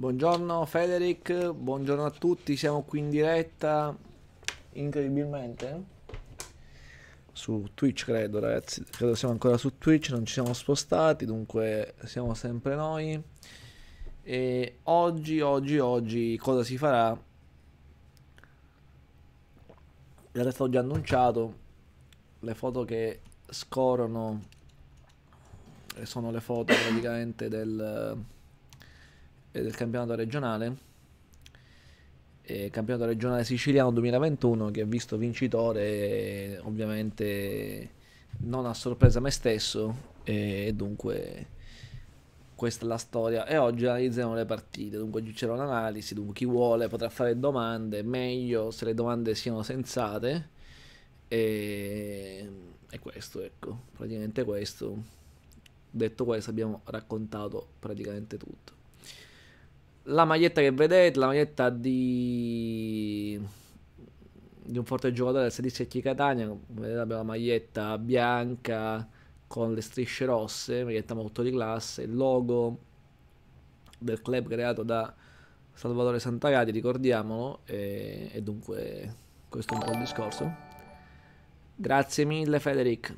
Buongiorno Federic, buongiorno a tutti, siamo qui in diretta incredibilmente eh? su Twitch credo ragazzi, credo siamo ancora su Twitch, non ci siamo spostati, dunque siamo sempre noi e oggi, oggi, oggi cosa si farà? In realtà ho già annunciato le foto che scorrono sono le foto praticamente del eh, del campionato regionale, eh, campionato regionale siciliano 2021 che ha visto vincitore ovviamente non a sorpresa me stesso e dunque questa è la storia e oggi analizziamo le partite, dunque c'era un'analisi, dunque chi vuole potrà fare domande, meglio se le domande siano sensate e, e questo ecco, praticamente questo detto questo abbiamo raccontato praticamente tutto la maglietta che vedete, la maglietta di, di un forte giocatore del 16 Secchi Catania, vedete abbiamo la maglietta bianca con le strisce rosse, maglietta molto di classe, il logo del club creato da Salvatore Santagati, ricordiamolo, e, e dunque questo è un po' il discorso. Grazie mille Federic.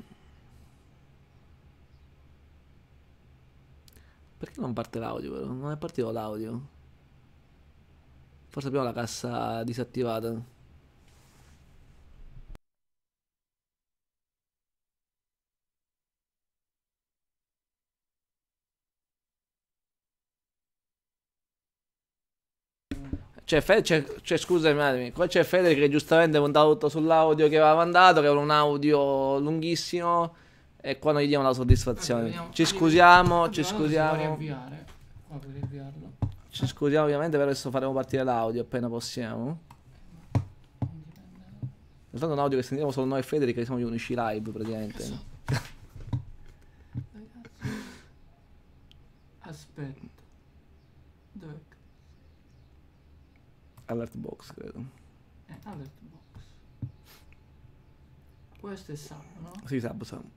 Perché non parte l'audio? Non è partito l'audio? Forse abbiamo la cassa disattivata. C'è Fede, c'è, cioè, scusami, qua c'è Fede che giustamente montava tutto sull'audio che aveva mandato, che era un audio lunghissimo e qua non gli diamo la soddisfazione. Ci scusiamo, ci scusiamo. Qua potrei avviarlo. Ci scusiamo ovviamente, però adesso faremo partire l'audio appena possiamo. Intanto un audio che sentiamo solo noi e Federica, che siamo gli unici live praticamente. Cazzo. Aspetta. Dove? Alert box, credo. Eh, alert box. Questo è Sam, no? Sì, Sam, Sam.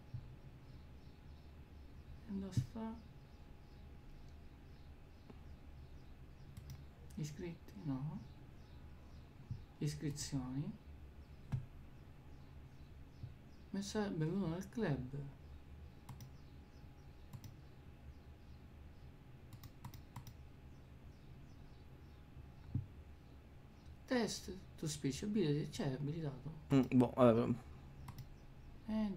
E dove sta? iscritti no iscrizioni messaggio benvenuto nel club test to speech ability c'è cioè, abilitato mm, boh, allora. eh,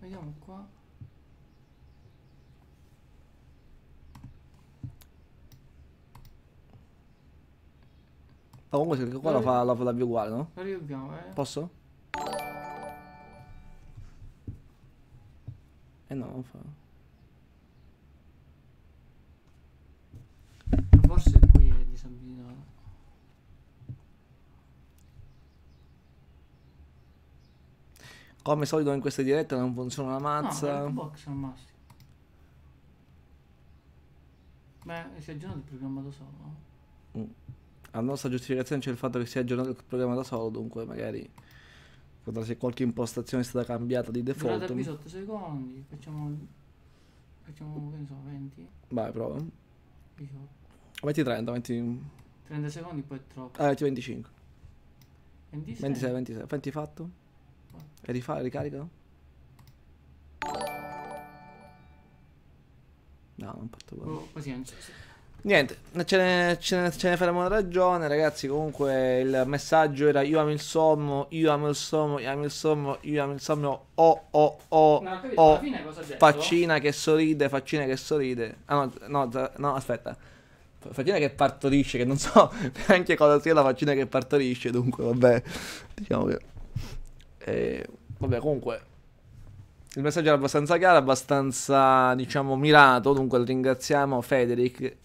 vediamo qua Fa comunque qua la, fa, la, la via uguale, no? La riduciamo, eh. Posso? Eh no, non fa. Forse qui è disabilitato. Come solito in questa diretta non funziona la mazza. No, box al massimo. Beh, si è aggiornato il programma da solo, no? Mm la nostra giustificazione c'è il fatto che sia aggiornato il programma da solo, dunque magari può darsi qualche impostazione è stata cambiata di default. Durata qui 8 secondi, facciamo, facciamo che ne so, 20. Vai, prova. 18. 20, 30, 20... 30 secondi poi è troppo. Ah, 25. 26. 26, 26. 20 fatto? E rifà, ricarica? No, non fatto quello. Oh, così anzi Niente, ce ne, ce, ne, ce ne, faremo ragione, ragazzi. Comunque il messaggio era io amo il sommo, io amo il sommo, io amo il sommo, io amo il sommo, oh oh oh, no, capito, oh faccina che sorride, faccina che sorride. Ah no, no, no, aspetta. Faccina che partorisce, che non so neanche cosa sia la faccina che partorisce, dunque vabbè. Diciamo che... Eh, vabbè, comunque... Il messaggio era abbastanza chiaro, abbastanza, diciamo, mirato, dunque ringraziamo Federic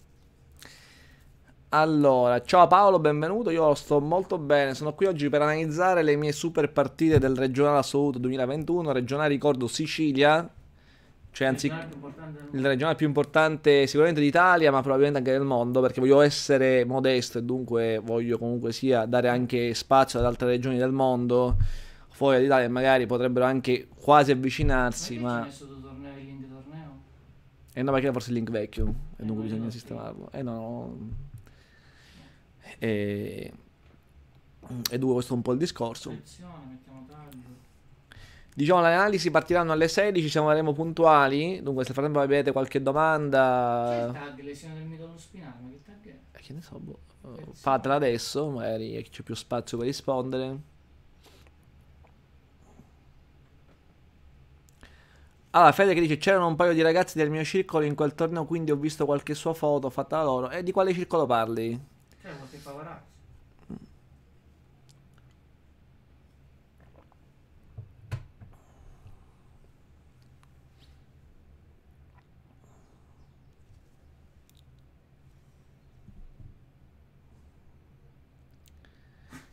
allora, ciao Paolo, benvenuto, io sto molto bene, sono qui oggi per analizzare le mie super partite del regionale assoluto 2021, regionale ricordo Sicilia, cioè anzi il regionale più importante sicuramente d'Italia ma probabilmente anche del mondo perché voglio essere modesto e dunque voglio comunque sia dare anche spazio ad altre regioni del mondo fuori dall'Italia magari potrebbero anche quasi avvicinarsi ma... E eh no perché forse il link vecchio e dunque eh, bisogna sistemarlo. Eh no... E, mm, e due, questo è un po' il discorso. Diciamo, le analisi partiranno alle 16, siamo puntuali. Dunque, se nel frattempo avete qualche domanda... C'è tag, lesione del midollo spinale, ma che tag è? Eh, che ne so, boh. Eh, fatela adesso, magari c'è più spazio per rispondere. Allora, Fede che dice: C'erano un paio di ragazzi del mio circolo in quel torneo, quindi ho visto qualche sua foto fatta da loro. E di quale circolo parli? Cioè, non sei powerazzo.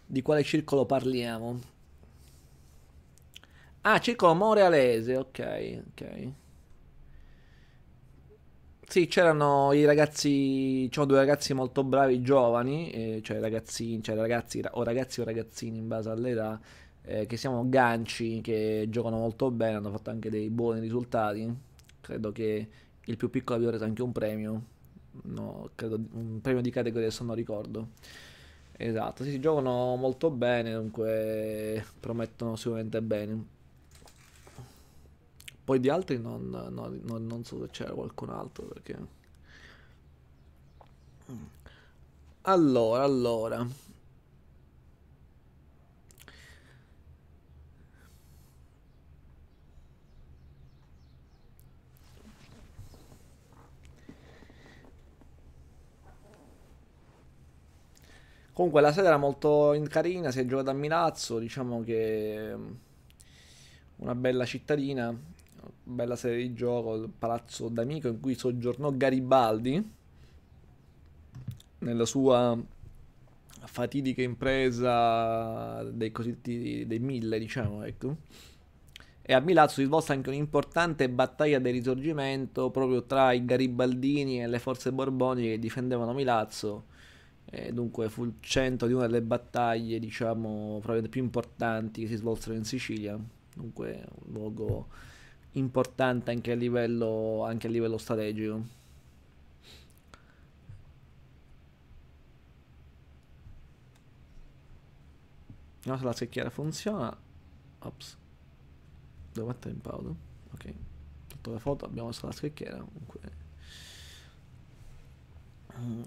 Di quale circolo parliamo? Ah, circolo morealese, ok, ok. Sì, c'erano i ragazzi, diciamo due ragazzi molto bravi, giovani, eh, cioè ragazzini, cioè ragazzi o ragazzi o ragazzini in base all'età, eh, che siamo ganci, che giocano molto bene, hanno fatto anche dei buoni risultati. Credo che il più piccolo abbia preso anche un premio, no, credo, un premio di categoria se non ricordo. Esatto, sì, si giocano molto bene, dunque promettono sicuramente bene. Poi di altri non, non, non, non so se c'era qualcun altro perché... Allora, allora. Comunque la sede era molto carina, si è giocata a Milazzo, diciamo che mm, una bella cittadina bella serie di gioco, il Palazzo d'Amico, in cui soggiornò Garibaldi nella sua fatidica impresa dei cosiddetti dei mille, diciamo, ecco. E a Milazzo si svolse anche un'importante battaglia del risorgimento proprio tra i garibaldini e le forze borboniche che difendevano Milazzo. E dunque fu il centro di una delle battaglie, diciamo, probabilmente più importanti che si svolsero in Sicilia. Dunque un luogo importante anche a livello, anche a livello strategico. Vediamo se la secchiera funziona. Ops. Devo mettere in pausa. Ok. Sotto le foto abbiamo la scacchiera. Mm.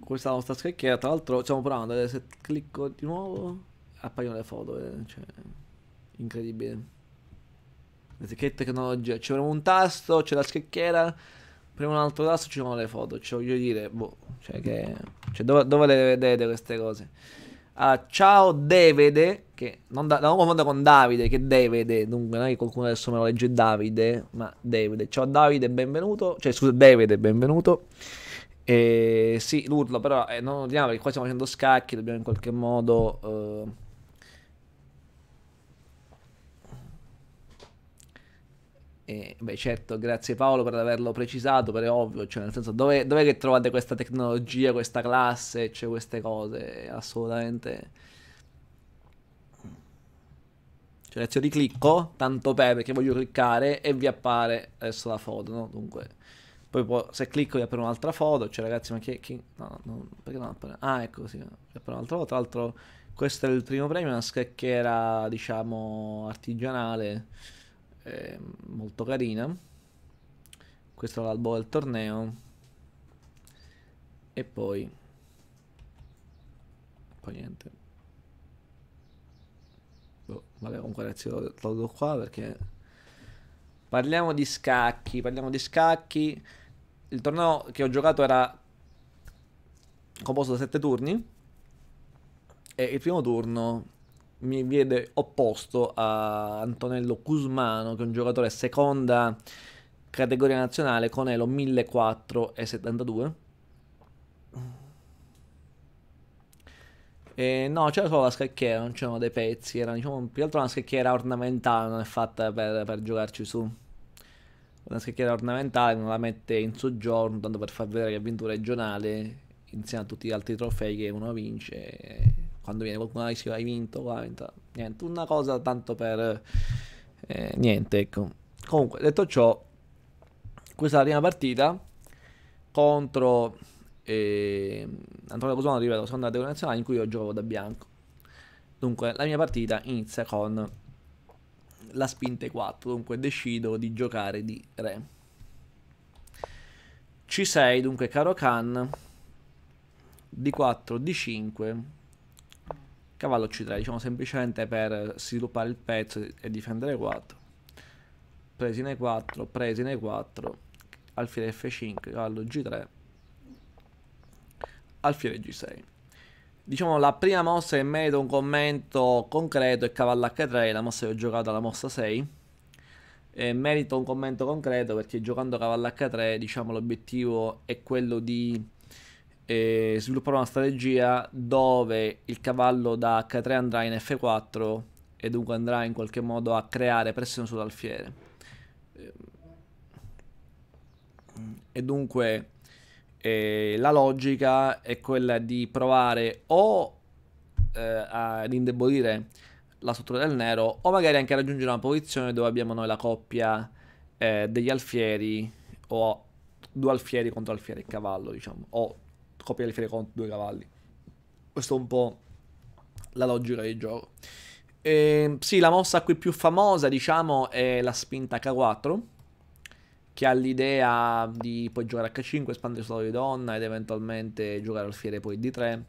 Questa è la nostra scacchiera. Tra l'altro stiamo provando. Se clicco di nuovo appaiono le foto. Eh. Cioè, incredibile. Cioè, che tecnologia. Ci avremo un tasto, c'è la scacchiera. Prima un altro tasto ci sono le foto. Cioè, voglio dire, boh, cioè che. Cioè, dove, dove le vedete queste cose? Allora, ah, ciao Davide che non, da, non confondo con Davide, che Davide dunque non è che qualcuno adesso me lo legge Davide, ma Davide. Ciao Davide, benvenuto, cioè scusa, Davide, benvenuto. E, eh, sì, l'urlo però eh, non lo diamo perché qua stiamo facendo scacchi, dobbiamo in qualche modo... Eh, E, beh, certo, grazie Paolo per averlo precisato, però è ovvio, cioè, nel senso, dove, dove che trovate questa tecnologia, questa classe, cioè queste cose? Assolutamente. Cioè, azione di clicco, tanto per, perché voglio cliccare, e vi appare adesso la foto, no? Dunque, poi può, se clicco vi appare un'altra foto, cioè ragazzi, ma che, chi no, no, perché non appare? Ah, ecco, sì, vi appare un'altra foto, tra l'altro questo è il primo premio, una scacchiera, diciamo, artigianale eh, molto carina questo è l'albo del torneo e poi poi niente boh, vabbè comunque ragazzi lo, tolgo qua perché parliamo di scacchi parliamo di scacchi il torneo che ho giocato era composto da sette turni e il primo turno mi vede opposto a Antonello Cusmano, che è un giocatore seconda categoria nazionale con Elo 1472. E no, c'era solo la scacchiera, non c'erano dei pezzi, era diciamo, più che altro una scacchiera ornamentale, non è fatta per, per giocarci su. Una scacchiera ornamentale non la mette in soggiorno, tanto per far vedere che ha vinto regionale, insieme a tutti gli altri trofei che uno vince quando viene qualcuno che scrive hai vinto, qua, niente, una cosa tanto per eh, niente, ecco. Comunque, detto ciò, questa è la prima partita contro eh, Antonio Cosano, ripeto, sono andato nazionale in cui io gioco da bianco. Dunque, la mia partita inizia con la spinta 4, dunque decido di giocare di re. C6, dunque caro Khan, D4, D5, cavallo c3 diciamo semplicemente per sviluppare il pezzo e difendere 4 presi presine 4 presi presine 4 alfiere f5 cavallo g3 alfiere g6 diciamo la prima mossa che merita un commento concreto è cavallo h3 la mossa che ho giocato alla mossa 6 eh, merita un commento concreto perché giocando cavallo h3 diciamo l'obiettivo è quello di eh, svilupperò una strategia dove il cavallo da H3 andrà in F4 e dunque andrà in qualche modo a creare pressione sull'alfiere. E dunque eh, la logica è quella di provare o eh, ad indebolire la struttura del nero o magari anche raggiungere una posizione dove abbiamo noi la coppia eh, degli alfieri o due alfieri contro alfiere e cavallo, diciamo, o copia le file con due cavalli. Questo è un po' la logica del gioco. E, ehm, sì, la mossa qui più famosa, diciamo, è la spinta H4, che ha l'idea di poi giocare H5, espandere solo di donna ed eventualmente giocare al alfiere poi D3.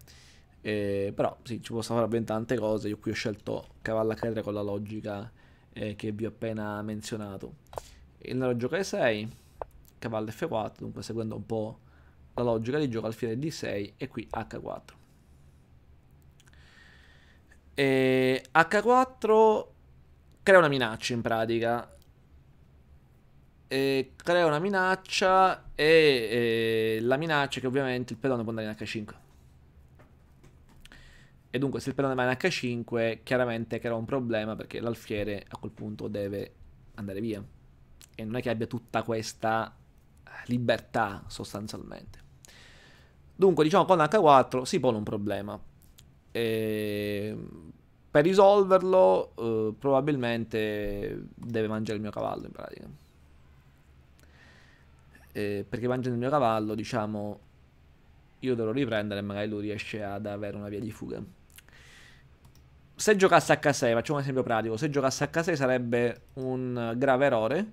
Eh, però sì, ci possono fare ben tante cose. Io qui ho scelto cavallo H3 con la logica eh, che vi ho appena menzionato. Il nero gioca E6, cavallo F4, dunque seguendo un po' la logica di gioco alfiere D6 e qui H4. E H4 crea una minaccia in pratica. E crea una minaccia e, e la minaccia è che ovviamente il pedone può andare in H5. E dunque se il pedone va in H5 chiaramente crea un problema perché l'alfiere a quel punto deve andare via. E non è che abbia tutta questa libertà sostanzialmente. Dunque, diciamo, con H4 si pone un problema. E per risolverlo, eh, probabilmente deve mangiare il mio cavallo, in pratica. E perché mangiando il mio cavallo, diciamo, io dovrò riprendere e magari lui riesce ad avere una via di fuga. Se giocasse H6, facciamo un esempio pratico, se giocasse H6 sarebbe un grave errore,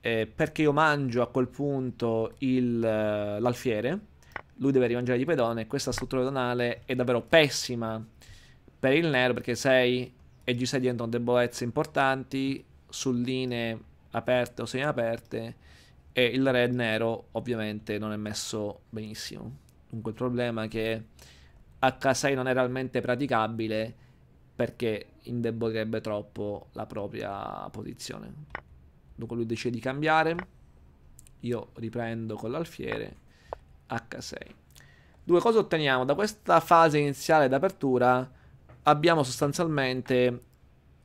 eh, perché io mangio a quel punto eh, l'alfiere, lui deve rimangiare di pedone. Questa struttura pedonale è davvero pessima per il nero perché 6 e G6 diventano debolezze importanti su linee aperte o semiaperte e il re nero ovviamente non è messo benissimo. Dunque il problema è che H6 non è realmente praticabile perché indebolirebbe troppo la propria posizione. Dunque lui decide di cambiare, io riprendo con l'alfiere H6. Due cose otteniamo. Da questa fase iniziale d'apertura abbiamo sostanzialmente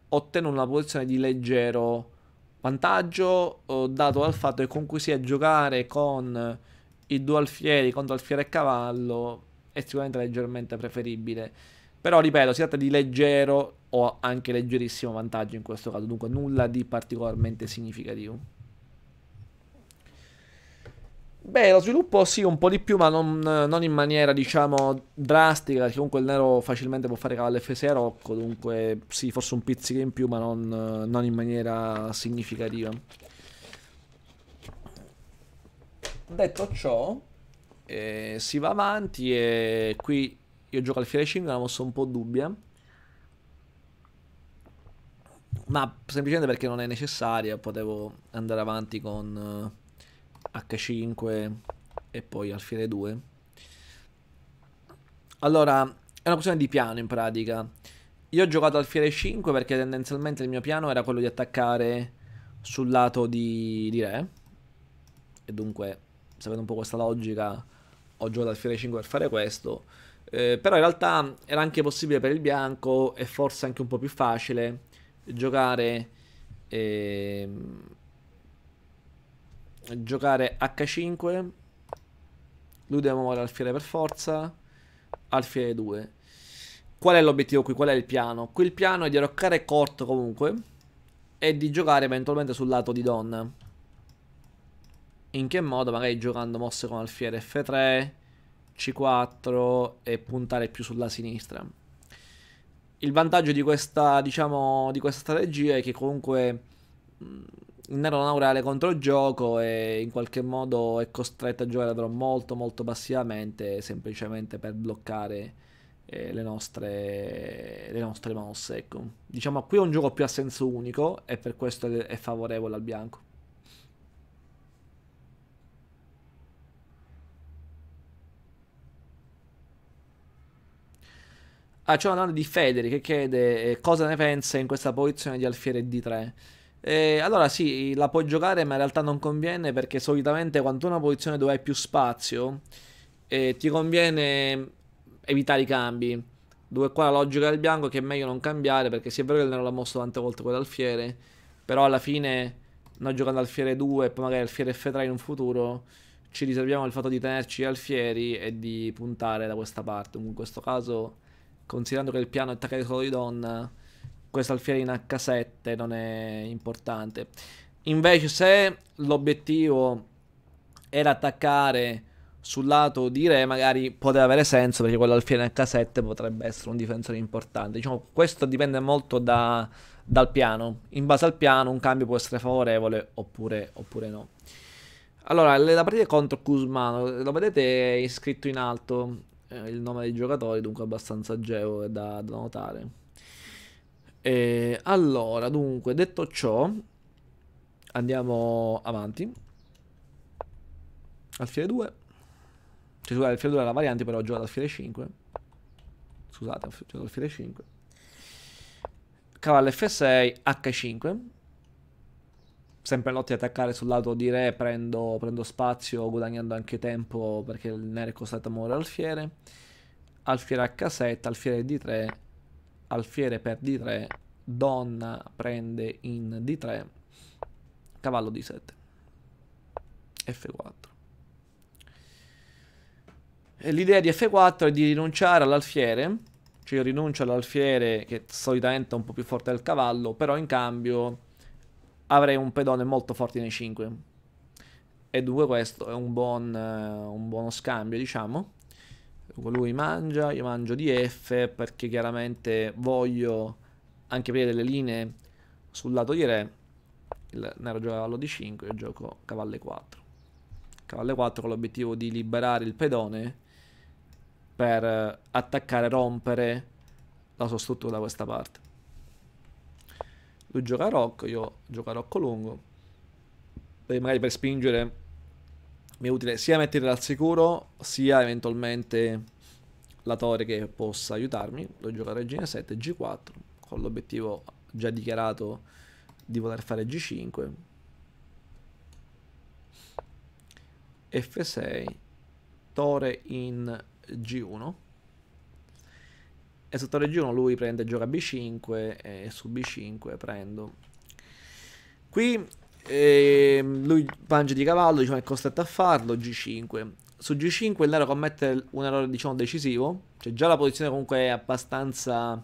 ottenuto una posizione di leggero vantaggio eh, dato dal fatto che con cui sia giocare con i due alfieri contro alfiere e cavallo è sicuramente leggermente preferibile. Però ripeto, si tratta di leggero o anche leggerissimo vantaggio in questo caso, dunque nulla di particolarmente significativo. Beh, lo sviluppo sì, un po' di più, ma non, non in maniera, diciamo, drastica, perché comunque il nero facilmente può fare cavallo F0, comunque sì, forse un pizzico in più, ma non, non in maniera significativa. Detto ciò, eh, si va avanti e qui io gioco al fiere 5, una mossa un po' dubbia, ma semplicemente perché non è necessaria, potevo andare avanti con... Eh, H5 e poi alfiere 2. Allora, è una questione di piano in pratica. Io ho giocato alfiere 5 perché tendenzialmente il mio piano era quello di attaccare sul lato di, di re. E dunque, sapendo un po' questa logica, ho giocato alfiere 5 per fare questo. Eh, però in realtà era anche possibile per il bianco e forse anche un po' più facile giocare... Ehm, giocare H5. Lui deve muovere alfiere per forza. Alfiere 2. Qual è l'obiettivo qui? Qual è il piano? Qui il piano è di arroccare corto comunque. E di giocare eventualmente sul lato di donna. In che modo? Magari giocando mosse con alfiere F3, C4 e puntare più sulla sinistra. Il vantaggio di questa, diciamo, di questa strategia è che comunque il nero naturale contro il gioco e in qualche modo è costretto a giocare però molto molto passivamente semplicemente per bloccare eh, le, nostre, le nostre mosse ecco. diciamo qui è un gioco più a senso unico e per questo è favorevole al bianco Ah, c'è una domanda di Federico che chiede eh, cosa ne pensa in questa posizione di alfiere D3. Eh, allora sì, la puoi giocare, ma in realtà non conviene perché solitamente quando quanto una posizione dove hai più spazio, eh, ti conviene evitare i cambi. Dove qua la logica del bianco è che è meglio non cambiare perché sì è vero che il nero l'ha mosso tante volte con l'alfiere, però alla fine noi giocando alfiere 2 e poi magari alfiere F3 in un futuro ci riserviamo il fatto di tenerci alfieri e di puntare da questa parte. In questo caso, considerando che il piano è attaccato solo di donna questa alfiere in H7 non è importante. Invece se l'obiettivo era attaccare sul lato di re magari poteva avere senso perché quello alfiere H7 potrebbe essere un difensore importante. Diciamo, questo dipende molto da, dal piano. In base al piano un cambio può essere favorevole oppure, oppure no. Allora, la partita contro Kuzmano, lo vedete è scritto in alto eh, il nome dei giocatori, dunque abbastanza agevole da, da notare. E eh, allora, dunque, detto ciò, andiamo avanti. Alfiere 2. Cioè, scusate, alfiere 2 è la variante, però ho giocato alfiere 5. Scusate, ho giocato alfiere 5. Cavallo F6, H5. Sempre lotti ad attaccare sul lato di re, prendo, prendo spazio, guadagnando anche tempo perché il nero è costato a muovere alfiere. Alfiere H7, alfiere D3 alfiere per D3, donna prende in D3, cavallo D7, F4. l'idea di F4 è di rinunciare all'alfiere, cioè rinuncia all'alfiere che solitamente è un po' più forte del cavallo, però in cambio avrei un pedone molto forte nei 5 E dunque questo è un, buon, eh, un buono scambio, diciamo lui mangia, io mangio di F perché chiaramente voglio anche aprire le linee sul lato di Re. Il nero gioca cavallo di 5, io gioco cavallo 4. Cavallo 4 con l'obiettivo di liberare il pedone per attaccare, rompere la sua struttura da questa parte. Lui gioca a rocco, io gioco a rocco lungo. E magari per spingere mi è utile sia mettere al sicuro, sia eventualmente la torre che possa aiutarmi. Lo gioco a regina 7, g4, con l'obiettivo già dichiarato di voler fare g5. F6, torre in g1. E su torre g1 lui prende gioca b5 e su b5 prendo. Qui e lui mangia di cavallo, diciamo, è costretto a farlo, G5. Su G5 il nero commette un errore, diciamo, decisivo. Cioè già la posizione comunque è abbastanza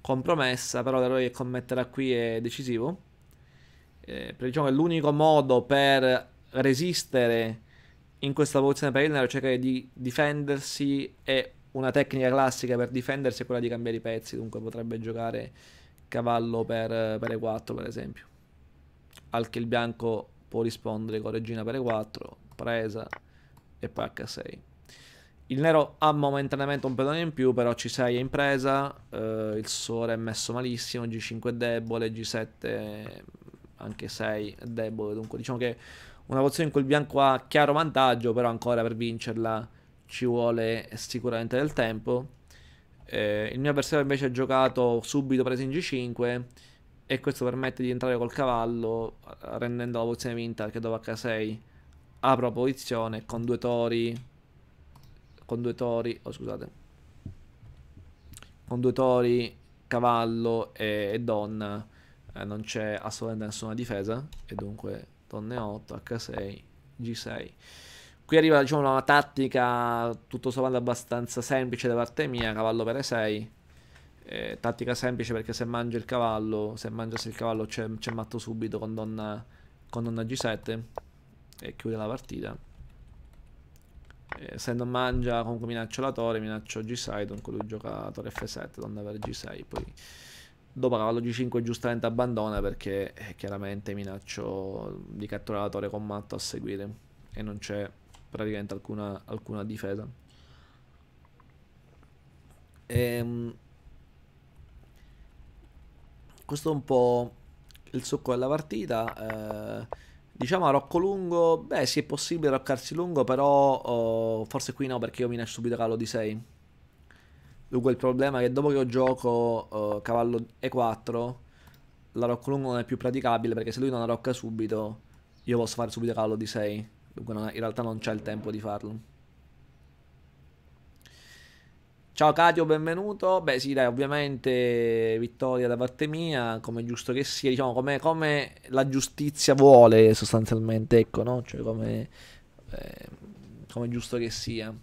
compromessa, però l'errore che commetterà qui è decisivo. Eh, diciamo che l'unico modo per resistere in questa posizione per il nero, cioè è cercare di difendersi e una tecnica classica per difendersi è quella di cambiare i pezzi, dunque potrebbe giocare cavallo per, per E4 per esempio al che il bianco può rispondere con regina per e4, presa e poi h6. Il nero ha momentaneamente un pedone in più, però c6 è in presa, eh, il sole è messo malissimo, g5 è debole, g7 anche 6 è debole, dunque diciamo che una posizione in cui il bianco ha chiaro vantaggio, però ancora per vincerla ci vuole sicuramente del tempo. Eh, il mio avversario invece ha giocato subito preso in g5 e questo permette di entrare col cavallo rendendo la posizione vinta che dopo H6 apro la posizione con due tori con due tori oh scusate con due tori cavallo e, e donna eh, non c'è assolutamente nessuna difesa e dunque donne 8 H6 G6 qui arriva diciamo una tattica tutto sommato abbastanza semplice da parte mia cavallo per E6 eh, tattica semplice perché se mangia il cavallo, se mangiasse il cavallo c'è, matto subito con donna, con donna G7 e chiude la partita. Eh, se non mangia comunque minaccio la torre, minaccio g 7 dunque lui gioca torre F7, donna per G6, poi dopo cavallo G5 giustamente abbandona perché eh, chiaramente minaccio di catturare la torre con matto a seguire e non c'è praticamente alcuna, alcuna difesa. Ehm questo è un po' il succo della partita. Eh, diciamo a Rocco Lungo, beh sì è possibile roccarsi lungo, però oh, forse qui no perché io mi nasce subito cavallo di 6. Dunque il problema è che dopo che io gioco oh, cavallo E4, la Rocco Lungo non è più praticabile perché se lui non la rocca subito, io posso fare subito cavallo di 6. Dunque non, in realtà non c'è il tempo di farlo. Ciao Cadio, benvenuto. Beh, sì, dai, ovviamente vittoria da parte mia, come giusto che sia, diciamo, come, come la giustizia vuole sostanzialmente, ecco, no? Cioè, come, eh, come giusto che sia.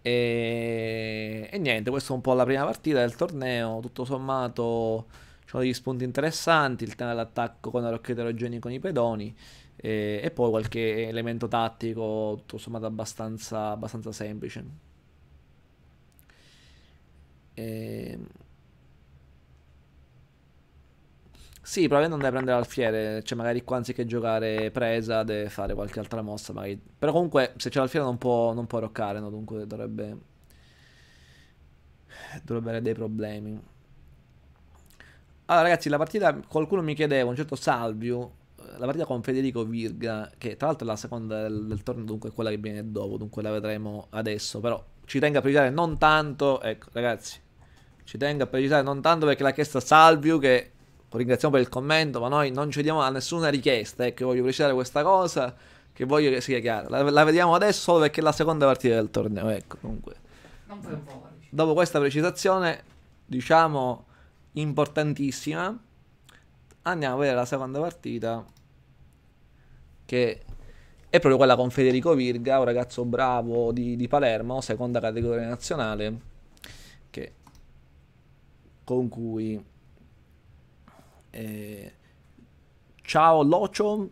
E, e, niente, questa è un po' la prima partita del torneo, tutto sommato ci sono degli spunti interessanti, il tema dell'attacco con la rocchetta erogeni con i pedoni e, e, poi qualche elemento tattico, tutto sommato abbastanza, abbastanza semplice. Ehm, sì, probabilmente andare a prendere l'alfiere, cioè magari qua anziché giocare presa deve fare qualche altra mossa, magari... Però comunque se c'è l'alfiere non può, non può roccare, no? Dunque dovrebbe... Dovrebbe avere dei problemi. Allora ragazzi, la partita, qualcuno mi chiedeva, un certo Salvio, eh, la partita con Federico Virga, che tra l'altro è la seconda del, del torneo, dunque quella che viene dopo, dunque la vedremo adesso, però ci tengo a precisare non tanto, ecco ragazzi, ci tengo a precisare, non tanto perché l'ha chiesta Salviu che ringraziamo per il commento, ma noi non cediamo a nessuna richiesta, ecco, voglio precisare questa cosa, che voglio che sia chiara. La, la, vediamo adesso solo perché è la seconda partita del torneo, ecco, comunque. Non puoi un po'. Dopo questa precisazione, diciamo, importantissima, andiamo a vedere la seconda partita, che è proprio quella con Federico Virga, un ragazzo bravo di, di Palermo, seconda categoria nazionale con cui eh, ciao Locio,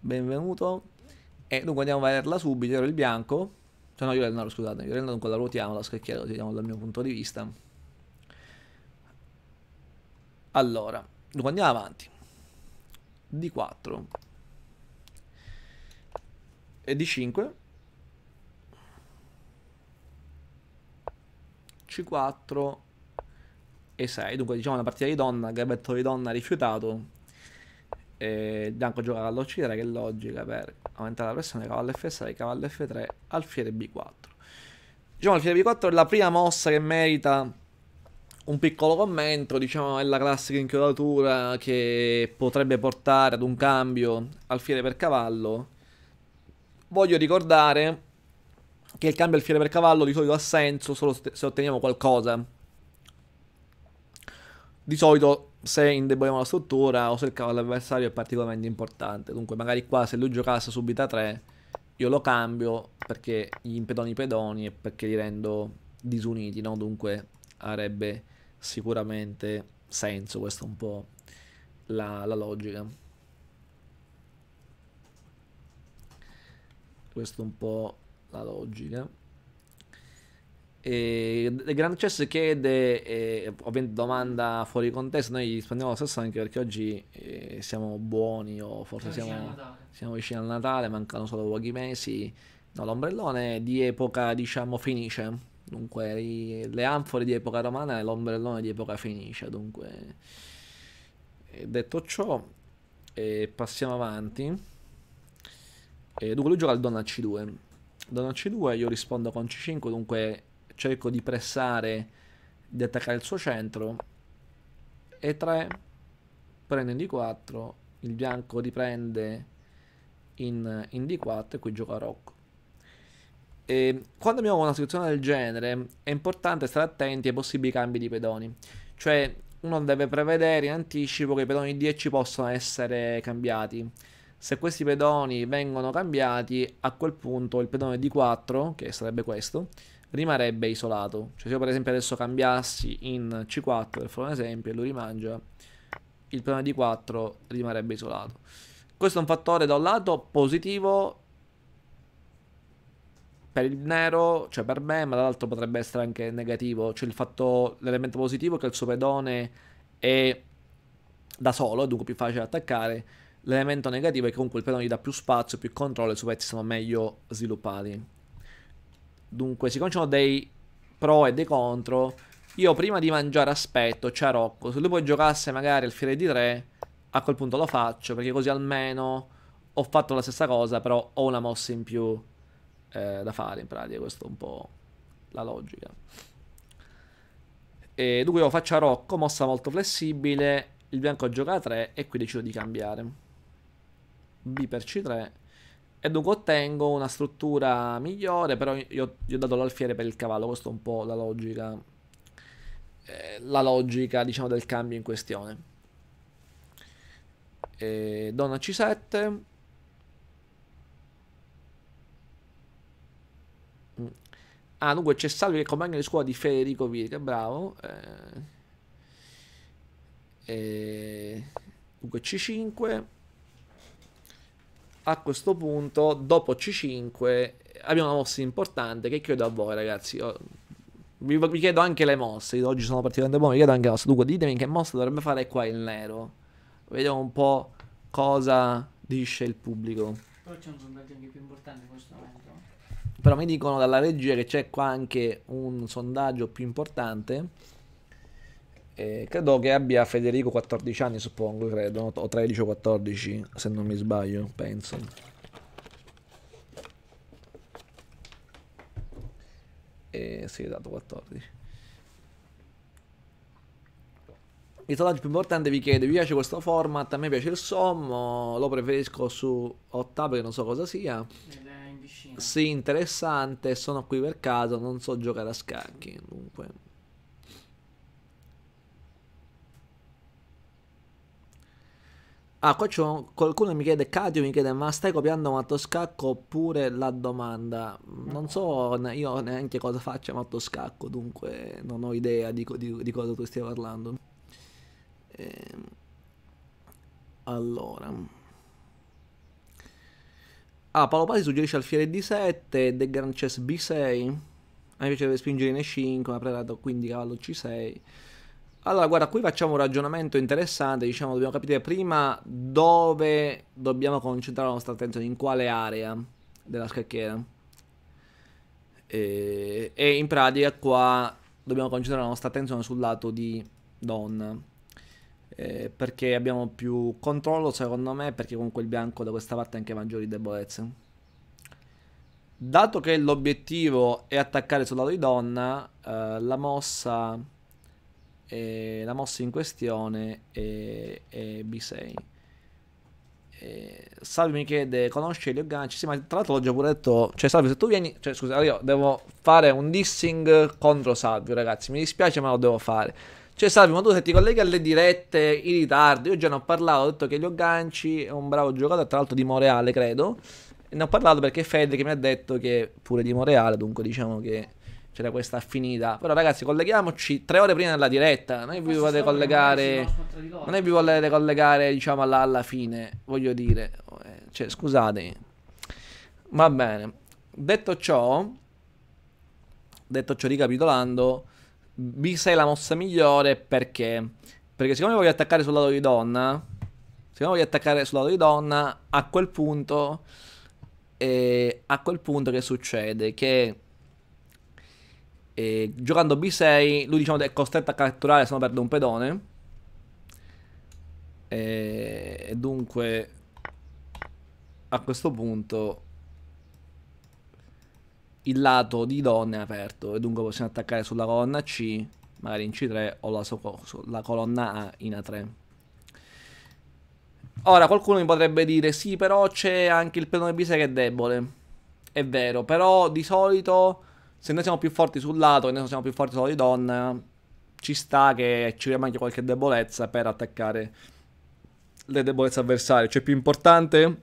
benvenuto. E dunque andiamo a vederla subito, ero il bianco. Cioè no, io ero il nero scusate, io Iorello dunque la ruotiamo, la scacchiera, la tiriamo dal mio punto di vista. Allora, dunque andiamo avanti. D4. E D5. C4 e 6. Dunque, diciamo una partita di donna, Gabetto di donna rifiutato. E Bianco gioca cavallo c che logica per aumentare la pressione. Cavallo F6, cavallo F3, alfiere B4. Diciamo, alfiere B4 è la prima mossa che merita un piccolo commento. Diciamo, è la classica inchiodatura che potrebbe portare ad un cambio alfiere per cavallo. Voglio ricordare che il cambio alfiere per cavallo di solito ha senso solo se otteniamo qualcosa di solito se indeboliamo la struttura o se il cavallo avversario è particolarmente importante. Dunque magari qua se lui giocasse subito a 3 io lo cambio perché gli impedono i pedoni e perché li rendo disuniti, no? Dunque avrebbe sicuramente senso, questa è un po' la, la logica. Questa è un po' la logica. E le Grand Chess chiede, eh, ovviamente domanda fuori contesto, noi rispondiamo lo stesso anche perché oggi eh, siamo buoni o forse siamo, siamo, vicini al Natale, mancano solo pochi mesi. No, l'ombrellone è di epoca diciamo fenice, dunque i, le anfore di epoca romana e l'ombrellone di epoca fenice, dunque detto ciò eh, passiamo avanti. dunque lui gioca il Donna C2. Donna C2 io rispondo con C5, dunque cerco di pressare, di attaccare il suo centro, E3, prende in D4, il bianco riprende in, in D4 e qui gioca Rocco. E quando abbiamo una situazione del genere è importante stare attenti ai possibili cambi di pedoni, cioè uno deve prevedere in anticipo che i pedoni 10 possono essere cambiati. Se questi pedoni vengono cambiati, a quel punto il pedone D4, che sarebbe questo, rimarrebbe isolato. Cioè se io per esempio adesso cambiassi in C4, per fare un esempio, e lui rimangia, il piano d 4 rimarrebbe isolato. Questo è un fattore da un lato positivo per il nero, cioè per me, ma dall'altro potrebbe essere anche negativo. Cioè il fatto, l'elemento positivo è che il suo pedone è da solo, è dunque più facile da attaccare. L'elemento negativo è che comunque il pedone gli dà più spazio, più controllo e i suoi pezzi sono meglio sviluppati. Dunque, siccome ci sono dei pro e dei contro, io prima di mangiare aspetto, c'è Rocco. Se lui poi giocasse magari al fiere di 3, a quel punto lo faccio, perché così almeno ho fatto la stessa cosa, però ho una mossa in più eh, da fare in pratica. Questo è un po' la logica. E dunque io faccio a Rocco, mossa molto flessibile, il bianco gioca a 3 e qui decido di cambiare. B per C3 e dunque ottengo una struttura migliore, però io, io ho dato l'alfiere per il cavallo, questa è un po' la logica, eh, la logica diciamo del cambio in questione. E donna C7. Mm. Ah, dunque c'è Salvi che è compagno di scuola di Federico Virga, bravo. Eh, e... Dunque C5 a questo punto, dopo C5, abbiamo una mossa importante che chiedo a voi ragazzi. Vi, vi chiedo anche le mosse, oggi sono particolarmente buono, vi chiedo anche la mosse. Dunque ditemi che mossa dovrebbe fare qua il nero. Vediamo un po' cosa dice il pubblico. Però c'è un sondaggio anche più importante in questo momento. Però mi dicono dalla regia che c'è qua anche un sondaggio più importante. Eh, credo che abbia Federico 14 anni, suppongo, credo, o 13 o 14, se non mi sbaglio, penso. E eh, sì, dato esatto, 14. Il sondaggio più importante vi chiede, vi piace questo format? A me piace il sommo, lo preferisco su Ottava che non so cosa sia. In sì, interessante, sono qui per caso, non so giocare a scacchi, dunque... Ah, qua qualcuno mi chiede, Katio mi chiede, ma stai copiando Mattoscacco oppure la domanda? Non so io neanche cosa faccia Mattoscacco, dunque non ho idea di, di, di cosa tu stia parlando. Ehm, allora. Ah, Paolo Pasi suggerisce alfiere D7, De Grand Chess B6, a me piacerebbe spingere in E5, ma prelato quindi cavallo C6. Allora, guarda, qui facciamo un ragionamento interessante, diciamo, dobbiamo capire prima dove dobbiamo concentrare la nostra attenzione, in quale area della scacchiera. E, e in pratica qua dobbiamo concentrare la nostra attenzione sul lato di donna. Eh, perché abbiamo più controllo, secondo me, perché comunque il bianco da questa parte ha anche maggiori debolezze. Dato che l'obiettivo è attaccare sul lato di donna, eh, la mossa e la mossa in questione è, è B6. Eh, Salvi mi chiede, conosce gli agganci? Sì, ma tra l'altro l'ho già pure detto, cioè salve se tu vieni, cioè scusa, io devo fare un dissing contro Salvi, ragazzi, mi dispiace ma lo devo fare. Cioè salve, ma tu se ti colleghi alle dirette in ritardo, io già ne ho parlato, ho detto che gli agganci è un bravo giocatore, tra l'altro di Moreale credo, ne ho parlato perché Fede che mi ha detto che pure di Moreale, dunque diciamo che c'era questa affinità. Però ragazzi, colleghiamoci tre ore prima della diretta. Non è che vi volete collegare. Non è che vi volete collegare, diciamo, alla, alla fine. Voglio dire, eh, cioè, scusatemi. Va bene. Detto ciò, detto ciò, ricapitolando, B6 è la mossa migliore perché? Perché siccome voglio attaccare sul lato di donna, siccome voglio attaccare sul lato di donna, a quel punto, eh, a quel punto che succede? Che e giocando B6 lui diciamo è costretto a catturare se no perde un pedone. E, dunque a questo punto il lato di donne è aperto e dunque possiamo attaccare sulla colonna C, magari in C3 o la, so la colonna A in A3. Ora qualcuno mi potrebbe dire sì però c'è anche il pedone B6 che è debole. È vero, però di solito se noi siamo più forti sul lato e noi siamo più forti solo di donna, ci sta che ci rimanga qualche debolezza per attaccare le debolezze avversarie. Cioè è più importante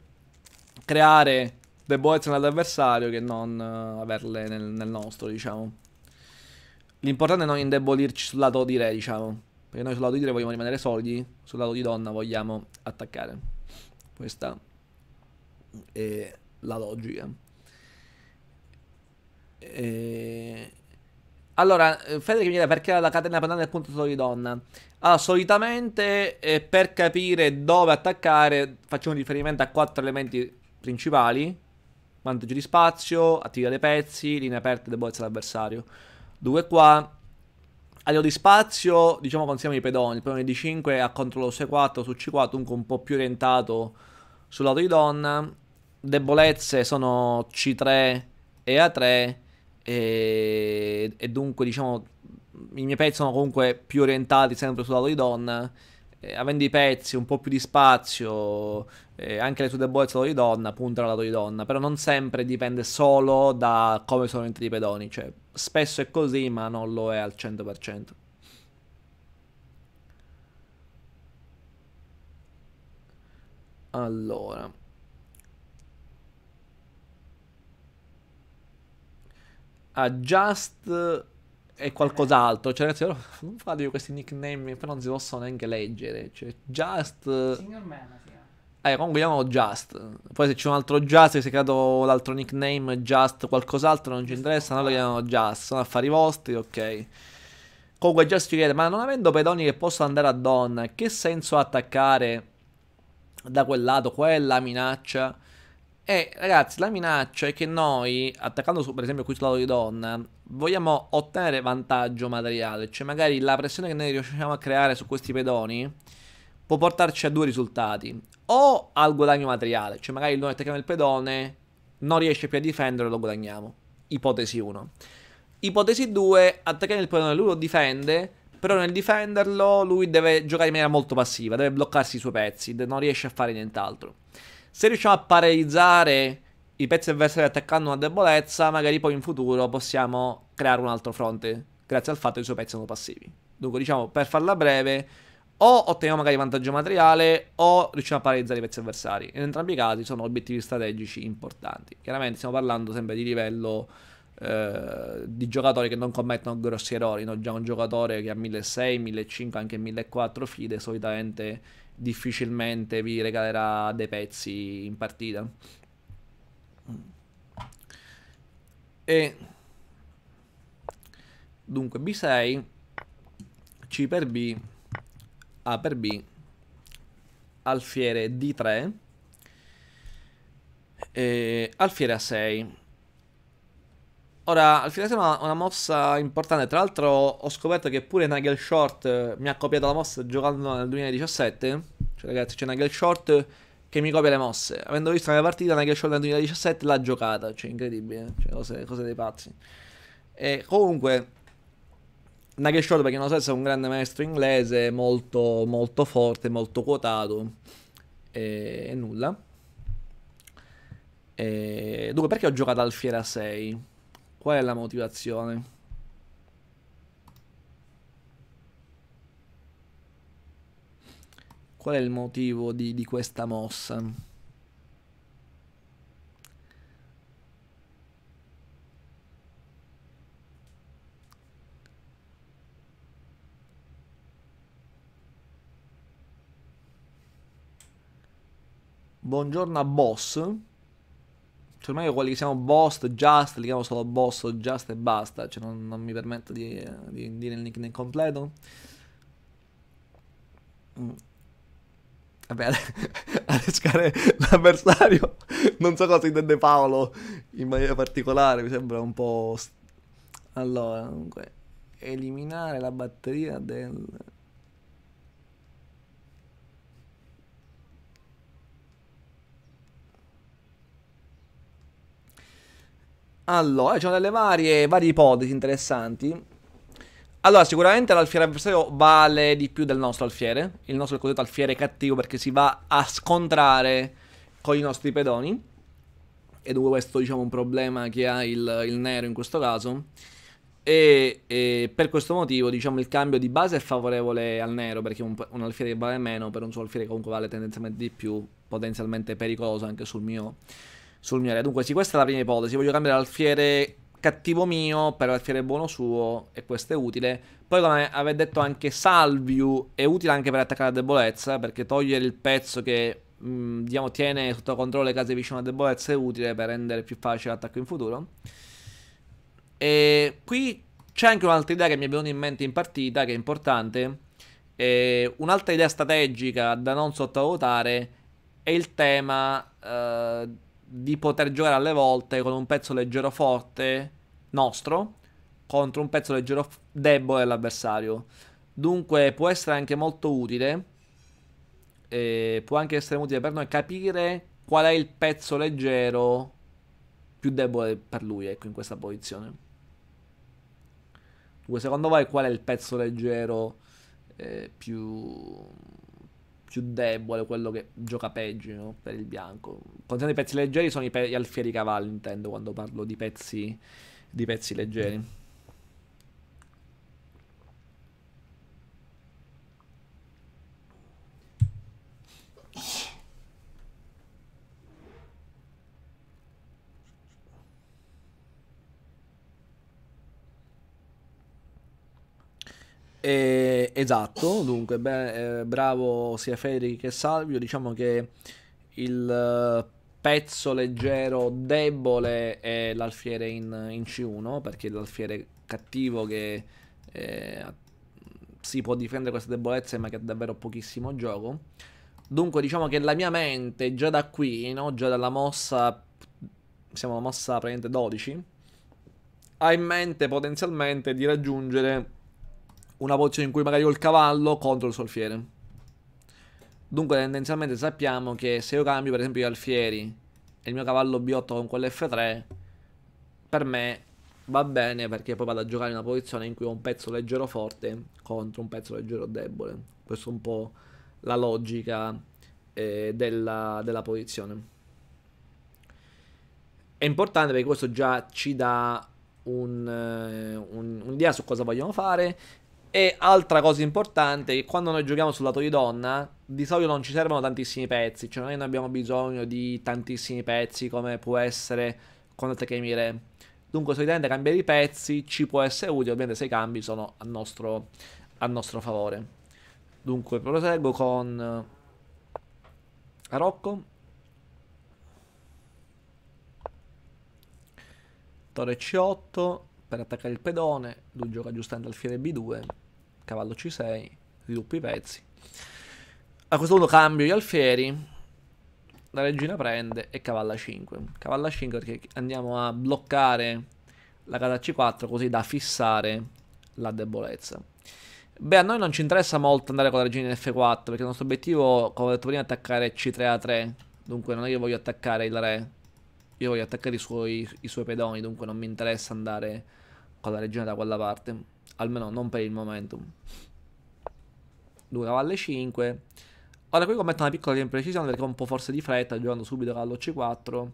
creare debolezze nell'avversario che non eh, averle nel, nel nostro, diciamo. L'importante è non indebolirci sul lato di re, diciamo. Perché noi sul lato di re vogliamo rimanere solidi, sul lato di donna vogliamo attaccare. Questa è la logica. Eh... Allora, eh, Federico mi chiede perché la catena penale è appunto donna. Allora, solitamente eh, per capire dove attaccare facciamo riferimento a quattro elementi principali. Vantaggio di spazio, attività dei pezzi, linee aperte e debolezza dell'avversario. Due qua. A livello di spazio, diciamo consigliamo i pedoni. Il pedone di 5 a controllo su 4 su C4, dunque un po' più orientato sul lato di donna. Debolezze sono C3 e A3 e, e dunque diciamo i miei pezzi sono comunque più orientati sempre sul lato di donna avendo i pezzi un po' più di spazio, eh, anche le sue debolezze lato di donna, puntano al lato di donna, però non sempre dipende solo da come sono entrati i pedoni, cioè spesso è così ma non lo è al 100%. Allora. a Just e qualcos'altro. Cioè, ragazzi, non fate questi nickname, poi non si possono neanche leggere. Cioè, Just. Signor Man, sì. Eh, eh comunque chiamano Just. Poi se c'è un altro Just che si è creato l'altro nickname Just qualcos'altro non ci interessa, noi lo chiamiamo Just. Sono affari vostri, ok. Comunque Just ci chiede, ma non avendo pedoni che possono andare a donna, che senso attaccare da quel lato? Qual è la minaccia? E eh, ragazzi, la minaccia è che noi, attaccando su, per esempio questo lato di donna, vogliamo ottenere vantaggio materiale, cioè magari la pressione che noi riusciamo a creare su questi pedoni può portarci a due risultati, o al guadagno materiale, cioè magari noi attacchiamo il pedone, non riesce più a difendere, lo guadagniamo, ipotesi 1. Ipotesi 2, attacchiamo il pedone, lui lo difende, però nel difenderlo lui deve giocare in maniera molto passiva, deve bloccarsi i suoi pezzi, non riesce a fare nient'altro. Se riusciamo a paralizzare i pezzi avversari attaccando una debolezza, magari poi in futuro possiamo creare un altro fronte, grazie al fatto che i suoi pezzi sono passivi. Dunque, diciamo, per farla breve, o otteniamo magari vantaggio materiale, o riusciamo a paralizzare i pezzi avversari. In entrambi i casi sono obiettivi strategici importanti. Chiaramente stiamo parlando sempre di livello eh, di giocatori che non commettono grossi errori. No? Già un giocatore che ha 1600, 1500, anche 1400 fide solitamente difficilmente vi regalerà dei pezzi in partita. E dunque B6 C per B A per B alfiere D3 e alfiere A6 Ora, Alfinese è una, una mossa importante, tra l'altro ho scoperto che pure Nigel Short eh, mi ha copiato la mossa giocando nel 2017, cioè ragazzi c'è Nigel Short che mi copia le mosse, avendo visto nella partita Nigel Short nel 2017 l'ha giocata, cioè incredibile, eh. cioè, cose, cose dei pazzi. E comunque, Nigel Short perché non lo so è un grande maestro inglese, molto, molto forte, molto quotato e, e nulla. E, dunque, perché ho giocato al Fiera 6? Qual è la motivazione? Qual è il motivo di, di questa mossa? Buongiorno a Boss. Cioè, ormai quelli che siamo boss, Just, li chiamo solo boss, Just e basta. Cioè, non, non mi permetto di, di, dire il nickname completo. Mm. Vabbè, a l'avversario, non so cosa intende Paolo in maniera particolare, mi sembra un po'... Allora, comunque, eliminare la batteria del... Allora, ci sono delle varie, varie ipotesi interessanti. Allora, sicuramente l'alfiere avversario vale di più del nostro alfiere. Il nostro è il cosiddetto alfiere cattivo perché si va a scontrare con i nostri pedoni. E dunque questo, diciamo, è un problema che ha il, il nero in questo caso. E, e, per questo motivo, diciamo, il cambio di base è favorevole al nero perché un, un alfiere vale meno, per un suo alfiere comunque vale tendenzialmente di più, potenzialmente pericoloso anche sul mio sul mio re. Dunque, sì, questa è la prima ipotesi. Voglio cambiare l'alfiere cattivo mio per l'alfiere buono suo e questo è utile. Poi, come avete detto anche Salviu, è utile anche per attaccare la debolezza, perché togliere il pezzo che mh, mm, diciamo, tiene sotto controllo le case vicino alla debolezza è utile per rendere più facile l'attacco in futuro. E qui c'è anche un'altra idea che mi è venuta in mente in partita, che è importante. un'altra idea strategica da non sottovalutare è il tema eh, di poter giocare alle volte con un pezzo leggero forte nostro contro un pezzo leggero debole dell'avversario. Dunque può essere anche molto utile, eh, può anche essere utile per noi capire qual è il pezzo leggero più debole per lui, ecco, in questa posizione. Dunque, secondo voi qual è il pezzo leggero eh, più più debole, quello che gioca peggio no? per il bianco. Contando i pezzi leggeri sono i pe- gli alfieri cavalli, intendo quando parlo di pezzi, di pezzi leggeri. Mm. Eh, esatto, dunque, beh, eh, bravo sia Federico che Salvio, diciamo che il eh, pezzo leggero debole è l'alfiere in, in C1, perché l'alfiere cattivo che eh, si può difendere queste debolezze ma che ha davvero pochissimo gioco. Dunque diciamo che la mia mente già da qui, no? già dalla mossa, siamo alla mossa praticamente 12, ha in mente potenzialmente di raggiungere una posizione in cui magari ho il cavallo contro il solfiere. Dunque tendenzialmente sappiamo che se io cambio per esempio gli alfieri e il mio cavallo B8 con quell'F3, per me va bene perché poi vado a giocare in una posizione in cui ho un pezzo leggero forte contro un pezzo leggero debole. Questa è un po' la logica eh, della, della posizione. È importante perché questo già ci dà un'idea eh, un, un su cosa vogliamo fare e altra cosa importante è che quando noi giochiamo sul lato di donna, di solito non ci servono tantissimi pezzi, cioè noi non abbiamo bisogno di tantissimi pezzi come può essere con Tekemi Re. Dunque solitamente cambiare i pezzi ci può essere utile, ovviamente se i cambi sono a nostro, a nostro favore. Dunque proseguo con eh, Rocco. Torre C8 per attaccare il pedone, lui gioca giustamente fine B2 cavallo c6, sviluppo i pezzi. A questo punto cambio gli alfieri, la regina prende e cavalla 5. Cavalla 5 perché andiamo a bloccare la casa c4 così da fissare la debolezza. Beh, a noi non ci interessa molto andare con la regina in f4 perché il nostro obiettivo, come ho detto prima, è attaccare c3 a3. Dunque non è che voglio attaccare il re, io voglio attaccare i suoi, i suoi pedoni, dunque non mi interessa andare con la regina da quella parte almeno non per il momento. Dura valle 5. Ora qui commetto una piccola imprecisione perché ho un po' forse di fretta giocando subito cavallo C4.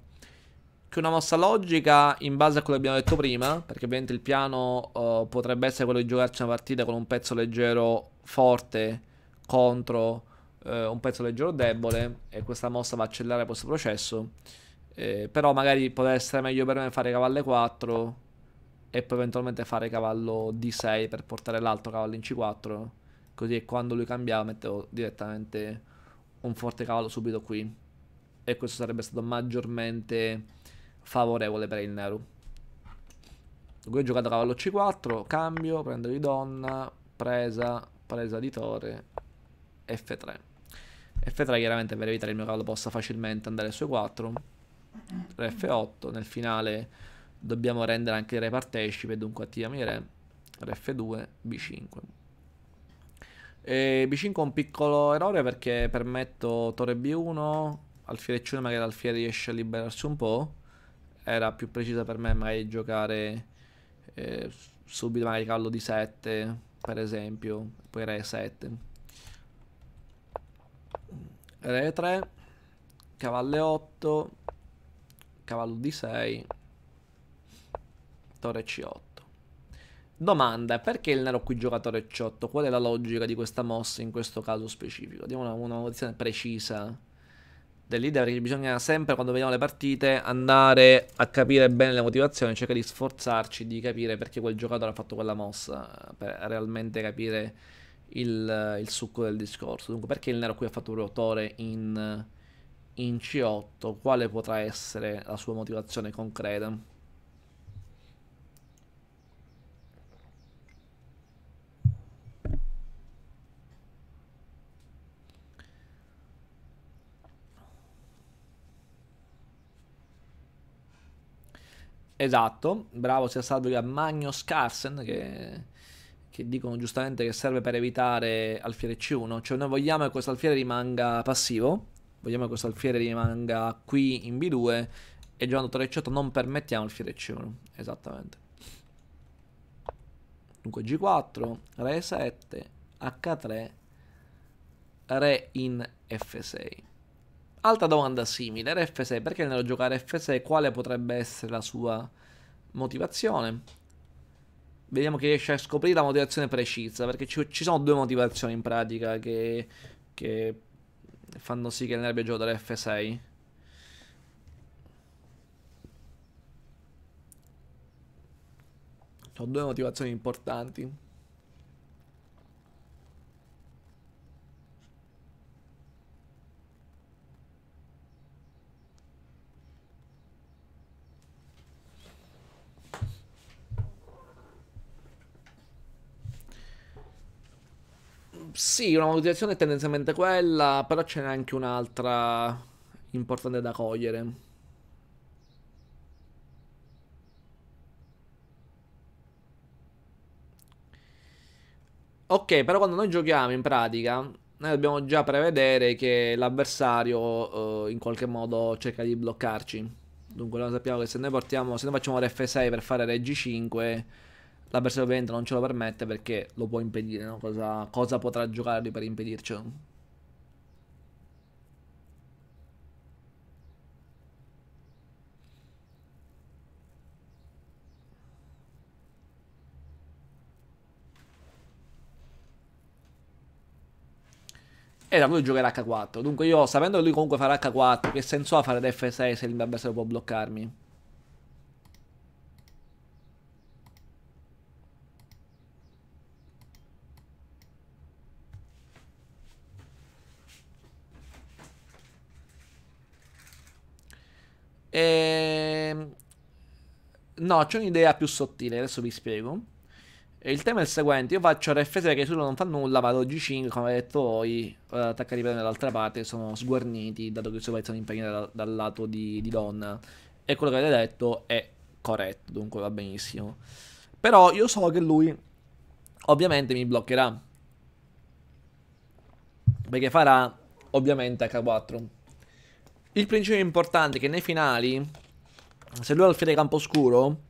Che una mossa logica in base a quello che abbiamo detto prima, perché ovviamente il piano uh, potrebbe essere quello di giocarci una partita con un pezzo leggero forte contro uh, un pezzo leggero debole e questa mossa va a accelerare questo processo. Eh, però magari potrebbe essere meglio per me fare cavalle 4 e poi eventualmente fare cavallo D6 per portare l'altro cavallo in C4 così quando lui cambiava mettevo direttamente un forte cavallo subito qui e questo sarebbe stato maggiormente favorevole per il Neru lui ha giocato cavallo C4 cambio, prendo di donna presa, presa di torre F3 F3 chiaramente per evitare che il mio cavallo possa facilmente andare su E4 F8 nel finale dobbiamo rendere anche il re partecipe, dunque attiviamo i re, re f 2 b5. E b5 è un piccolo errore perché permetto torre b1, alfiere c1 magari l'alfiere riesce a liberarsi un po', era più precisa per me magari giocare eh, subito magari callo di 7 per esempio, poi re 7. Re 3, cavallo 8, cavallo di 6 giocatore C8. Domanda, perché il nero qui giocatore C8? Qual è la logica di questa mossa in questo caso specifico? Diamo una, una nozione precisa del leader perché bisogna sempre quando vediamo le partite andare a capire bene le motivazioni, cercare di sforzarci di capire perché quel giocatore ha fatto quella mossa, per realmente capire il, il succo del discorso. Dunque perché il nero qui ha fatto un rotore in, in C8, quale potrà essere la sua motivazione concreta? Esatto, bravo sia stato a Magnus Carsen che, che, dicono giustamente che serve per evitare alfiere C1, cioè noi vogliamo che questo alfiere rimanga passivo, vogliamo che questo alfiere rimanga qui in B2 e giocando 3 c non permettiamo alfiere C1, esattamente. Dunque G4, Re 7, H3, Re in F6. Altra domanda simile, rf 6 perché nello giocare F6 quale potrebbe essere la sua motivazione? Vediamo che riesce a scoprire la motivazione precisa, perché ci, ci sono due motivazioni in pratica che, che fanno sì che ne abbia giocatore F6. Sono due motivazioni importanti. sì, una motivazione è tendenzialmente quella, però ce n'è anche un'altra importante da cogliere. Ok, però quando noi giochiamo in pratica, noi dobbiamo già prevedere che l'avversario eh, in qualche modo cerca di bloccarci. Dunque noi sappiamo che se noi, portiamo, se noi facciamo Rf6 per fare Reg5 l'avversario ovviamente non ce lo permette perché lo può impedire, no? cosa, cosa potrà giocare per impedircelo? E da lui giocherà H4. Dunque io sapendo che lui comunque farà H4, che senso ha fare ad F6 se il l'avversario può bloccarmi? No, c'è un'idea più sottile, adesso vi spiego. il tema è il seguente, io faccio RF3 che solo non fa nulla, vado G5, come avete detto voi, eh, attaccati bene dall'altra parte, sono sguarniti, dato che i suoi sono impegnati dal, dal lato di, di donna. E quello che avete detto è corretto, dunque va benissimo. Però io so che lui ovviamente mi bloccherà. Perché farà ovviamente H4. Il principio importante è che nei finali se lui ha alfiere campo scuro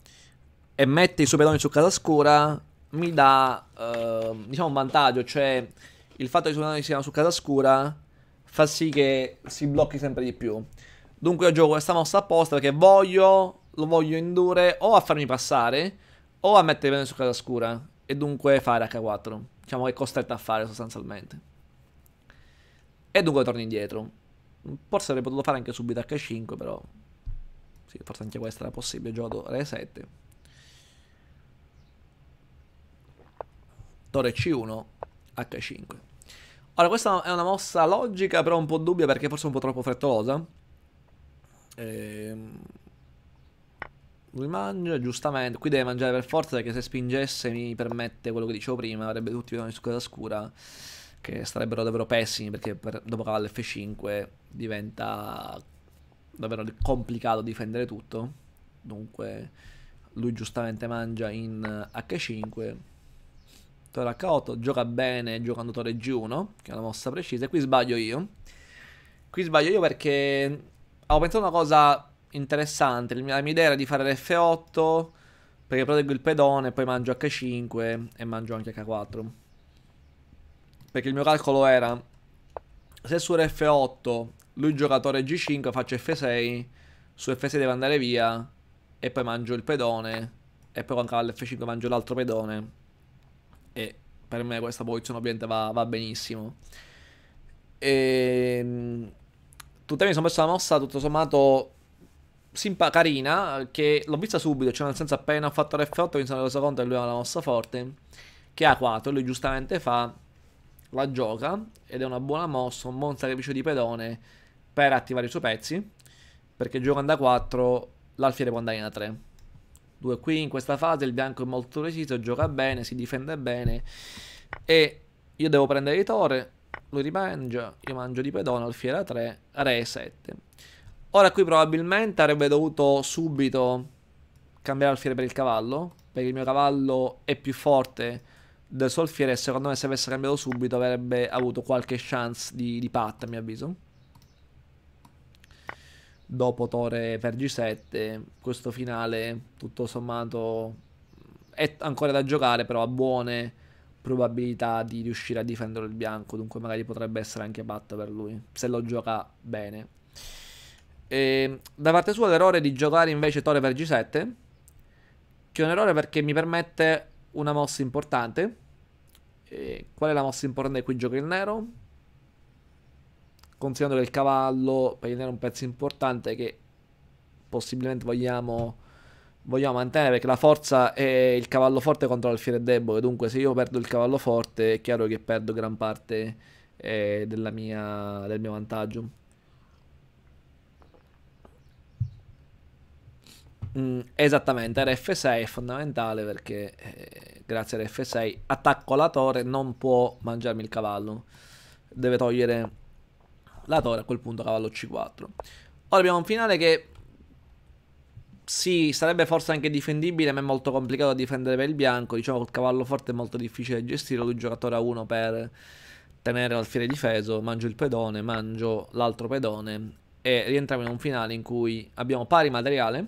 e mette i suoi pedoni su casa scura, mi dà, eh, diciamo, un vantaggio. Cioè, il fatto che i suoi pedoni siano su casa scura fa sì che si blocchi sempre di più. Dunque io gioco questa mossa apposta perché voglio, lo voglio indurre o a farmi passare o a mettere i pedoni su casa scura e dunque fare H4. Diciamo che è costretto a fare sostanzialmente. E dunque torno indietro. Forse avrei potuto fare anche subito H5 però sì, forse anche questa era possibile. Gioco re 7. Torre C1, H5. Ora, questa è una mossa logica, però un po' dubbia perché forse è un po' troppo frettolosa. Ehm... Lui mangia, giustamente. Qui deve mangiare per forza perché se spingesse mi permette quello che dicevo prima, avrebbe tutti i pioni di scura che sarebbero davvero pessimi perché per, dopo cavallo F5 diventa davvero complicato difendere tutto. Dunque lui giustamente mangia in H5. Eh, Torna H8, gioca bene giocando torre G1, che è una mossa precisa. E qui sbaglio io. Qui sbaglio io perché ho pensato una cosa interessante. La mia idea era di fare l'F8 perché proteggo il pedone, poi mangio H5 e mangio anche H4. Perché il mio calcolo era se su F8 lui giocatore G5, faccio F6, su F6 deve andare via, e poi mangio il pedone, e poi con cavallo F5 mangio l'altro pedone, e per me questa posizione ovviamente va, va benissimo. E... Ehm, tuttavia mi sono messo una mossa tutto sommato simpa- carina, che l'ho vista subito, cioè nel senso appena ho fatto l'F8 mi sono reso conto che lui ha una mossa forte, che ha 4, lui giustamente fa la gioca ed è una buona mossa, un buon sacrificio di pedone per attivare i suoi pezzi, perché giocando da 4 l'alfiere può andare in A3. Due qui in questa fase il bianco è molto preciso, gioca bene, si difende bene e io devo prendere di torre, lui rimangia, io mangio di pedone, alfiere A3, re 7. Ora qui probabilmente avrebbe dovuto subito cambiare alfiere per il cavallo, perché il mio cavallo è più forte del suo alfiere e secondo me se avesse cambiato subito avrebbe avuto qualche chance di, di patta a mio avviso dopo Tore per G7, questo finale tutto sommato è ancora da giocare, però ha buone probabilità di riuscire a difendere il bianco, dunque magari potrebbe essere anche batta per lui, se lo gioca bene. E, ehm, da parte sua l'errore di giocare invece Tore per G7, che è un errore perché mi permette una mossa importante. E eh, qual è la mossa importante qui gioca il nero? considerando che il cavallo per è un pezzo importante che possibilmente vogliamo, vogliamo mantenere perché la forza è il cavallo forte contro l'alfiere debole dunque se io perdo il cavallo forte è chiaro che perdo gran parte eh, mia, del mio vantaggio mm, esattamente rf6 è fondamentale perché eh, grazie rf 6 attacco la torre non può mangiarmi il cavallo deve togliere la torre a quel punto cavallo c4. Ora abbiamo un finale che sì, sarebbe forse anche difendibile, ma è molto complicato da difendere per il bianco. Diciamo che il cavallo forte è molto difficile da gestire. Lui giocatore a 1 per tenere l'alfiere difeso. Mangio il pedone, mangio l'altro pedone. E rientriamo in un finale in cui abbiamo pari materiale.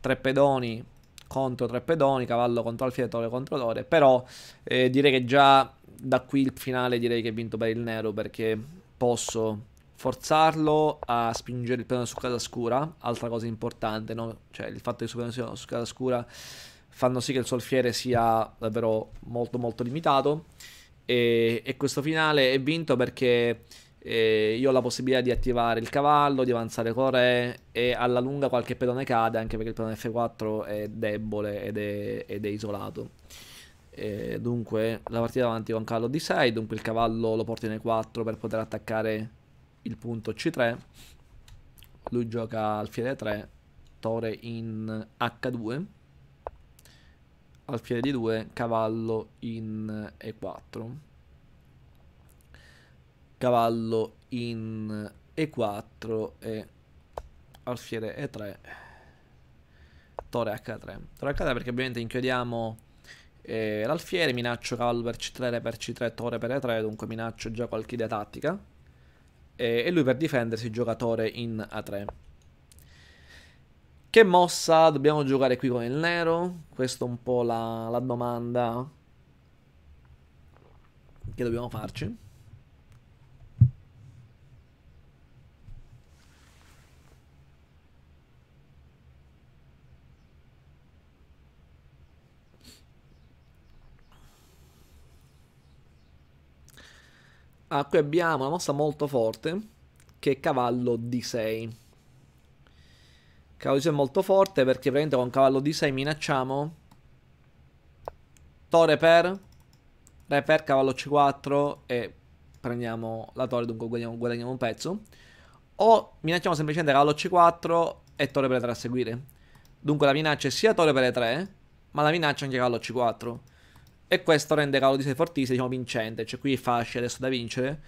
Tre pedoni contro tre pedoni, cavallo contro alfiere, torre contro torre. Però eh, direi che già da qui il finale direi che è vinto per il nero perché posso forzarlo a spingere il piano su casa scura, altra cosa importante, no? cioè il fatto che il suo piano su casa scura fanno sì che il solfiere sia davvero molto molto limitato e, e questo finale è vinto perché eh, io ho la possibilità di attivare il cavallo, di avanzare con re e alla lunga qualche pedone cade anche perché il pedone F4 è debole ed è, ed è isolato. E dunque la partita avanti con cavallo di 6, dunque il cavallo lo porta in E4 per poter attaccare il punto C3, lui gioca alfiere 3, tore in H2, alfiere di 2, cavallo in E4, cavallo in E4 e alfiere E3, tore H3. Tore H3 perché ovviamente inchiodiamo eh, l'alfiere, minaccio cavallo per C3, re per C3, tore per E3, dunque minaccio già qualche idea tattica eh, e lui per difendersi giocatore in A3. Che mossa dobbiamo giocare qui con il nero? Questa è un po' la, la domanda che dobbiamo farci. Ah, qui abbiamo una mossa molto forte che è cavallo D6. Cavallo D6 è molto forte perché praticamente con cavallo D6 minacciamo Tore per Re per cavallo C4 e prendiamo la torre dunque guadagniamo, guadagniamo, un pezzo o minacciamo semplicemente cavallo C4 e torre per E3 a seguire. Dunque la minaccia è sia torre per E3 ma la minaccia anche cavallo C4. E questo renderà l'Odissea Fortissima, diciamo, vincente. Cioè qui è facile adesso da vincere,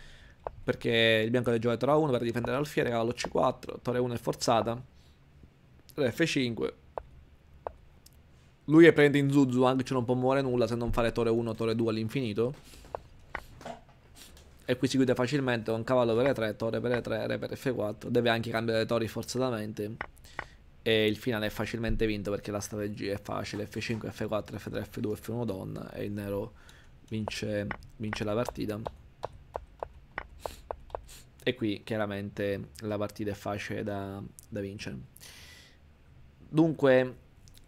perché il bianco del giocatore torre 1 per difendere l'alfiere, cavallo C4, torre 1 è forzata, F5. Lui è prende in Zuzu, anche cioè non può muovere nulla se non fare torre 1 torre 2 all'infinito. E qui si guida facilmente con cavallo per E3, torre per E3, re per F4. Deve anche cambiare le torri forzatamente e il finale è facilmente vinto perché la strategia è facile, F5, F4, F3, F2, F1 donna e il nero vince, vince la partita. E qui chiaramente la partita è facile da, da vincere. Dunque,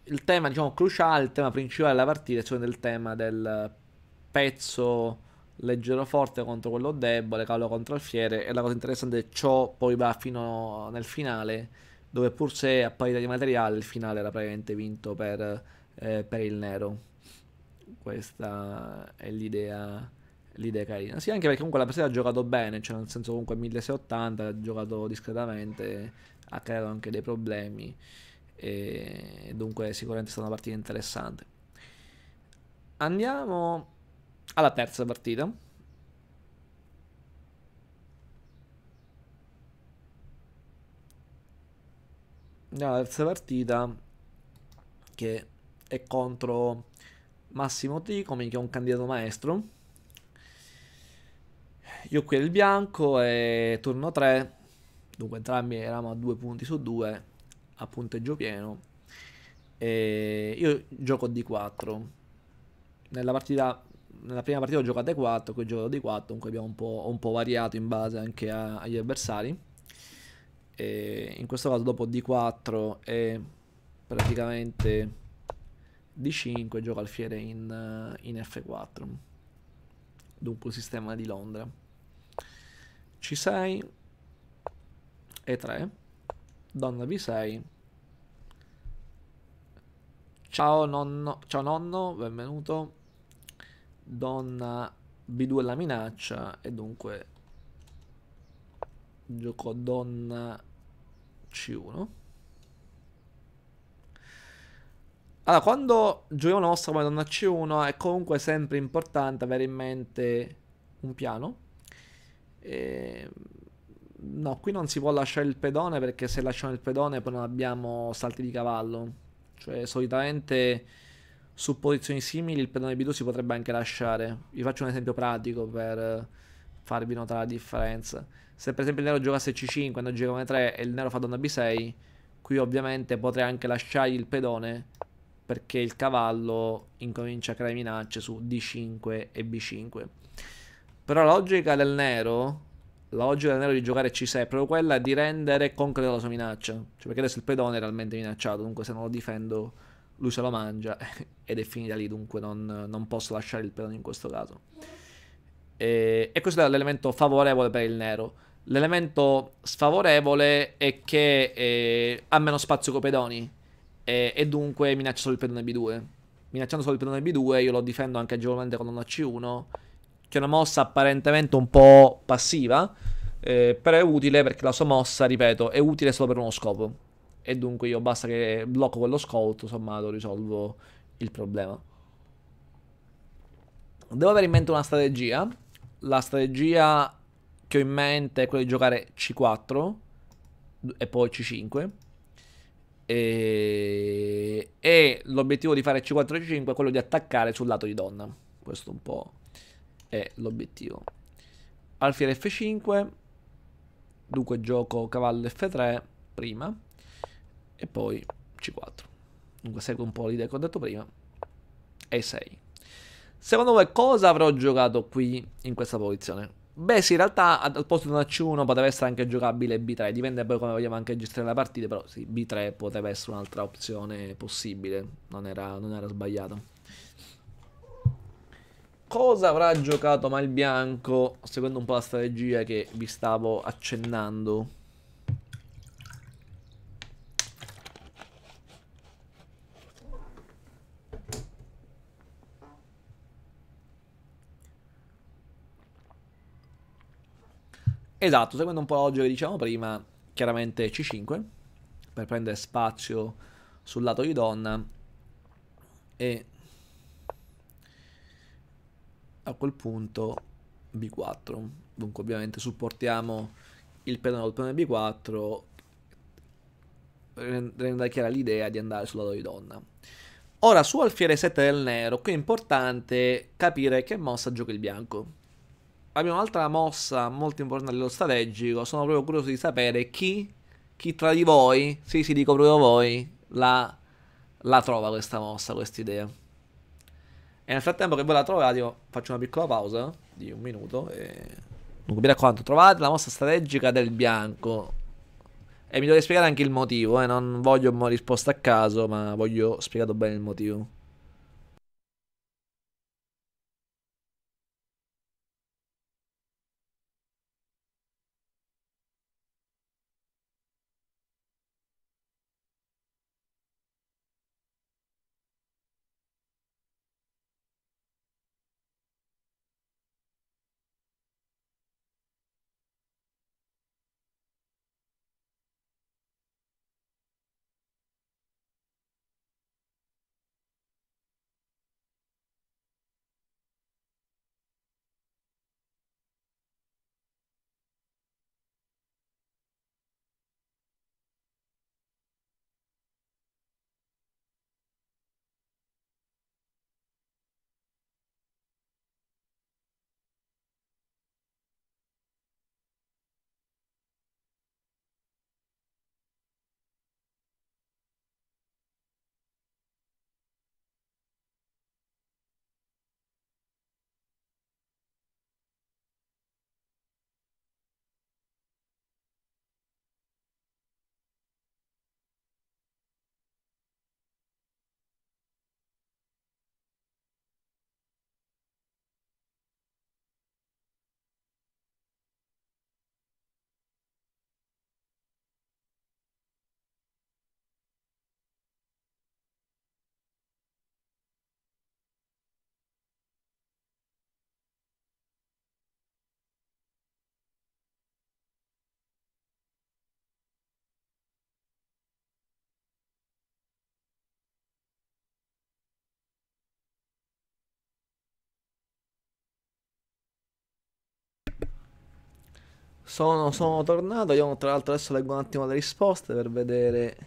il tema diciamo cruciale, il tema principale della partita è cioè il tema del pezzo leggero forte contro quello debole, cavolo contro alfiere e la cosa interessante è ciò poi va fino nel finale dove pur se a parità di materiale il finale era praticamente vinto per, eh, per il nero. Questa è l'idea, l'idea carina. Sì, anche perché comunque la partita ha giocato bene, cioè nel senso comunque 1680 ha giocato discretamente, ha creato anche dei problemi e dunque sicuramente è stata una partita interessante. Andiamo alla terza partita nella terza partita che è contro Massimo Tricomi che è un candidato maestro io qui il bianco e turno 3 dunque entrambi eravamo a 2 punti su 2 a punteggio pieno e io gioco D4 nella partita nella prima partita ho giocato D4 qui ho giocato D4 dunque abbiamo un po', un po variato in base anche a, agli avversari e in questo caso dopo D4 e praticamente D5 gioca alfiere in, eh, in F4 dunque sistema di Londra C6 E3 donna B6 ciao nonno ciao nonno benvenuto donna B2 la minaccia e dunque Gioco donna C1. Allora, quando giochiamo una mossa come donna C1 è comunque sempre importante avere in mente un piano. E... Ehm, no, qui non si può lasciare il pedone perché se lasciamo il pedone poi non abbiamo salti di cavallo. Cioè, solitamente su posizioni simili il pedone B2 si potrebbe anche lasciare. Vi faccio un esempio pratico per farvi notare la differenza. Se per esempio il nero giocasse C5, andando girone 3 e il nero fa donna B6, qui ovviamente potrei anche lasciargli il pedone perché il cavallo incomincia a creare minacce su D5 e B5. Però la logica del nero, la logica del nero di giocare C6 è proprio quella di rendere concreta la sua minaccia. Cioè perché adesso il pedone è realmente minacciato, dunque se non lo difendo lui se lo mangia ed è finita lì, dunque non, non posso lasciare il pedone in questo caso. E, e questo è l'elemento favorevole per il nero. L'elemento sfavorevole è che eh, ha meno spazio con i pedoni e, e, dunque minaccia solo il pedone B2. Minacciando solo il pedone B2 io lo difendo anche agevolmente con una C1, che è una mossa apparentemente un po' passiva, eh, però è utile perché la sua mossa, ripeto, è utile solo per uno scopo. E dunque io basta che blocco quello scolto, lo risolvo il problema. Devo avere in mente una strategia la strategia che ho in mente è quella di giocare C4 e poi C5. E, e l'obiettivo di fare C4 e C5 è quello di attaccare sul lato di donna. Questo un po' è l'obiettivo. Alfiere F5. Dunque gioco cavallo F3 prima e poi C4. Dunque segue un po' l'idea che ho detto prima. E6. Secondo voi cosa avrò giocato qui in questa posizione? Beh sì, in realtà al posto di una C1 poteva essere anche giocabile B3, dipende poi come vogliamo anche gestire la partita, però sì, B3 poteva essere un'altra opzione possibile, non era, non era sbagliato. Cosa avrà giocato Malbianco, secondo un po' la strategia che vi stavo accennando? Esatto, seguendo un po' la logica che diciamo prima, chiaramente C5 per prendere spazio sul lato di donna e a quel punto B4. Dunque ovviamente supportiamo il pedone del pedone B4 renda chiara l'idea di andare sul lato di donna. Ora su alfiere 7 del nero, qui è importante capire che mossa gioca il bianco abbiamo un'altra mossa molto importante dello strategico. Sono proprio curioso di sapere chi, chi tra di voi, sì, sì, dico proprio voi, la, la trova questa mossa, questa idea. E nel frattempo che voi la trovate, io faccio una piccola pausa di un minuto. E... Dunque, mi raccomando, trovate la mossa strategica del bianco. E mi dovete spiegare anche il motivo, eh? non voglio una risposta a caso, ma voglio spiegato bene il motivo. Sono, sono tornato, io tra l'altro adesso leggo un attimo le risposte per vedere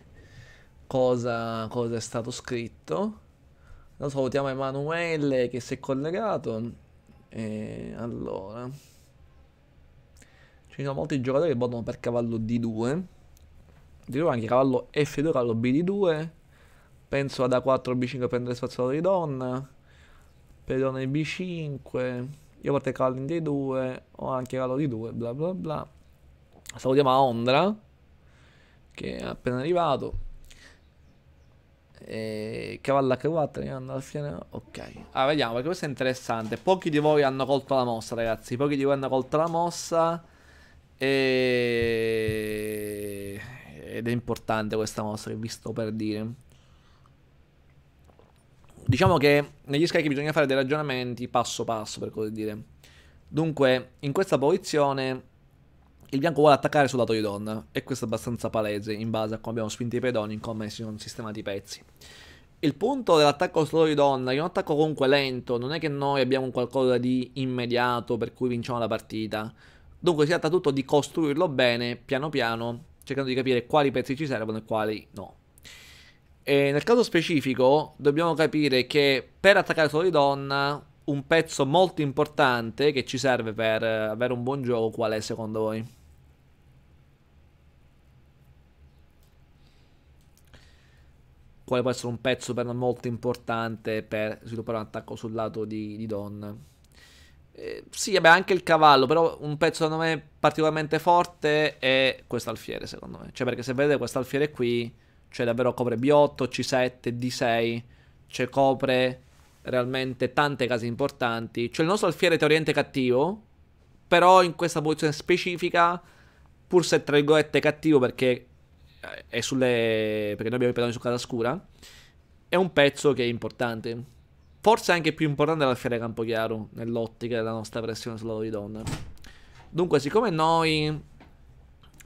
cosa, cosa è stato scritto. Lo salutiamo Emanuele che si è collegato. E allora, ci sono molti giocatori che votano per cavallo D2. Di nuovo anche cavallo F2, cavallo BD2. Penso ad A4, B5 per prendere spazio di donna. Pedone B5 io porto il cavallo in D2, ho anche Calo di due bla bla bla. Salutiamo Ondra, che è appena arrivato. E cavallo H4, io alla fine... Ok, allora ah, vediamo, perché questo è interessante. Pochi di voi hanno colto la mossa, ragazzi. Pochi di voi hanno colto la mossa. E... Ed è importante questa mossa che vi sto per dire. Diciamo che negli scarichi bisogna fare dei ragionamenti passo passo, per così dire. Dunque, in questa posizione il bianco vuole attaccare sul lato di donna e questo è abbastanza palese in base a come abbiamo spinto i pedoni, in come si sono sistemati i pezzi. Il punto dell'attacco sul lato di donna è un attacco comunque lento, non è che noi abbiamo qualcosa di immediato per cui vinciamo la partita. Dunque si tratta tutto di costruirlo bene, piano piano, cercando di capire quali pezzi ci servono e quali no. E nel caso specifico dobbiamo capire che per attaccare solo di donna un pezzo molto importante che ci serve per eh, avere un buon gioco qual è secondo voi? Quale può essere un pezzo per noi molto importante per sviluppare un attacco sul lato di, di donna? Eh, sì, vabbè, anche il cavallo, però un pezzo secondo me particolarmente forte è questo alfiere, secondo me. Cioè, perché se vedete questo alfiere qui cioè davvero copre B8, C7, D6, cioè copre realmente tante case importanti. Cioè il nostro alfiere teoriente cattivo, però in questa posizione specifica, pur se tra virgolette cattivo perché eh, è sulle... perché noi abbiamo i pedoni su casa scura, è un pezzo che è importante. Forse anche più importante dell'alfiere campo chiaro, nell'ottica della nostra pressione sul lato di donna. Dunque, siccome noi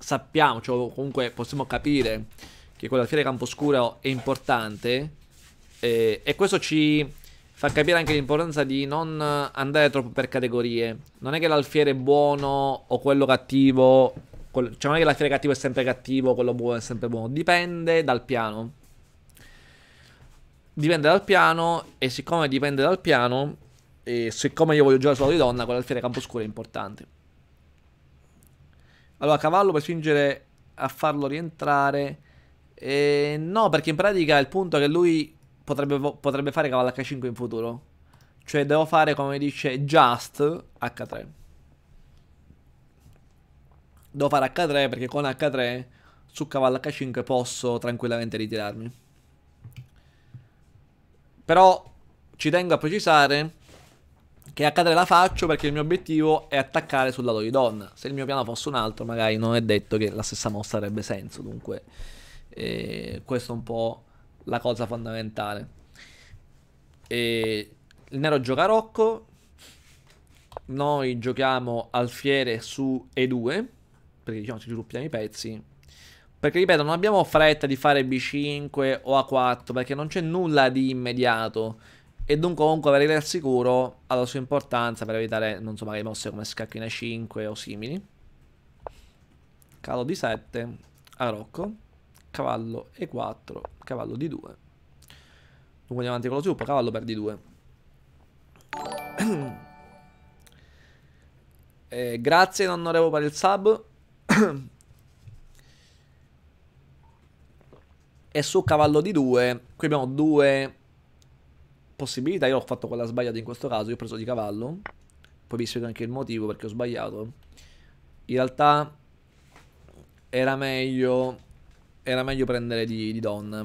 sappiamo, cioè comunque possiamo capire che quella del Fiere Camposcuro è importante eh, e questo ci fa capire anche l'importanza di non andare troppo per categorie. Non è che l'alfiere è buono o quello cattivo, quel, cioè non è che l'alfiere cattivo è sempre cattivo, quello buono è sempre buono, dipende dal piano. Dipende dal piano e siccome dipende dal piano e siccome io voglio giocare solo di donna, quell'alfiere camposcuro è importante. Allora, cavallo per spingere a farlo rientrare eh, no, perché in pratica il punto è che lui potrebbe, potrebbe fare cavallo H5 in futuro. Cioè devo fare, come dice, just H3. Devo fare H3 perché con H3 su cavallo H5 posso tranquillamente ritirarmi. Però ci tengo a precisare che H3 la faccio perché il mio obiettivo è attaccare sul lato di donna. Se il mio piano fosse un altro, magari non è detto che la stessa mossa avrebbe senso, dunque... E questa è un po' la cosa fondamentale. E il nero gioca Rocco, noi giochiamo alfiere su E2, perché diciamo ci gruppiamo i pezzi. Perché ripeto, non abbiamo fretta di fare B5 o A4, perché non c'è nulla di immediato. E dunque comunque avere il sicuro ha la sua importanza per evitare, non so, magari mosse come scacchina 5 o simili. Calo di 7 a Rocco cavallo E4, cavallo di 2 Dunque andiamo avanti con lo sviluppo, cavallo per di 2 eh, grazie nonno Revo per il sub. e su cavallo di 2 qui abbiamo due possibilità. Io ho fatto quella sbagliata in questo caso, io ho preso di cavallo. Poi vi spiego anche il motivo perché ho sbagliato. In realtà era meglio era meglio prendere di, di Don. Allora,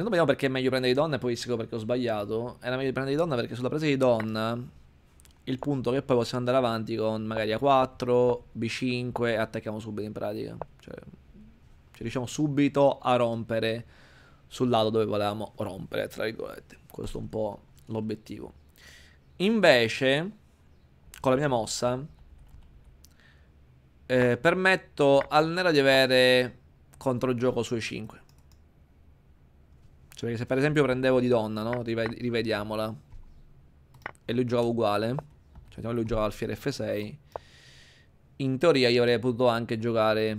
intanto vediamo perché è meglio prendere di Don e poi sicuro perché ho sbagliato. Era meglio prendere di Don perché sulla presa di donna il punto è che poi possiamo andare avanti con magari A4, B5 e attacchiamo subito in pratica. Cioè, ci riusciamo subito a rompere sul lato dove volevamo rompere, tra virgolette. Questo è un po' l'obiettivo. Invece, con la mia mossa, eh, permetto al nero di avere contro controgioco sui 5. Cioè, perché se per esempio prendevo di donna, no? rivediamola. E lui giocava uguale. Cioè, diciamo, lui giocava al fiere F6. In teoria io avrei potuto anche giocare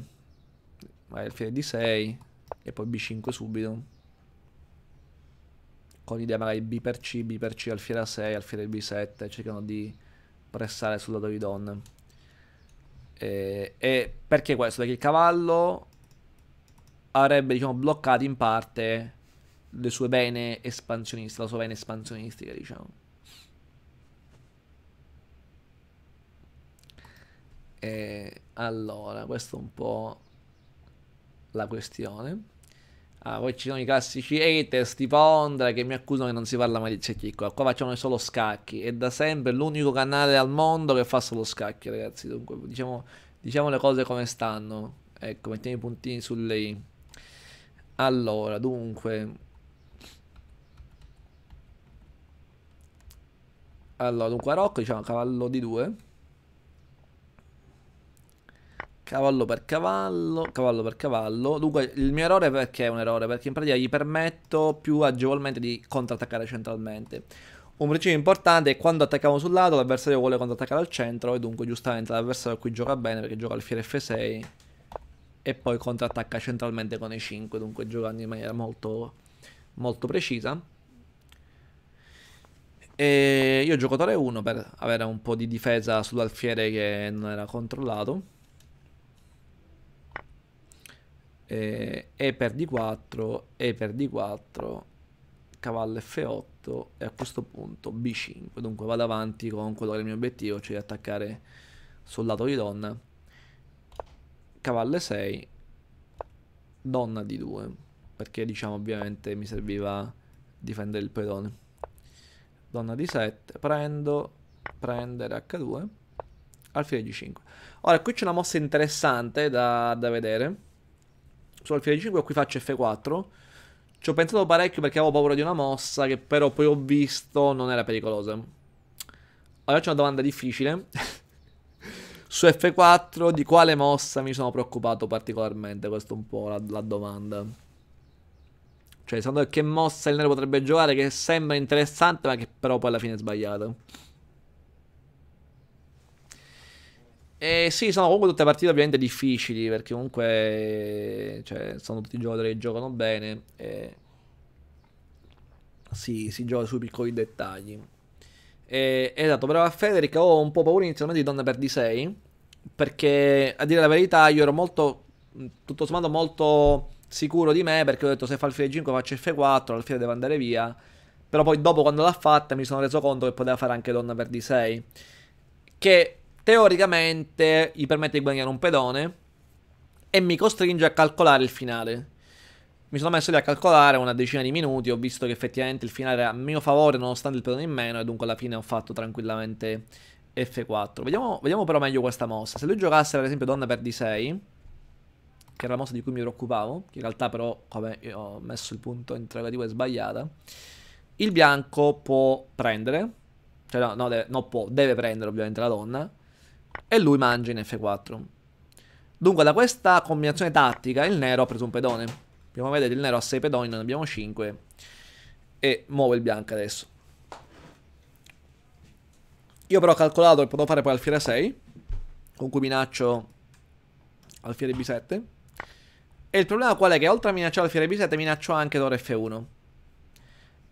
vai, fiere D6 e poi B5 subito. Con l'idea magari B per C, B per C, al fiere A6, al fiere B7, cercando di pressare sul lato di donna. Eh, e perché questo? Perché il cavallo avrebbe diciamo, bloccato in parte le sue vene espansionistiche, la sua vena espansionistica, diciamo. E allora, questo è un po' la questione. Ah, poi ci sono i classici haters tipo Ondra che mi accusano che non si parla mai di Zecchicco. Qua facciamo solo scacchi. È da sempre l'unico canale al mondo che fa solo scacchi, ragazzi. Dunque, diciamo, diciamo le cose come stanno. Ecco, mettiamo i puntini su lei. Allora, dunque. Allora, dunque a Rocco diciamo cavallo di 2 Cavallo per cavallo, cavallo per cavallo. Dunque, il mio errore perché è un errore? Perché in pratica gli permetto più agevolmente di contrattaccare centralmente. Un principio importante è quando attacchiamo sul lato, l'avversario vuole contrattaccare al centro e dunque giustamente l'avversario qui gioca bene perché gioca il fiere F6 e poi contrattacca centralmente con E5, dunque giocando in maniera molto, molto precisa. E io gioco torre 1 per avere un po' di difesa sull'alfiere che non era controllato. eh, E per D4, E per D4, cavallo F8 e a questo punto B5. Dunque vado avanti con quello che è il mio obiettivo, cioè attaccare sul lato di donna. Cavallo 6, donna D2, perché diciamo ovviamente mi serviva difendere il pedone. Donna D7, prendo, prendere H2, alfiere G5. Ora qui c'è una mossa interessante da, da vedere sulla alfiere 5 qui faccio F4. Ci ho pensato parecchio perché avevo paura di una mossa che però poi ho visto non era pericolosa. Allora c'è una domanda difficile. Su F4 di quale mossa mi sono preoccupato particolarmente? Questa è un po' la, la domanda. Cioè, secondo che mossa il nero potrebbe giocare che sembra interessante ma che però poi alla fine è sbagliata. Eh, sì, sono comunque tutte partite ovviamente difficili perché comunque cioè, sono tutti giocatori che giocano bene e eh, sì, si gioca sui piccoli dettagli. E, eh, esatto, però a Federica ho un po' paura inizialmente di Donna per D6 perché a dire la verità io ero molto, tutto sommato molto sicuro di me perché ho detto se fa il file 5 faccio F4, alla fine devo andare via. Però poi dopo quando l'ha fatta mi sono reso conto che poteva fare anche Donna per D6 che teoricamente gli permette di guadagnare un pedone e mi costringe a calcolare il finale. Mi sono messo lì a calcolare una decina di minuti, ho visto che effettivamente il finale era a mio favore nonostante il pedone in meno e dunque alla fine ho fatto tranquillamente F4. Vediamo, vediamo però meglio questa mossa. Se lui giocasse ad esempio donna per D6, che era la mossa di cui mi preoccupavo, che in realtà però, come ho messo il punto interrogativo è sbagliata, il bianco può prendere, cioè no, no, deve, no può, deve prendere ovviamente la donna, e lui mangia in F4. Dunque da questa combinazione tattica il nero ha preso un pedone. Dobbiamo vedere il nero ha 6 pedoni, noi abbiamo 5 e muove il bianco adesso. Io però ho calcolato che potevo fare poi alfiere 6, con cui minaccio alfiere B7. E il problema qual è? Che oltre a minacciare alfiere B7 minaccio anche d'ora F1.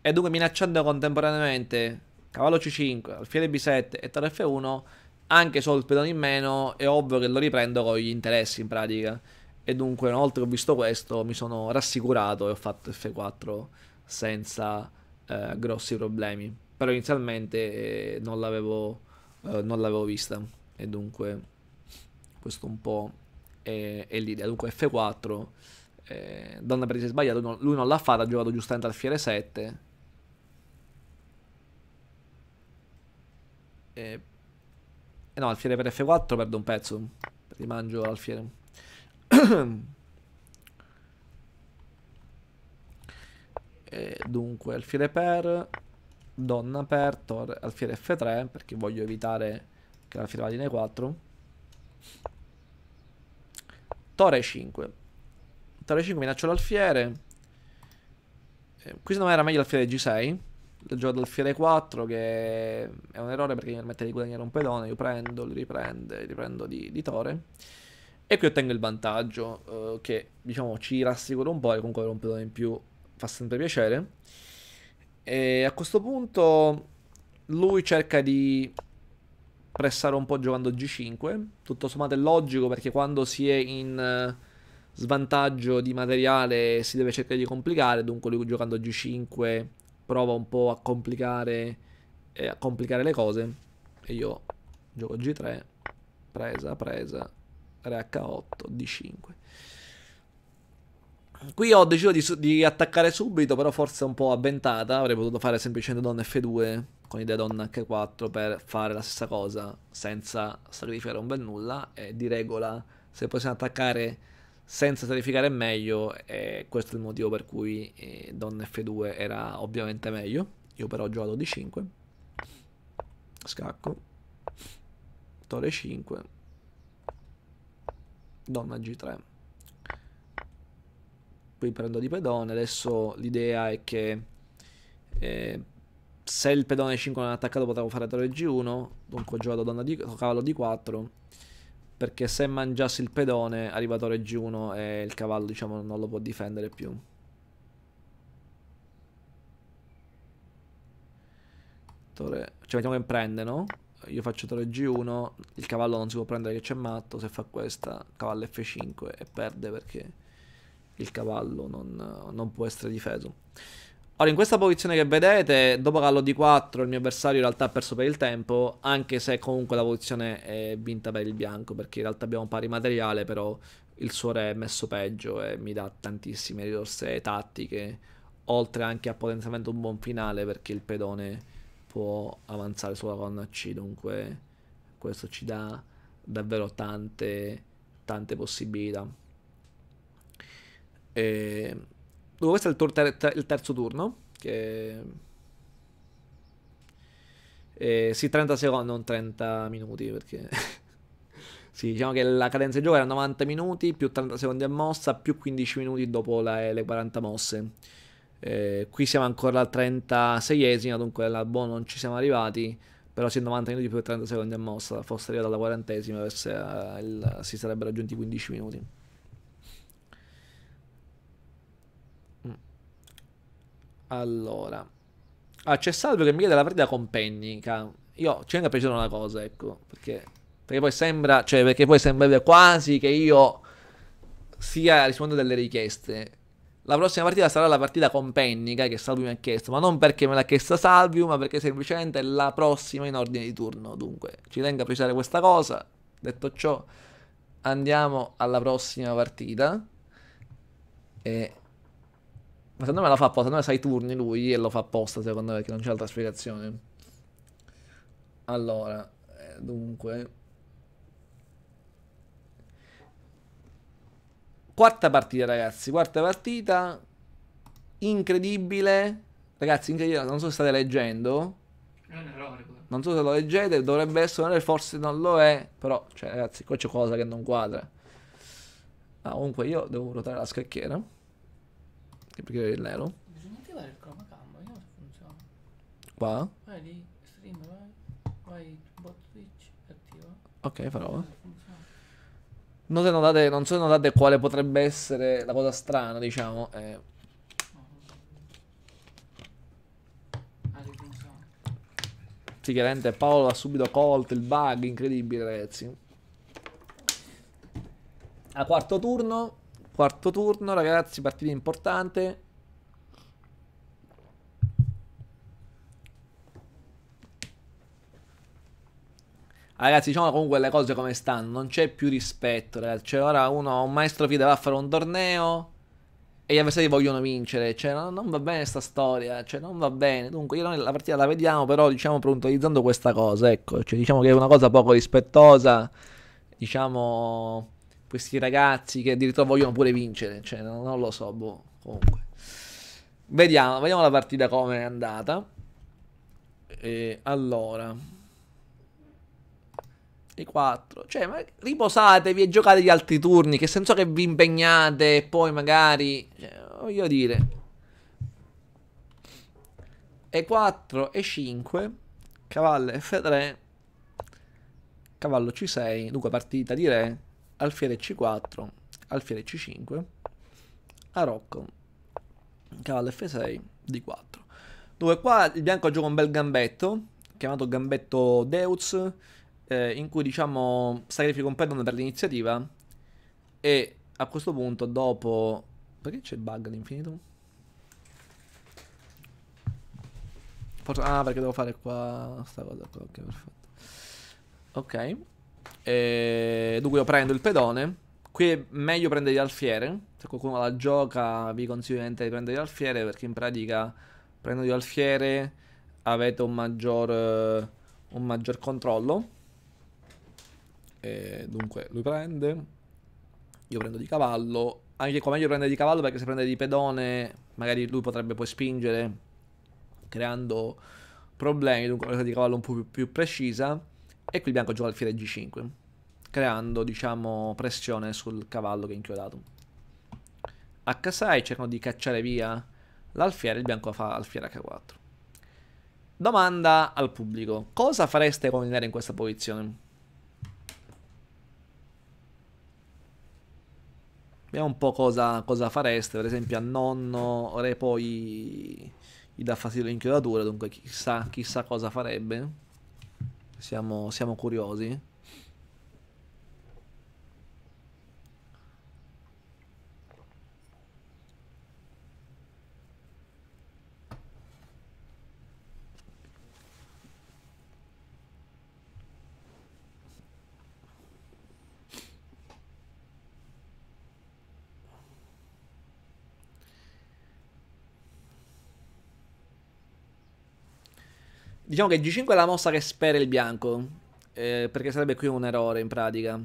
E dunque minacciando contemporaneamente cavallo C5, alfiere B7 e torre F1 anche se ho il pedone in meno è ovvio che lo riprendo con gli interessi in pratica e dunque una volta che ho visto questo mi sono rassicurato e ho fatto F4 senza eh, grossi problemi però inizialmente eh, non l'avevo eh, non l'avevo vista e dunque questo un po' è, è l'idea dunque F4 eh, donna per se sbagliato no, lui non l'ha fatta ha giocato giustamente al fiere 7 E eh, eh no, alfiere per F4 perdo un pezzo. Rimangio alfiere. e dunque, alfiere per... Donna per, tor, alfiere F3, perché voglio evitare che l'alfiere vada in E4. Tore 5. Tore 5 minaccio l'alfiere. Eh, qui secondo me era meglio l'alfiere G6 il gioco del fiere 4 che è un errore perché mi permette di guadagnare un pedone, io prendo, lo riprende, riprendo di, di Tore. E qui ottengo il vantaggio eh, che diciamo ci rassicura un po' e comunque avere un pedone in più fa sempre piacere. E a questo punto lui cerca di pressare un po' giocando G5, tutto sommato è logico perché quando si è in eh, svantaggio di materiale si deve cercare di complicare, dunque lui giocando G5 prova un po' a complicare, eh, a complicare le cose. E io gioco G3, presa, presa, re H8, D5. Qui ho deciso di, di, attaccare subito, però forse un po' avventata. Avrei potuto fare semplicemente donna F2 con idea donna H4 per fare la stessa cosa senza sacrificare un bel nulla. E di regola, se possiamo attaccare senza sacrificare meglio e eh, questo è il motivo per cui eh, Don F2 era ovviamente meglio. Io però ho giocato d 5. Scacco. Torre 5. Donna G3. Qui prendo di pedone. Adesso l'idea è che eh, se il pedone 5 non è attaccato potevo fare torre G1. Dunque ho giocato donna di, cavallo D4 perché se mangiasse il pedone arriva Torre 1 e il cavallo diciamo non lo può difendere più. Torre... Cioè vediamo che prende, no? Io faccio Torre G1, il cavallo non si può prendere che c'è matto, se fa questa cavallo F5 e perde perché il cavallo non, non può essere difeso. Ora, in questa posizione che vedete, dopo cavallo D4 il mio avversario in realtà ha perso per il tempo, anche se comunque la posizione è vinta per il bianco, perché in realtà abbiamo pari materiale, però il suo re è messo peggio e mi dà tantissime risorse tattiche, oltre anche a potenziamento un buon finale, perché il pedone può avanzare sulla colonna C, dunque questo ci dà davvero tante, tante possibilità. E Dunque, questo è il, ter- il terzo turno. Che... Eh, sì, 30 secondi, non 30 minuti, perché... sì, diciamo che la cadenza di gioco era 90 minuti, più 30 secondi a mossa, più 15 minuti dopo la, le 40 mosse. Eh, qui siamo ancora al 36esima, dunque alla buona non ci siamo arrivati, però se 90 minuti più 30 secondi a mossa fosse arrivata alla quarantesima, eh, si sarebbero aggiunti 15 minuti. Allora. Ah, c'è Salvio che mi chiede la partita con Pennica. Io ci tengo a precisare una cosa, ecco, perché, perché poi sembra, cioè, perché poi sembrerebbe quasi che io sia rispondendo delle richieste. La prossima partita sarà la partita con Pennica che Salvio mi ha chiesto, ma non perché me l'ha chiesta Salvio, ma perché semplicemente è la prossima in ordine di turno. Dunque, ci tengo a precisare questa cosa. Detto ciò, andiamo alla prossima partita. E ma secondo me lo fa apposta, secondo me sa turni lui e lo fa apposta secondo me, che non c'è altra spiegazione. Allora, eh, dunque... Quarta partita ragazzi, quarta partita, incredibile, ragazzi incredibile, non so se state leggendo, non so se lo leggete, dovrebbe essere, forse non lo è, però cioè, ragazzi qua c'è qualcosa che non quadra. Ah, comunque io devo ruotare la scacchiera. Che perché è nero? Bisogna attivare il chroma cam, vediamo se funziona. Qua? Vai lì, stream, vai. Vai, bot Twitch, attiva. Ok, farò. Non, notate, non so notate quale potrebbe essere la cosa strana, diciamo. Eh. Sì, chiaramente Paolo ha subito colto il bug, incredibile ragazzi. A quarto turno Quarto turno, ragazzi, partita importante. Ragazzi, diciamo comunque le cose come stanno, non c'è più rispetto, ragazzi. Cioè, ora uno, un maestro FIDE va a fare un torneo e gli avversari vogliono vincere. Cioè, non, non va bene sta storia, cioè, non va bene. Dunque, noi la partita la vediamo, però, diciamo, puntualizzando questa cosa, ecco. Cioè, diciamo che è una cosa poco rispettosa, diciamo questi ragazzi che addirittura vogliono pure vincere, cioè non, non lo so, boh, comunque. Vediamo, vediamo la partita come è andata. E allora. E 4. Cioè, ma riposatevi e giocate gli altri turni. Che senso che vi impegnate e poi magari... Cioè, voglio dire... E4, E5, cavallo F3, cavallo C6, dunque partita di re, alfiere c4, alfiere c5, arocco, cavallo f6, d4. Dunque qua il bianco gioca un bel gambetto, chiamato gambetto Deus, eh, in cui diciamo sacrifica un pedone per l'iniziativa e a questo punto dopo... Perché c'è il bug all'infinito? Forse... Ah, perché devo fare qua... Sta cosa qua, ok, perfetto. Ok. E eh, dunque io prendo il pedone. Qui è meglio prendere alfiere. Se qualcuno la gioca vi consiglio di prendere alfiere perché in pratica prendendo alfiere avete un maggior, eh, un maggior controllo. E eh, dunque lui prende. Io prendo di cavallo. Anche qua meglio prendere di cavallo perché se prende di pedone magari lui potrebbe poi spingere creando problemi. Dunque una cosa di cavallo un po' più, più precisa. E qui il bianco gioca alfiere g5, creando, diciamo, pressione sul cavallo che è inchiodato. H6 cercano di cacciare via l'alfiere, il bianco fa alfiere h4. Domanda al pubblico, cosa fareste con il nero in questa posizione? Vediamo un po' cosa, cosa, fareste, per esempio a nonno re poi gli dà fastidio l'inchiodatura, dunque chissà, chissà cosa farebbe. Siamo, siamo curiosi. Diciamo che G5 è la mossa che spera il bianco, eh, perché sarebbe qui un errore in pratica.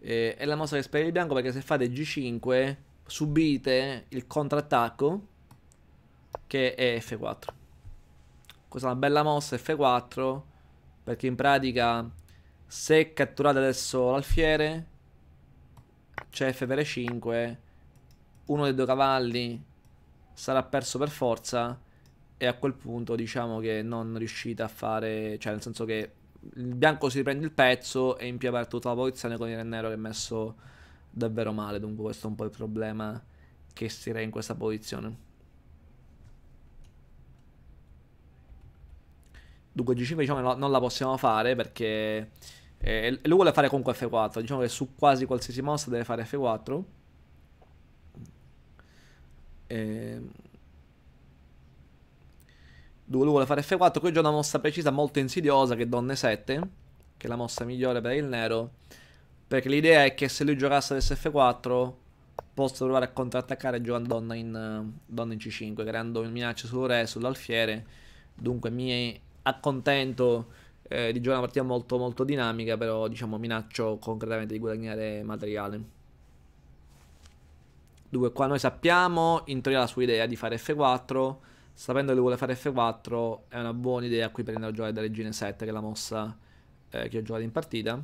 Eh, è la mossa che spera il bianco perché se fate G5 subite il contrattacco che è F4. Questa è una bella mossa F4 perché in pratica se catturate adesso l'alfiere c'è F per 5 uno dei due cavalli sarà perso per forza e a quel punto diciamo che non riuscite a fare, cioè nel senso che il bianco si riprende il pezzo e impiava tutta la posizione con il nero che è messo davvero male, dunque questo è un po' il problema che si re in questa posizione. Dunque G5 diciamo non la possiamo fare perché eh, lui vuole fare comunque F4, diciamo che su quasi qualsiasi mossa deve fare F4. Ehm lui vuole fare F4, qui già una mossa precisa molto insidiosa che è Donne 7, che è la mossa migliore per il nero, perché l'idea è che se lui giocasse adesso F4 posso provare a contrattaccare giocando donna in, eh, donna in C5, creando minacce sul re, sull'alfiere, dunque mi accontento eh, di giocare una partita molto, molto dinamica, però diciamo minaccio concretamente di guadagnare materiale. Dunque qua noi sappiamo in teoria la sua idea di fare F4, sapendo che vuole fare F4 è una buona idea qui prendere a giocare da regine 7 che è la mossa eh, che ho giocato in partita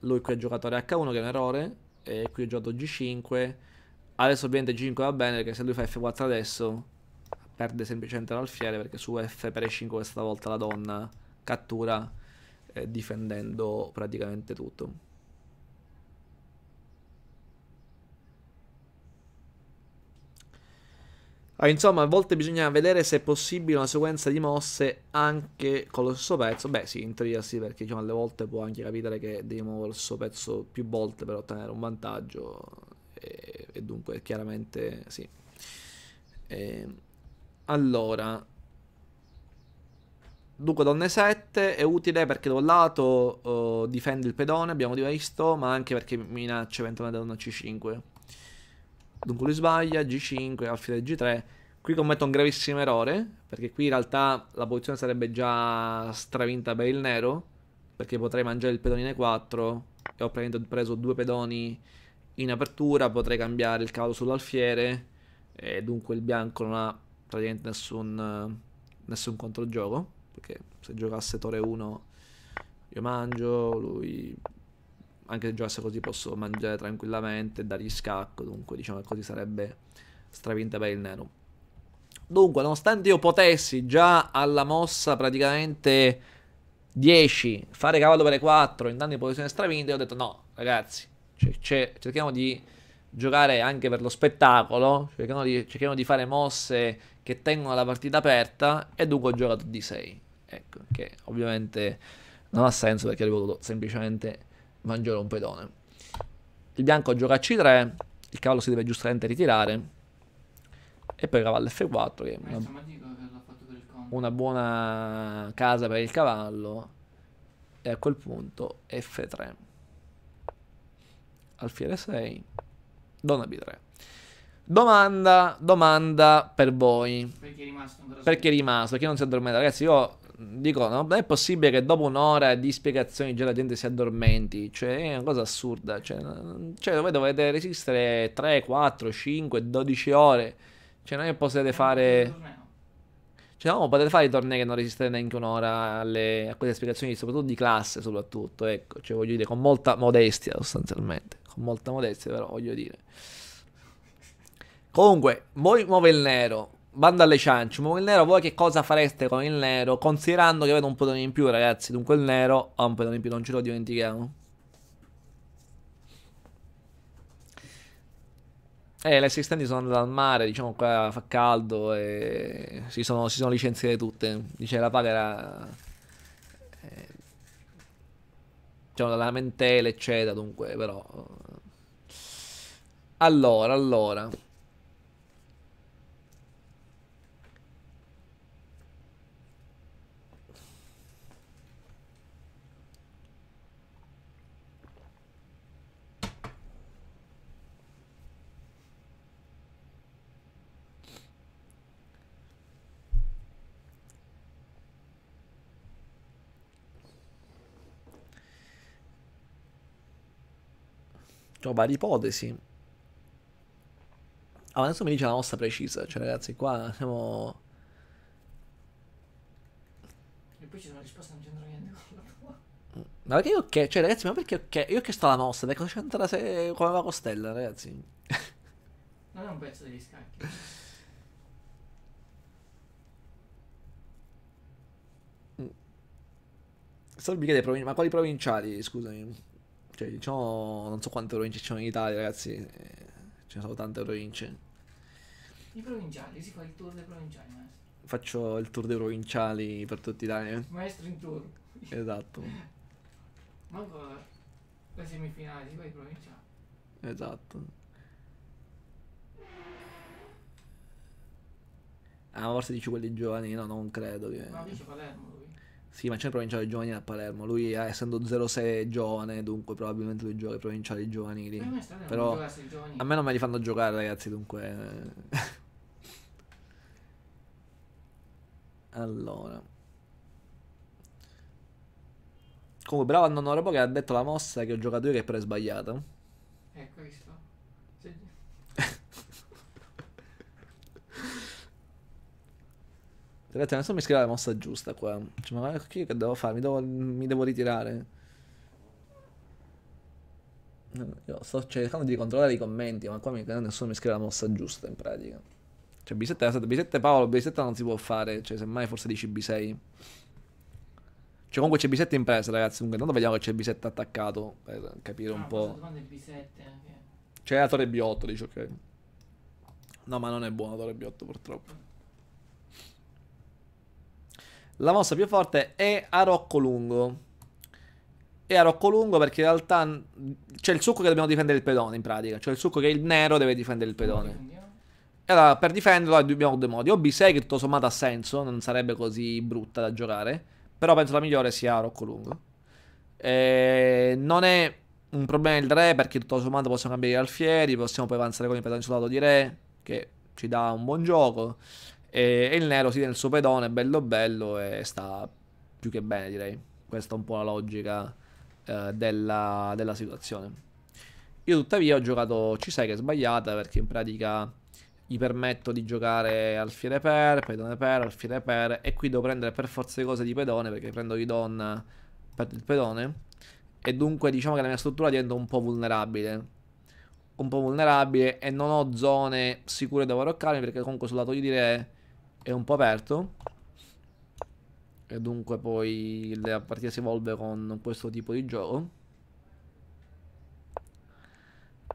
lui qui ha giocatore H1 che è un errore e qui ho giocato G5 adesso ovviamente G5 va bene perché se lui fa F4 adesso perde semplicemente l'alfiere perché su F per E5 questa volta la donna cattura eh, difendendo praticamente tutto Ah, insomma, a volte bisogna vedere se è possibile una sequenza di mosse anche con lo stesso pezzo. Beh, sì, in teoria sì, perché diciamo, alle volte può anche capitare che devi muovere lo stesso pezzo più volte per ottenere un vantaggio. E, e dunque, chiaramente sì. E, ehm, allora, dunque, donne 7 è utile perché da un lato oh, difende il pedone, abbiamo visto, ma anche perché minaccia eventualmente donna C5. Dunque lui sbaglia, G5, alfile G3. Qui commette un gravissimo errore, perché qui in realtà la posizione sarebbe già stravinta per il nero, perché potrei mangiare il pedonine 4 e ho preso due pedoni in apertura, potrei cambiare il cavallo sull'alfiere e dunque il bianco non ha praticamente nessun, nessun controgioco, perché se giocasse torre 1 io mangio, lui anche se giocasse così posso mangiare tranquillamente, e dargli scacco, dunque diciamo che così sarebbe stravinta per il Nero. Dunque, nonostante io potessi già alla mossa praticamente 10 fare cavallo per le 4 in entrando in posizione stravinta, ho detto no, ragazzi, cerchiamo di giocare anche per lo spettacolo, cerchiamo di, cerchiamo di fare mosse che tengono la partita aperta e dunque ho giocato D6. Ecco, che ovviamente non ha senso perché ho dovuto semplicemente Vangelo è un pedone. Il bianco gioca a C3, il cavallo si deve giustamente ritirare. E poi cavallo F4 che è una, una buona casa per il cavallo. E a quel punto F3. Alfiere 6, donna B3. Domanda, domanda per voi. Perché è rimasto? Perché è rimasto, chi non si addormenta. Ragazzi, io dico, non è possibile che dopo un'ora di spiegazioni già la gente si addormenti, cioè è una cosa assurda, cioè, cioè voi dovete resistere 3, 4, 5, 12 ore, cioè non è potete fare... Cioè no, potete fare i tornei che non resistete neanche un'ora alle... a queste spiegazioni, soprattutto di classe, soprattutto, ecco, cioè voglio dire, con molta modestia sostanzialmente, con molta modestia però voglio dire. Comunque, muove il nero, Bando alle ciance, ma con il nero voi che cosa fareste con il nero? Considerando che avete un pedone in più ragazzi, dunque il nero ha un pedone in più, non ce lo dimentichiamo. Eh, le assistenti sono andate al mare, diciamo qua fa caldo e si sono, si sono licenziate tutte. Dice la paga era... Eh, diciamo, la lamentele, eccetera, dunque, però... Allora, allora... ho varie ipotesi. Ah, ma adesso mi dice la nostra precisa, cioè ragazzi, qua siamo... E poi ci sono risposte, non c'entra niente con la tua. Ma perché ok? Che... Cioè ragazzi, ma perché ok? Io che sto la nostra, perché cosa c'entra se... come la costella, ragazzi? non è un pezzo degli scacchi. Mm. Sono mica dei provinciali, ma quali provinciali, scusami? Cioè, diciamo, non so quante province ci sono in Italia, ragazzi. Eh, ce ne sono tante province. I provinciali, si fa il tour dei provinciali, maestro. Faccio il tour dei provinciali per tutti i Italia. Eh. Maestro in tour. Esatto. Manco le semifinali, si fa i provinciali. Esatto. Ah, forse dici quelli giovani, no, non credo. Che... Ma dice Palermo. Sì, ma c'è il provinciale giovanile a Palermo. Lui, eh, essendo 06 giovane, dunque probabilmente lui gioca i provinciali giovanili. Ma strano, Però a me non me li fanno giocare, ragazzi. Dunque. Eh. allora. Comunque, bravo a Nonno Robo che ha detto la mossa che ho giocato io che è però è sbagliata. Ecco, visto. Ragazzi, adesso mi scrive la mossa giusta qua. Cioè, ma che devo fare? Mi devo, mi devo ritirare? Io sto cercando di controllare i commenti, ma qua mi, nessuno mi scrive la mossa giusta in pratica. Cioè, bisetta è stata bisetta Paolo, bisetta non si può fare. Cioè, semmai forse dici B6. Cioè, comunque c'è bisetta in presa, ragazzi. Comunque, tanto vediamo che c'è B7 attaccato per capire no, un ah, po'. C'è la torre B8, dice ok. No, ma non è buona la torre B8 purtroppo. La mossa più forte è a Rocco Lungo. E a Rocco Lungo perché in realtà c'è il succo che dobbiamo difendere il pedone in pratica. Cioè il succo che il nero deve difendere il pedone. E allora per difenderlo abbiamo due modi. O B6 che tutto sommato ha senso, non sarebbe così brutta da giocare. Però penso la migliore sia a Rocco Lungo. E non è un problema il re perché tutto sommato possiamo cambiare gli alfieri, possiamo poi avanzare con il pedone sul lato di re che ci dà un buon gioco. E, e il nero si tiene il suo pedone bello bello e sta più che bene, direi. Questa è un po' la logica eh, della, della situazione. Io tuttavia ho giocato C6 che è sbagliata perché in pratica gli permetto di giocare alfiere per, pedone per, alfiere per e qui devo prendere per forza di cose di pedone perché prendo di donna per il pedone e dunque diciamo che la mia struttura diventa un po' vulnerabile un po' vulnerabile e non ho zone sicure dove varoccarmi perché comunque sul lato di dire è un po' aperto e dunque poi la partita si evolve con questo tipo di gioco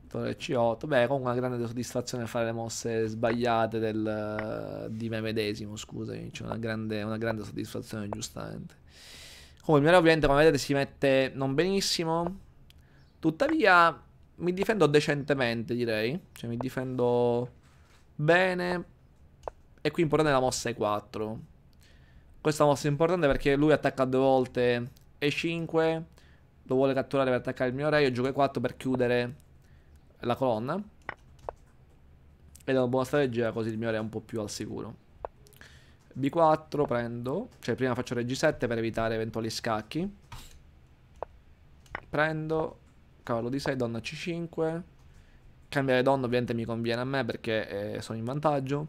Torre C8 beh con una grande soddisfazione fare le mosse sbagliate del, di me medesimo scusami eh. c'è una, una grande, soddisfazione giustamente comunque il mio ovviamente come vedete si mette non benissimo tuttavia mi difendo decentemente direi cioè mi difendo bene e qui importante la mossa E4. Questa mossa è importante perché lui attacca due volte E5. Lo vuole catturare per attaccare il mio re. Io gioco E4 per chiudere la colonna. Ed è una buona strategia così il mio re è un po' più al sicuro. B4 prendo, cioè prima faccio re G7 per evitare eventuali scacchi. Prendo, cavallo di 6, donna C5. Cambiare donna ovviamente mi conviene a me perché eh, sono in vantaggio.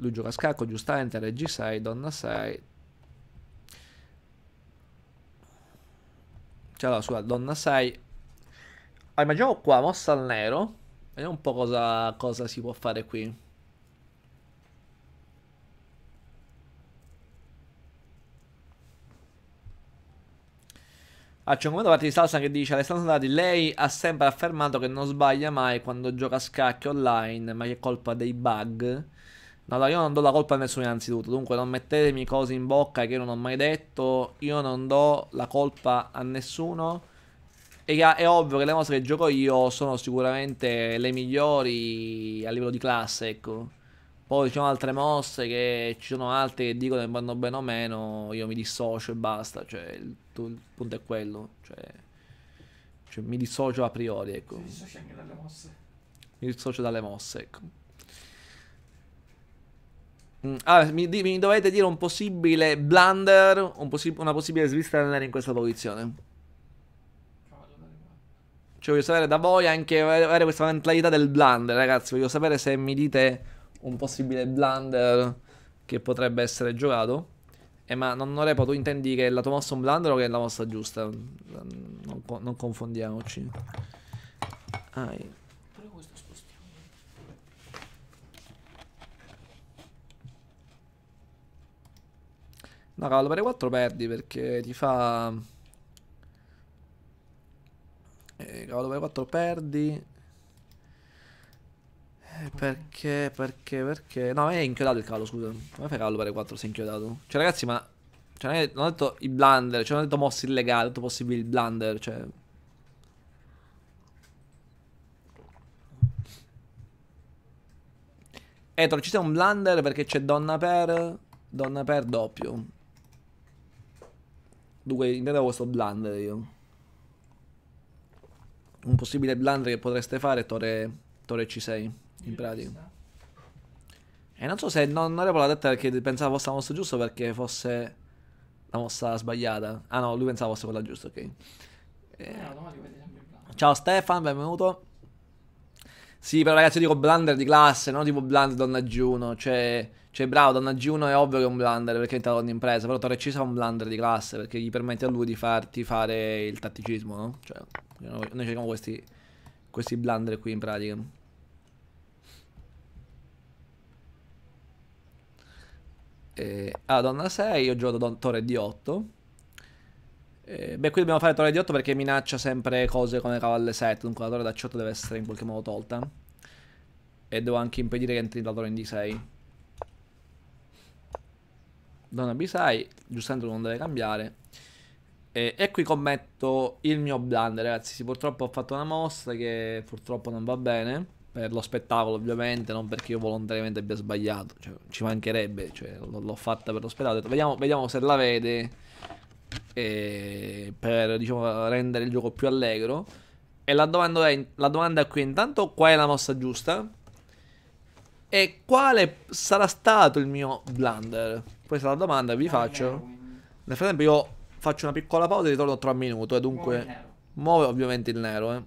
Lui gioca a scacco, giustamente, reggi 6, donna 6. Cioè, la scusa donna 6. Ah, immaginiamo qua, mossa al nero. Vediamo un po' cosa, cosa si può fare qui. Ah, c'è un commento da parte di Salsa che dice Alessandro Soldati, lei ha sempre affermato che non sbaglia mai quando gioca a scacchi online, ma che è colpa dei bug. Allora, io non do la colpa a nessuno innanzitutto, dunque non mettetemi cose in bocca che io non ho mai detto, io non do la colpa a nessuno. E è ovvio che le mosse che gioco io sono sicuramente le migliori a livello di classe, ecco. Poi ci sono altre mosse che ci sono altre che dicono che vanno bene o meno, io mi dissocio e basta, cioè il, il punto è quello, cioè, cioè mi dissocio a priori, ecco. Mi dissocio anche dalle mosse. Mi dissocio dalle mosse, ecco. Mm, ah, mi, mi, dovete dire un possibile blunder, un possi una possibile svista allenare in questa posizione. Cioè voglio sapere da voi anche avere questa mentalità del blunder, ragazzi. Voglio sapere se mi dite un possibile blunder che potrebbe essere giocato. Eh, ma non, non repo, tu intendi che la tua mossa è un blunder o che è la mossa giusta? Non, non confondiamoci. Ah, No, cavolo, pari 4 perdi perché ti fa... Eh, cavolo, pari 4 perdi... Eh, perché, perché, perché... No, è inchiodato il cavallo, scusa. Come fai cavallo pari 4 se è inchiodato? Cioè, ragazzi, ma... Cioè, non, ho detto i blunder, cioè, non ho detto mosse illegali, ho detto possibili blunder, cioè... Etro, ci sta un blunder perché c'è donna per... Donna per doppio. Dunque, intendevo questo blunder io. Un possibile blunder che potreste fare è Torre, Torre C6, in pratica. E eh, non so se non, non avevo la detta perché pensavo fosse la mossa giusta perché fosse la mossa sbagliata. Ah no, lui pensava fosse quella giusta, ok. E... Eh, ciao Stefan, benvenuto. Sì, però ragazzi, io dico blunder di classe, non tipo blunder donna Juno, cioè... Cioè bravo, Donna G1 è ovvio che è un blunder perché è entrato in impresa, però Torre C è un blunder di classe perché gli permette a lui di farti fare il tatticismo, no? Cioè, noi, cerchiamo questi, questi blunder qui in pratica. Eh, ah, donna 6, io gioco don, torre D8. beh, qui dobbiamo fare torre D8 perché minaccia sempre cose come cavalle 7, dunque la torre da 8 deve essere in qualche modo tolta. E devo anche impedire che entri la torre in D6. Donna Bisai, giustamente non deve cambiare. E, e, qui commetto il mio blunder, ragazzi. Sì, purtroppo ho fatto una mossa che purtroppo non va bene. Per lo spettacolo, ovviamente, non perché io volontariamente abbia sbagliato. Cioè, ci mancherebbe, cioè, l'ho fatta per lo spettacolo. Vediamo, vediamo, se la vede. E, per diciamo, rendere il gioco più allegro. E la domanda, è, la domanda è qui: intanto, qual è la mossa giusta? E quale sarà stato il mio blunder? Questa è la domanda che vi faccio. Nel frattempo io faccio una piccola pausa e ritorno tra un minuto. E dunque muove ovviamente il nero, eh.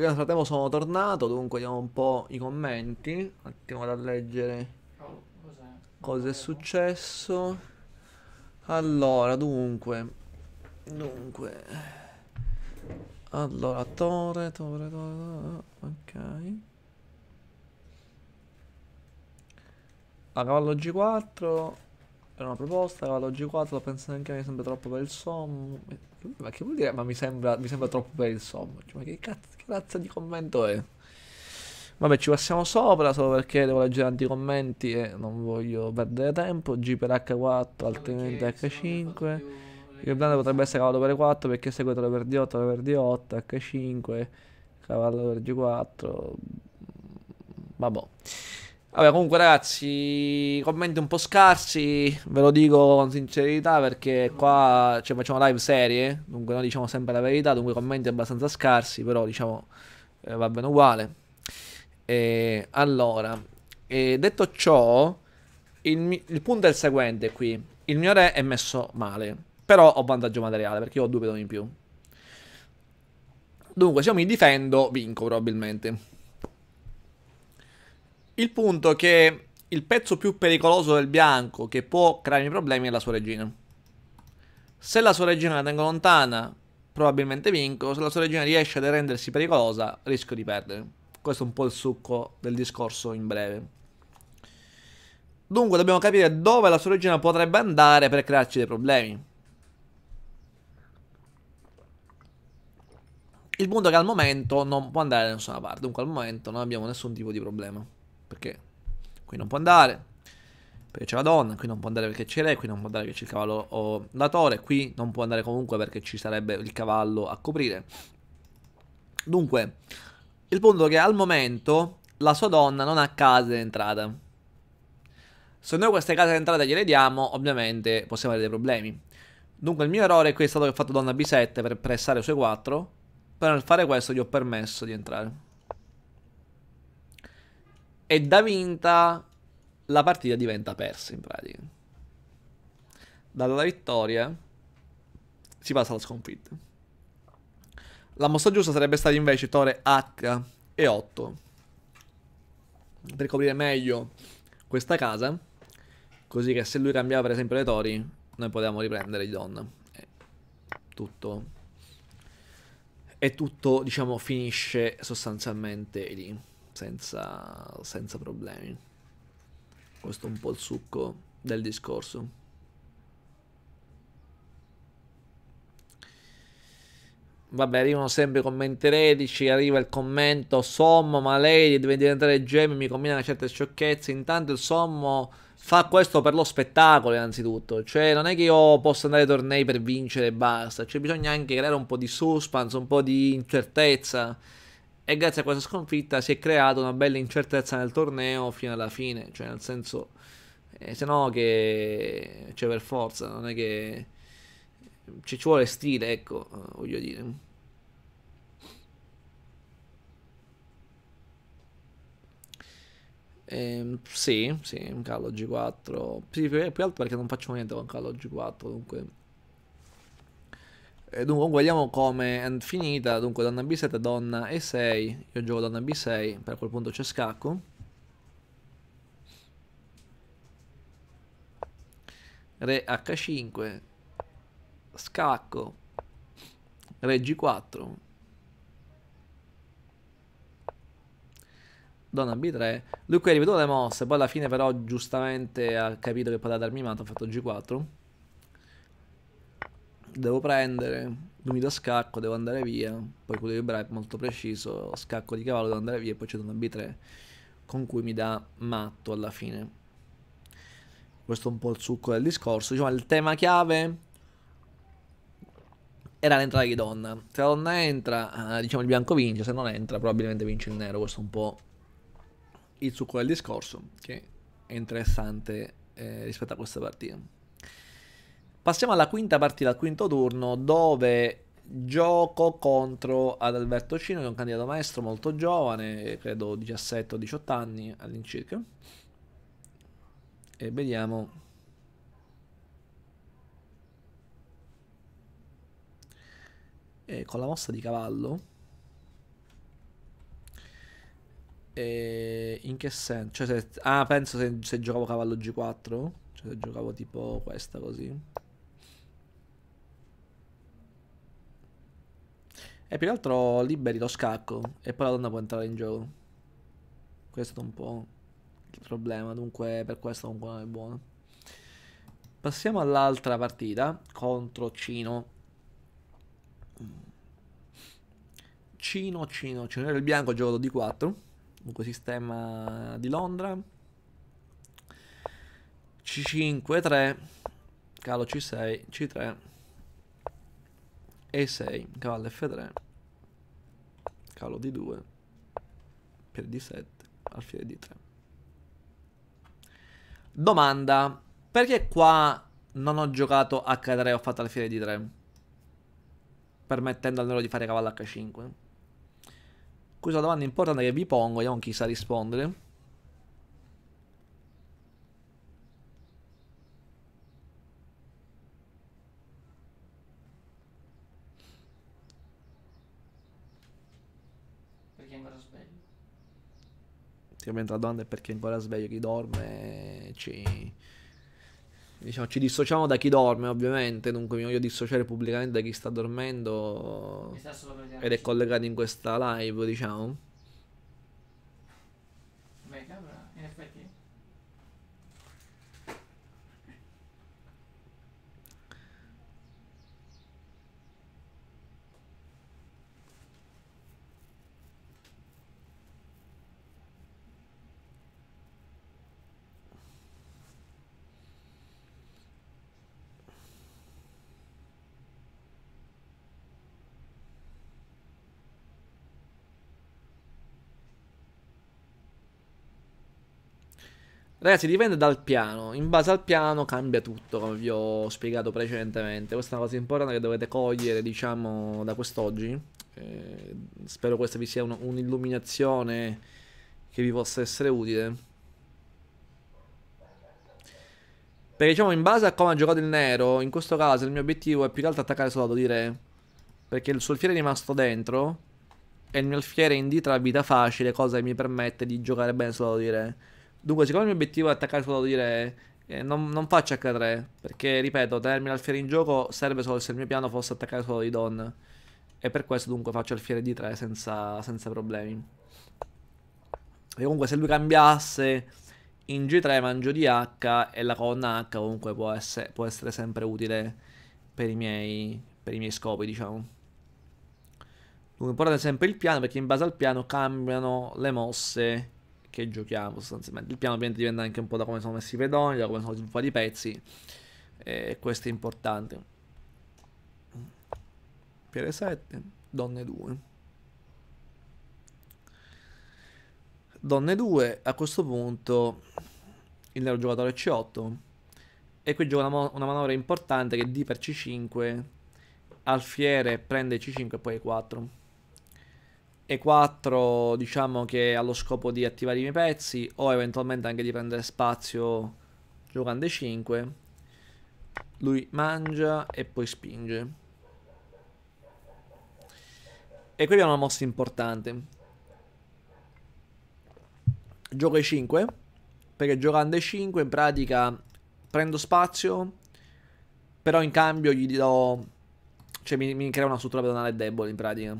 nel frattempo sono tornato, dunque vediamo un po' i commenti. Un attimo da leggere cosa è successo. Allora, dunque. Dunque. Allora, torre, torre, torre, tore ok. A cavallo G4 era una proposta, cavallo G4 lo penso anche a me sempre troppo per il sommo ma che vuol dire? Ma mi sembra, mi sembra troppo per il sommo. Cioè, ma che cazzo, che cazzo di commento è? Vabbè, ci passiamo sopra solo perché devo leggere tanti commenti e non voglio perdere tempo. G per H4, altrimenti H5. Il plan potrebbe essere cavallo per 4 perché segue 3 per D8, 3 per D8, H5, cavallo per G4. Vabbè. Vabbè, comunque, ragazzi, commenti un po' scarsi, ve lo dico con sincerità perché qua cioè, facciamo live serie, dunque noi diciamo sempre la verità, dunque commenti abbastanza scarsi, però diciamo eh, va bene uguale. E, allora, e detto ciò, il, il, punto è il seguente qui. Il mio re è messo male, però ho vantaggio materiale perché io ho due pedoni in più. Dunque, se io mi difendo, vinco probabilmente. Il punto è che il pezzo più pericoloso del bianco che può crearmi problemi è la sua regina. Se la sua regina la tengo lontana, probabilmente vinco. Se la sua regina riesce a rendersi pericolosa, rischio di perdere. Questo è un po' il succo del discorso in breve. Dunque dobbiamo capire dove la sua regina potrebbe andare per crearci dei problemi. Il punto è che al momento non può andare da nessuna parte, dunque al momento non abbiamo nessun tipo di problema perché qui non può andare, perché c'è la donna, qui non può andare perché c'è lei, qui non può andare perché c'è il cavallo o la torre, qui non può andare comunque perché ci sarebbe il cavallo a coprire. Dunque, il punto è che al momento la sua donna non ha case d'entrata. Se noi queste case d'entrata gliele diamo, ovviamente possiamo avere dei problemi. Dunque il mio errore qui è stato che ho fatto donna B7 per pressare su E4, però nel fare questo gli ho permesso di entrare e da vinta la partita diventa persa in pratica. Dalla vittoria si passa alla sconfitta. La mossa giusta sarebbe stata invece Tore H e 8. Per coprire meglio questa casa, così che se lui cambiava per esempio le Tori, noi potevamo riprendere di donna. E tutto. E tutto, diciamo, finisce sostanzialmente lì senza, senza problemi. Questo è un po' il succo del discorso. Vabbè, arrivano sempre i commenti eretici, arriva il commento sommo, ma lei deve diventare gemme, mi combina una certa sciocchezza. Intanto il sommo fa questo per lo spettacolo, innanzitutto. Cioè, non è che io possa andare ai tornei per vincere e basta. Cioè, bisogna anche creare un po' di suspense, un po' di incertezza e grazie a questa sconfitta si è creata una bella incertezza nel torneo fino alla fine, cioè nel senso, eh, se no che c'è cioè per forza, non è che ci vuole stile, ecco, voglio dire. Eh, sì, sì, un Call G4. Sì, più, più altro perché non facciamo niente con Call G4. Dunque, eh, dunque guardiamo come è finita, dunque donna B7, donna E6, io gioco donna B6, per quel punto c'è scacco. Re H5, scacco, Re G4, Donna B3. Lui qui ha ripetuto le mosse, poi alla fine però giustamente ha capito che poteva darmi mato, ha fatto G4 devo prendere, lui mi dà scacco, devo andare via, poi quello di Bra è molto preciso, scacco di cavallo, devo andare via, poi c'è una B3 con cui mi dà matto alla fine. Questo è un po' il succo del discorso, diciamo il tema chiave era l'entrata di donna. Se la donna entra, eh, diciamo il bianco vince, se non entra probabilmente vince il nero, questo è un po' il succo del discorso che è interessante eh, rispetto a questa partita. Passiamo alla quinta partita, al quinto turno, dove gioco contro Adalberto Cino, che è un candidato maestro molto giovane, credo 17 18 anni all'incirca. E vediamo... E con la mossa di cavallo... E in che senso? Cioè se, ah, penso se, se giocavo cavallo G4. Cioè se giocavo tipo questa così. E più che altro liberi lo scacco e poi la donna può entrare in gioco. Questo è un po' il problema, dunque per questo comunque non è buono. Passiamo all'altra partita contro Cino. Cino, Cino, Cino era il bianco, gioco di 4. Dunque sistema di Londra. C5, 3. Calo C6, C3 e 6 cavallo f3 calo d 2 per d 7 alfiere d 3 domanda perché qua non ho giocato h3 e ho fatto alfiere d 3 permettendo al nero di fare cavallo h5 questa domanda importante che vi pongo vediamo chi sa rispondere Ovviamente la donna è per è ancora sveglio, chi dorme, ci... Diciamo, ci dissociamo da chi dorme, ovviamente. Dunque, mi voglio dissociare pubblicamente da chi sta dormendo ed è collegato in questa live, diciamo. Ragazzi, dipende dal piano. In base al piano cambia tutto, come vi ho spiegato precedentemente. Questa è una cosa importante che dovete cogliere, diciamo, da quest'oggi. Eh, spero questa vi sia un'illuminazione che vi possa essere utile. Perché, diciamo, in base a come ha giocato il nero, in questo caso il mio obiettivo è più che altro attaccare solo lato di re. Perché il suo alfiere è rimasto dentro e il mio alfiere è in D tra vita facile, cosa che mi permette di giocare bene solo lato di re. Dunque, siccome il mio obiettivo è attaccare solo di re, eh, non, non, faccio H3, perché, ripeto, tenermi l'alfiere in gioco serve solo se il mio piano fosse attaccare solo di Don. E per questo dunque faccio alfiere di 3 senza, senza problemi. E comunque se lui cambiasse in G3 mangio di H e la colonna H comunque può essere, può essere sempre utile per i, miei, per i miei scopi, diciamo. Dunque importante sempre il piano perché in base al piano cambiano le mosse che giochiamo sostanzialmente. Il piano diventa anche un po' da come sono messi i pedoni, da come sono sviluppati i pezzi, e questo è importante. Piede 7, donne 2. Donne 2, a questo punto il nero giocatore C8 e qui gioca una, una manovra importante che D per C5, alfiere prende C5 e poi E4. E4 diciamo che ha lo scopo di attivare i miei pezzi o eventualmente anche di prendere spazio giocando E5. Lui mangia e poi spinge. E qui abbiamo una mossa importante. Gioco E5 perché giocando E5 in pratica prendo spazio però in cambio gli do... cioè mi, mi crea una struttura pedonale debole in pratica.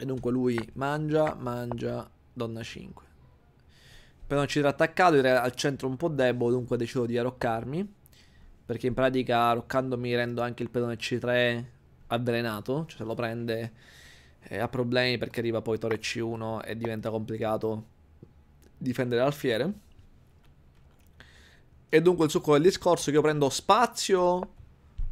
E dunque lui mangia, mangia, donna 5. Per non ci attaccato, era al centro un po' debole, dunque decido di arroccarmi. Perché in pratica arroccandomi rendo anche il pedone C3 avvelenato, cioè se lo prende eh, ha problemi perché arriva poi torre C1 e diventa complicato difendere l'alfiere. E dunque il succo del discorso è che io prendo spazio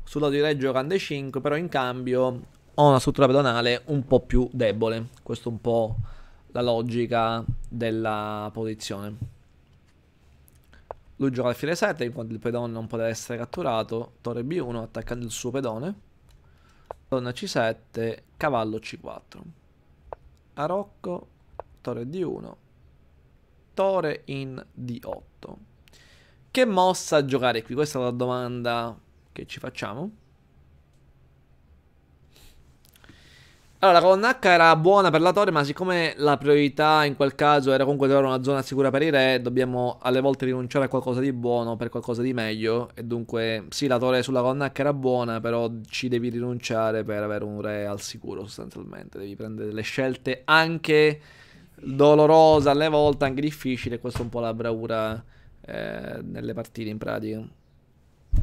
sul lato di Reggio Grande 5, però in cambio ho una struttura pedonale un po' più debole. Questo è un po' la logica della posizione. Lui gioca al file 7 in quanto il pedone non poteva essere catturato. Torre B1 attaccando il suo pedone. Donna C7, cavallo C4. Arocco, torre D1. Tore in D8. Che mossa giocare qui? Questa è la domanda che ci facciamo. Allora, la colonna H era buona per la torre, ma siccome la priorità in quel caso era comunque trovare una zona sicura per i re, dobbiamo alle volte rinunciare a qualcosa di buono per qualcosa di meglio. E dunque, sì, la torre sulla colonna H era buona, però ci devi rinunciare per avere un re al sicuro sostanzialmente. Devi prendere delle scelte anche dolorose alle volte, anche difficili. e Questa è un po' la bravura eh, nelle partite in pratica.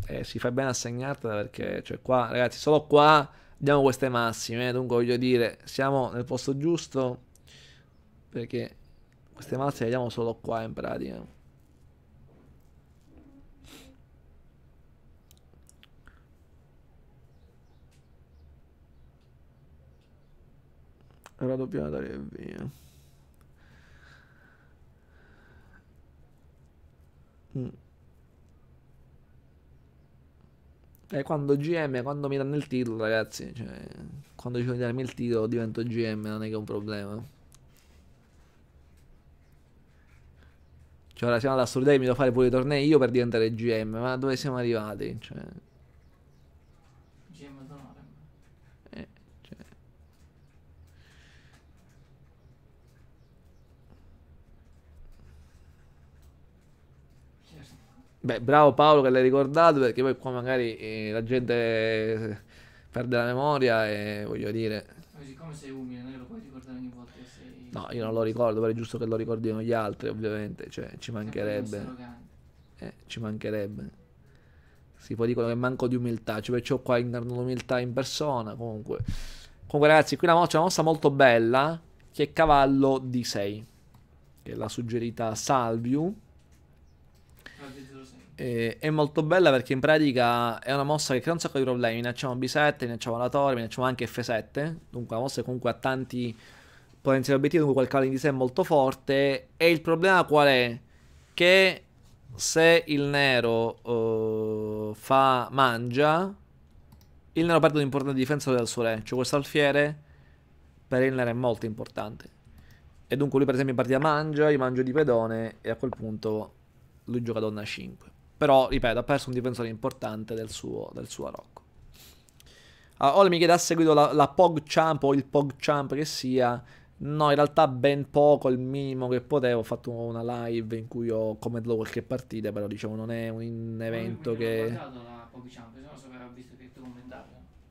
E eh, si fa bene a segnartela perché, cioè, qua, ragazzi, solo qua diamo queste massime, eh. dunque voglio dire, siamo nel posto giusto perché queste massime le diamo solo qua in pratica. Ora dobbiamo andare via. Mm. Cioè, quando GM, quando mi danno il titolo, ragazzi, cioè, quando ci vogliono darmi il titolo divento GM, non è che è un problema. Cioè, ora siamo all'assurdità che mi devo fare pure i tornei io per diventare GM, ma dove siamo arrivati? Cioè... Beh, bravo Paolo che l'hai ricordato perché poi qua magari eh, la gente eh, perde la memoria e voglio dire... Ma siccome sei umile, non lo puoi ricordare ogni volta che sei... No, io non lo ricordo, però è giusto che lo ricordino gli altri, ovviamente, cioè ci mancherebbe. Eh, ci mancherebbe. Si può dire che manco di umiltà, cioè perciò qua incarno l'umiltà in persona, comunque. Comunque ragazzi, qui c'è una mossa molto bella, che è cavallo D6, che l'ha suggerita Salviu è molto bella perché in pratica è una mossa che crea un sacco di problemi. Minacciamo B7, minacciamo la torre, minacciamo anche F7. Dunque la mossa che comunque ha tanti potenziali obiettivi, dunque quel calo di sé è molto forte. E il problema qual è? Che se il nero uh, fa mangia, il nero perde un importante difensore del suo re. Cioè questo alfiere per il nero è molto importante. E dunque lui per esempio in partita mangia, io mangio di pedone e a quel punto lui gioca donna 5. Però, ripeto, ha perso un difensore importante del suo, del suo Rocco. Uh, ah, Ole mi chiede ha seguito la, la PogChamp o il PogChamp che sia. No, in realtà ben poco, il minimo che potevo. Ho fatto una live in cui ho commentato qualche partita, però diciamo non è un evento che... Non ho la PogChamp, se no so avrò visto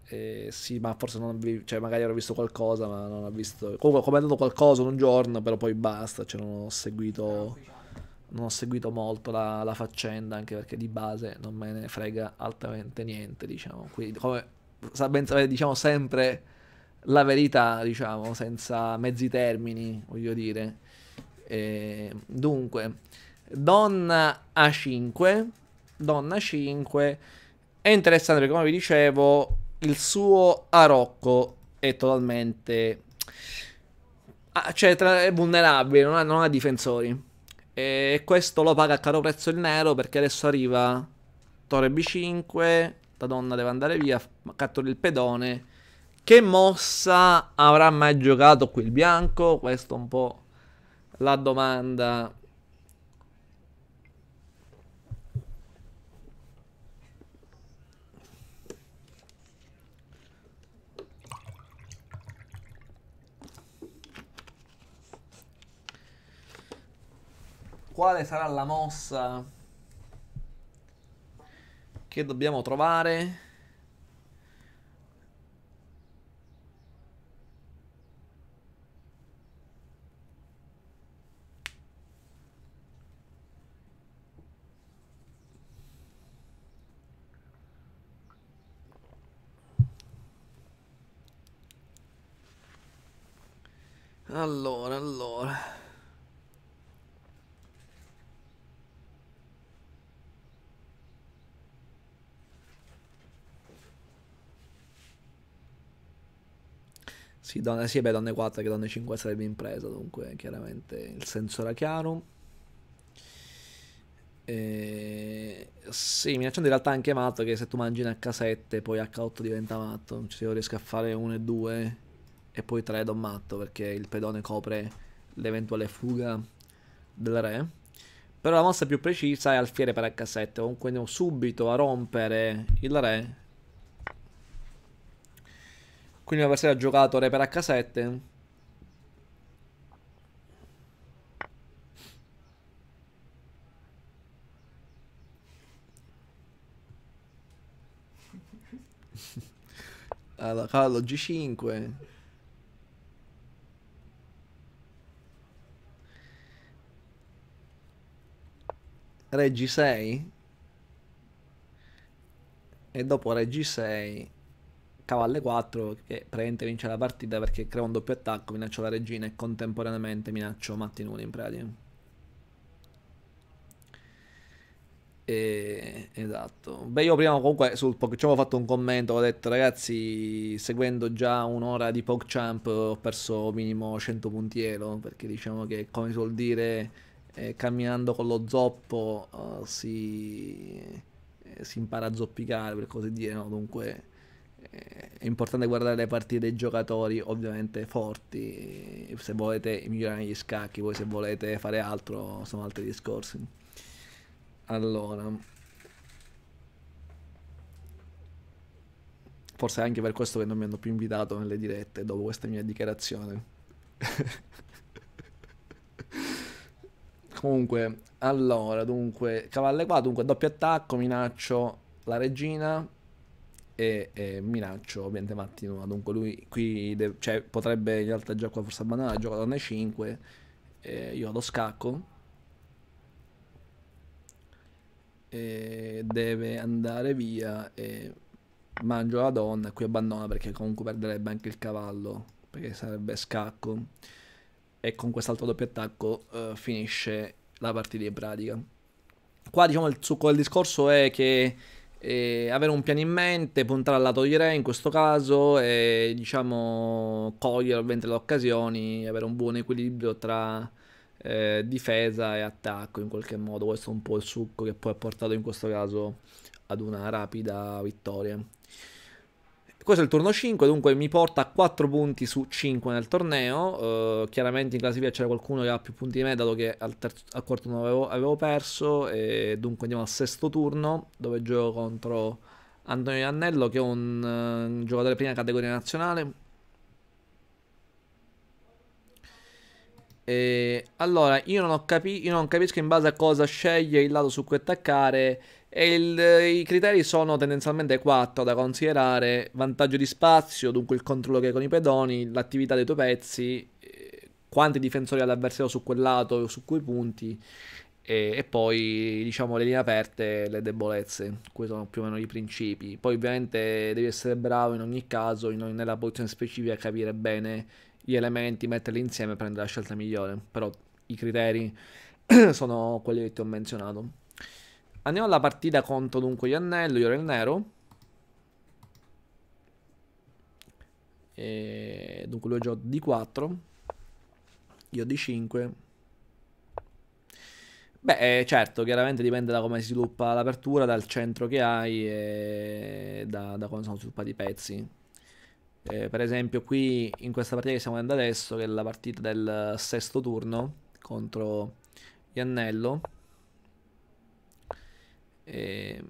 Eh, sì, ma forse non vi, cioè magari avrò visto qualcosa, ma non ho visto. Comunque ho commentato qualcosa in un giorno, però poi basta, cioè non ho seguito non ho seguito molto la, la, faccenda, anche perché di base non me ne frega altamente niente, diciamo. Quindi, come ben sapete, diciamo sempre la verità, diciamo, senza mezzi termini, voglio dire. E, ehm, dunque, donna A5, donna 5, è interessante perché come vi dicevo, il suo Arocco è totalmente... Ah, cioè, è vulnerabile, non ha, non ha difensori. E questo lo paga a caro prezzo il nero perché adesso arriva torre b5, la donna deve andare via, cattura il pedone. Che mossa avrà mai giocato qui il bianco? Questo è un po' la domanda Quale sarà la mossa che dobbiamo trovare? Allora, allora. Sì, donne, sia per donne 4 che donne 5 sarebbe impresa, dunque chiaramente il senso era chiaro. Eh, sì, minacciando in realtà anche matto che se tu mangi in H7 poi H8 diventa matto, cioè io riesco a fare 1 e 2 e poi 3 do matto perché il pedone copre l'eventuale fuga del re. Però la mossa più precisa è alfiere per H7, comunque andiamo subito a rompere il re quindi l'avversario ha giocato re per H7. Allora, cavallo G5. Re G6. E dopo Re G6 cavalle 4 che praticamente vince la partita perché crea un doppio attacco, minaccio la regina e contemporaneamente minaccio Mattinuni in pratica. E... esatto. Beh, io prima comunque sul PogChamp ho fatto un commento, ho detto ragazzi, seguendo già un'ora di PogChamp ho perso minimo 100 punti elo, perché diciamo che come si vuol dire eh, camminando con lo zoppo uh, si... Eh, si impara a zoppicare per così dire, no? Dunque è importante guardare le partite dei giocatori ovviamente forti se volete migliorare gli scacchi poi se volete fare altro sono altri discorsi allora forse è anche per questo che non mi hanno più invitato nelle dirette dopo questa mia dichiarazione comunque allora dunque cavalle qua dunque doppio attacco minaccio la regina e, e minaccio ovviamente Mattino. Dunque lui qui de- cioè, potrebbe in realtà già qua forse abbandonare, gioca donne 5, eh, io lo scacco. E deve andare via e mangio la donna, e qui abbandona perché comunque perderebbe anche il cavallo, perché sarebbe scacco. E con quest'altro doppio attacco eh, finisce la partita in pratica. Qua diciamo il succo del discorso è che avere un piano in mente, puntare al lato di re in questo caso e diciamo cogliere ovviamente le occasioni, avere un buon equilibrio tra eh, difesa e attacco in qualche modo, questo è un po' il succo che poi ha portato in questo caso ad una rapida vittoria. Questo è il turno 5, dunque mi porta a 4 punti su 5 nel torneo. Uh, chiaramente in classifica c'era qualcuno che ha più punti di me, dato che al, terzo, al quarto turno avevo, avevo, perso. E dunque andiamo al sesto turno, dove gioco contro Antonio Iannello, che è un uh, giocatore prima categoria nazionale. E allora, io non, io non capisco in base a cosa sceglie il lato su cui attaccare il, I criteri sono tendenzialmente quattro da considerare: vantaggio di spazio, dunque il controllo che hai con i pedoni, l'attività dei tuoi pezzi, eh, quanti difensori ha l'avversario su quel lato o su quei punti, e, e, poi diciamo le linee aperte, le debolezze. Questi sono più o meno i principi. Poi, ovviamente, devi essere bravo in ogni caso, in, nella posizione specifica, a capire bene gli elementi, metterli insieme e prendere la scelta migliore. Però i criteri sono quelli che ti ho menzionato. Andiamo alla partita contro dunque Iannello, io ero il nero. E dunque lui gioca di 4. Io di 5. Beh, eh, certo, chiaramente dipende da come si sviluppa l'apertura, dal centro che hai e da, da come sono sviluppati i pezzi. Eh, per esempio qui in questa partita che stiamo andando adesso, che è la partita del sesto turno contro Iannello, eh,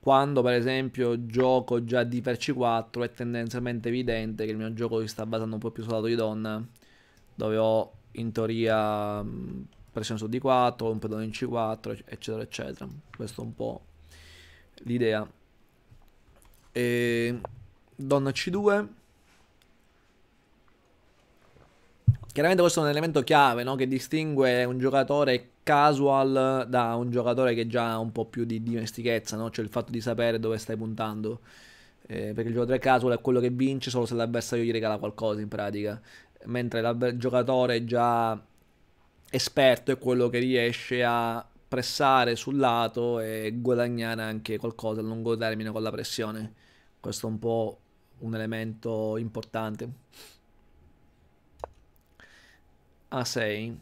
quando per esempio gioco già di per C4 è tendenzialmente evidente che il mio gioco si sta basando un po' più sul lato di donna, dove ho in teoria pressione su D4, un pedone in C4, eccetera, eccetera. Questo è un po' l'idea. E ehm, donna C2. Chiaramente questo è un elemento chiave no? che distingue un giocatore casual da un giocatore che già ha un po' più di dimestichezza, no? cioè il fatto di sapere dove stai puntando. Eh, perché il giocatore casual è quello che vince solo se l'avversario gli regala qualcosa in pratica, mentre il giocatore già esperto è quello che riesce a pressare sul lato e guadagnare anche qualcosa a lungo termine con la pressione. Questo è un po' un elemento importante. A6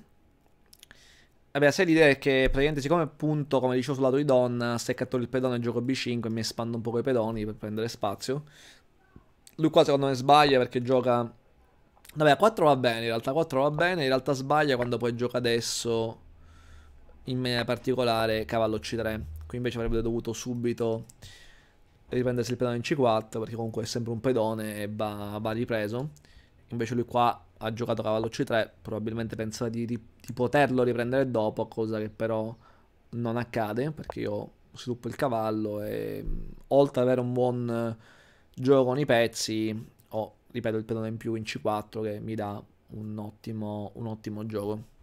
Vabbè, la l'idea è che praticamente siccome punto, come dicevo, sul lato di donna, se steccato il pedone gioco B5 e mi espando un po' i pedoni per prendere spazio. Lui qua secondo me sbaglia perché gioca... Vabbè, a 4 va bene, in realtà 4 va bene, in realtà sbaglia quando poi gioca adesso in maniera particolare cavallo C3. Qui invece avrebbe dovuto subito riprendersi il pedone in C4 perché comunque è sempre un pedone e va, va ripreso. Invece lui qua ha giocato cavallo C3, probabilmente pensava di, di, di, poterlo riprendere dopo, cosa che però non accade perché io sviluppo il cavallo e mm, oltre ad avere un buon eh, gioco con i pezzi ho, ripeto, il pedone in più in C4 che mi dà un ottimo, un ottimo gioco.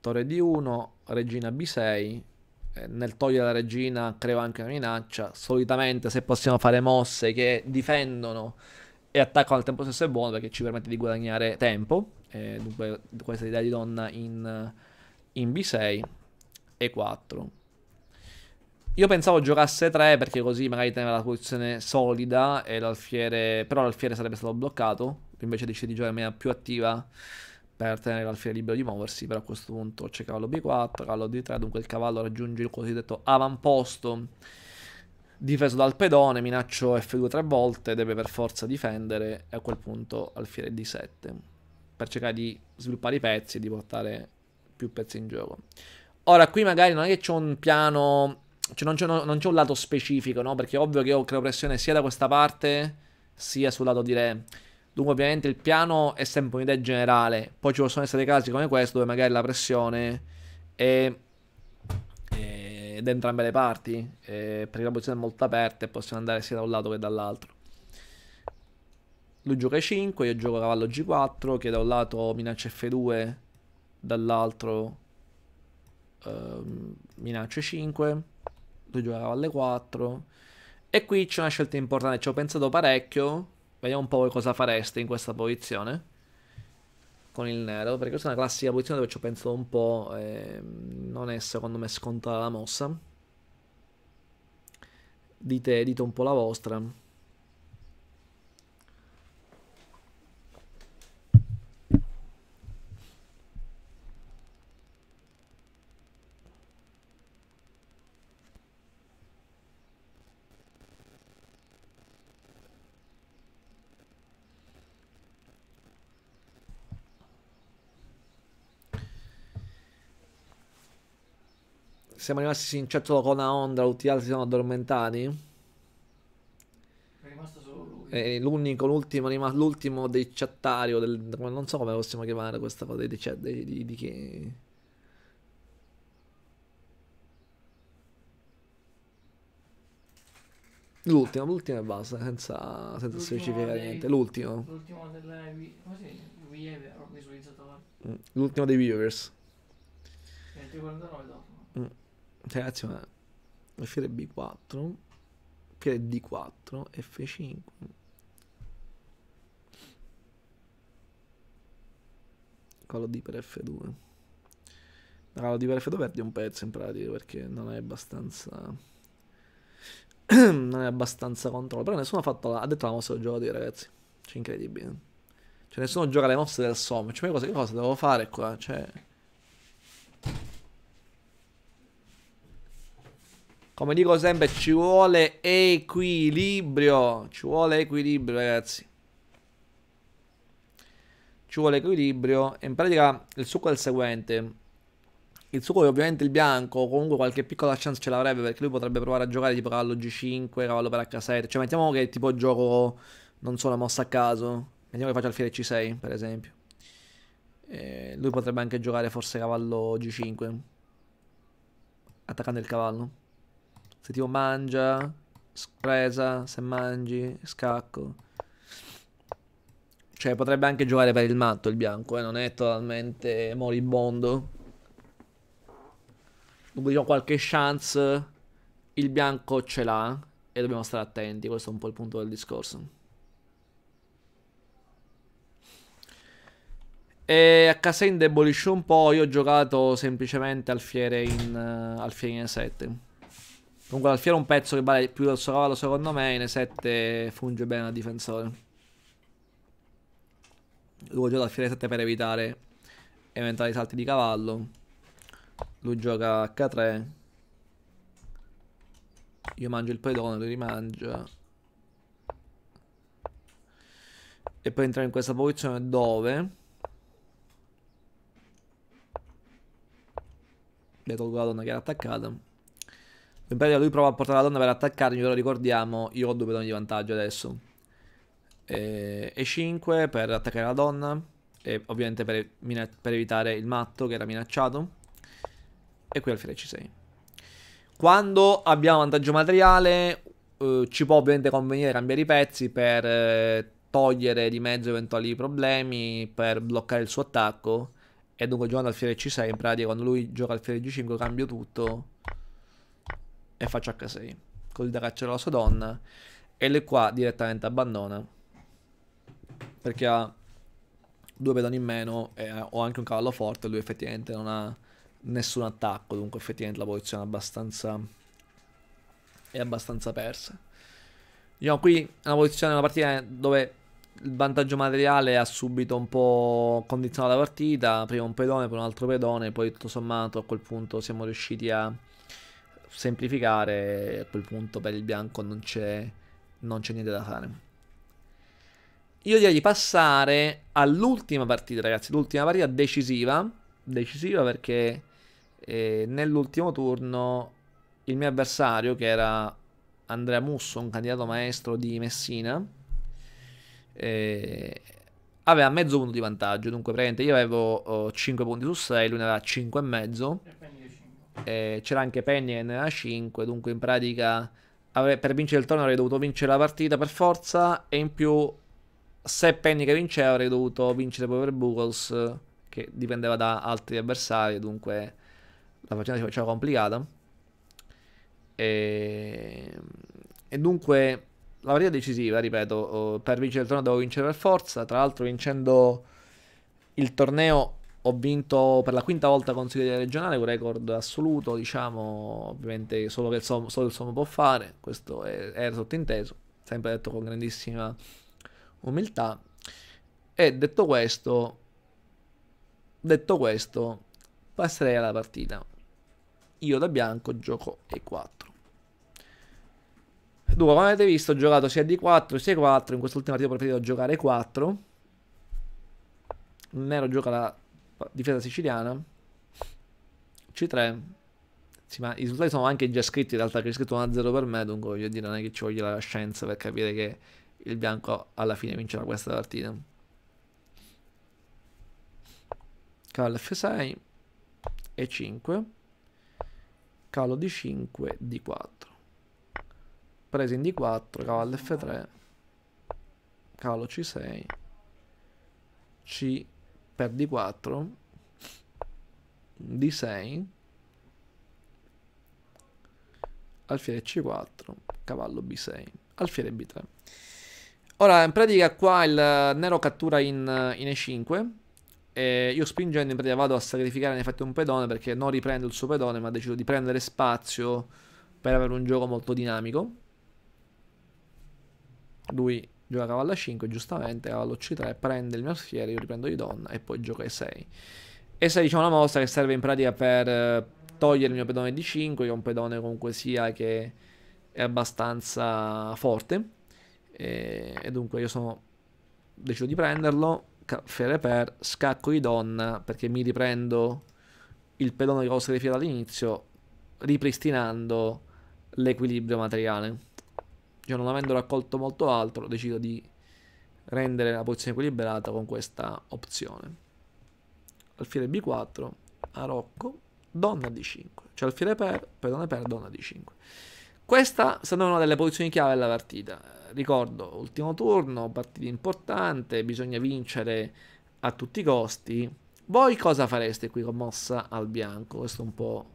Torre D1, regina B6, eh, nel togliere la regina crea anche una minaccia, solitamente se possiamo fare mosse che difendono e attacco al tempo stesso è buono perché ci permette di guadagnare tempo. Eh, dunque questa idea di donna in, in B6 e 4. Io pensavo giocasse 3 perché così magari teneva la posizione solida e l'alfiere... però l'alfiere sarebbe stato bloccato. Invece decide di giocare in maniera più attiva per tenere l'alfiere libero di muoversi, però a questo punto c'è cavallo B4, cavallo D3, dunque il cavallo raggiunge il cosiddetto avamposto difeso dal pedone, minaccio F2 tre volte, deve per forza difendere e a quel punto alfiere D7 per cercare di sviluppare i pezzi e di portare più pezzi in gioco. Ora qui magari non è che c'è un piano, cioè non c'è, un, un lato specifico, no? Perché è ovvio che io creo pressione sia da questa parte sia sul lato di re. Dunque ovviamente il piano è sempre un'idea generale, poi ci possono essere casi come questo dove magari la pressione è da entrambe le parti, eh, perché la posizione è molto aperta e possono andare sia da un lato che dall'altro. Lui gioca E5, io gioco cavallo G4, che da un lato minaccia F2, dall'altro eh, minaccia 5, lui gioca cavallo 4. E qui c'è una scelta importante, ci ho pensato parecchio, vediamo un po' cosa fareste in questa posizione con il nero, perché questa è una classica posizione dove ci ho pensato un po', eh, non è secondo me scontata la mossa. Dite, dite un po' la vostra. siamo rimasti in chat certo con la Honda, tutti gli altri sono addormentati. È rimasto solo lui. È l'unico, l'ultimo, l'ultimo dei chattari, del, non so come possiamo chiamare questa cosa, dei, dei, cioè, di, di chi... L'ultimo, l'ultimo e basta, senza, senza specificare dei, niente. L'ultimo. L'ultimo delle... Eh, come si dice? Visualizzatore. Mm, l'ultimo dei viewers. 2049 eh, dopo. Mm. Cioè, ragazzi, ma fiere b 4 d 4 F5. Calo D per F2. No, la D per F2 perdi un pezzo in pratica perché non hai abbastanza... non hai abbastanza controllo. Però nessuno ha, fatto la, ha detto la mossa del gioco di ragazzi. C'è cioè, incredibile. Cioè, nessuno gioca le mosse del Somme. Cioè, cosa, cosa devo fare qua? Cioè... Come dico sempre, ci vuole equilibrio. Ci vuole equilibrio, ragazzi. Ci vuole equilibrio. E in pratica il succo è il seguente. Il succo è ovviamente il bianco, comunque qualche piccola chance ce l'avrebbe perché lui potrebbe provare a giocare tipo cavallo G5, cavallo per H7. Cioè mettiamo che tipo gioco, non so, una mossa a caso. Mettiamo che faccia il alfiere C6, per esempio. E lui potrebbe anche giocare forse cavallo G5. Attaccando il cavallo. Se tipo mangia, presa, se mangi, scacco. Cioè potrebbe anche giocare per il matto il bianco, eh, non è totalmente moribondo. Diciamo qualche chance il bianco ce l'ha e dobbiamo stare attenti, questo è un po' il punto del discorso. E H6 indebolisce un po', io ho giocato semplicemente alfiere in, uh, eh, alfiere in 7 Comunque l'alfiere è un pezzo che vale più del suo cavallo secondo me. in E 7 funge bene al difensore. Lui gioca l'alfiere 7 per evitare eventuali salti di cavallo. Lui gioca H3. Io mangio il pedone, lui rimangia. E poi entriamo in questa posizione dove... Vedo il guadagno che era attaccata. In Imperia lui prova a portare la donna per attaccarmi, ve lo ricordiamo, io ho due pedoni di vantaggio adesso. E, 5 per attaccare la donna, e ovviamente per, per evitare il matto che era minacciato. E qui alfiere C6. Quando abbiamo vantaggio materiale, eh, ci può ovviamente convenire cambiare i pezzi per eh, togliere di mezzo eventuali problemi, per bloccare il suo attacco. E dunque giocando alfiere C6, in pratica quando lui gioca alfiere G5 cambio tutto e faccio H6, così da cacciare la sua donna, e lei qua direttamente abbandona, perché ha due pedoni in meno e ho anche un cavallo forte, lui effettivamente non ha nessun attacco, dunque effettivamente la posizione è abbastanza, è abbastanza persa. Diciamo qui è una posizione, una partita dove il vantaggio materiale ha subito un po' condizionato la partita, prima un pedone, poi un altro pedone, poi tutto sommato a quel punto siamo riusciti a semplificare a quel punto per il bianco non c'è niente da fare. Io direi di passare all'ultima partita, ragazzi, l'ultima partita decisiva, decisiva perché eh, nell'ultimo turno il mio avversario, che era Andrea Musso, un candidato maestro di Messina, eh, aveva mezzo punto di vantaggio, dunque praticamente io avevo oh, 5 punti su 6, lui ne aveva 5 e mezzo eh, c'era anche Penny che ne nella 5, dunque in pratica avrei, per vincere il torneo avrei dovuto vincere la partita per forza e in più se Penny che vinceva avrei dovuto vincere poi per Buggles che dipendeva da altri avversari, dunque la faccenda si faceva complicata. E, e dunque la partita decisiva, ripeto, oh, per vincere il torneo devo vincere per forza, tra l'altro vincendo il torneo ho vinto per la quinta volta consigliere regionale, un record assoluto, diciamo, ovviamente solo che il somo, solo il Som può fare, questo è, è sottinteso, sempre detto con grandissima umiltà. E detto questo, detto questo, passerei alla partita. Io da bianco gioco E4. Dunque, come avete visto, ho giocato sia D4 sia E4. In quest'ultima partita ho preferito giocare 4. Il nero gioca la difesa siciliana, C3, sì, ma i risultati sono anche già scritti, in realtà che è scritto 1-0 per me, dunque voglio dire non è che ci voglia la scienza per capire che il bianco alla fine vincerà questa partita. Cavallo F6, E5, calo D5, D4. Presa in D4, cavallo F3, calo C6, C per D4 D6 alfiere C4 cavallo B6 alfiere B3 ora in pratica qua il nero cattura in, in E5 e io spingendo in pratica vado a sacrificare in effetti un pedone perché non riprendo il suo pedone ma decido di prendere spazio per avere un gioco molto dinamico lui Gioca cavallo a 5, giustamente, cavallo c3, prende il mio alfiere, io riprendo di donna e poi gioco e6. E6 diciamo una mossa che serve in pratica per eh, togliere il mio pedone di 5, che è un pedone comunque sia che è abbastanza forte. E, e dunque io sono... decido di prenderlo, fiere per, scacco di donna, perché mi riprendo il pedone che ho sacrificato all'inizio, ripristinando l'equilibrio materiale. Cioè, non avendo raccolto molto altro, ho deciso di rendere la posizione equilibrata con questa opzione. Alfiere B4, Arocco, donna D5. Cioè alfiere per, pedone per, donna D5. Questa è una delle posizioni chiave della partita. Ricordo, ultimo turno, partita importante, bisogna vincere a tutti i costi. Voi cosa fareste qui con mossa al bianco? Questa è un po'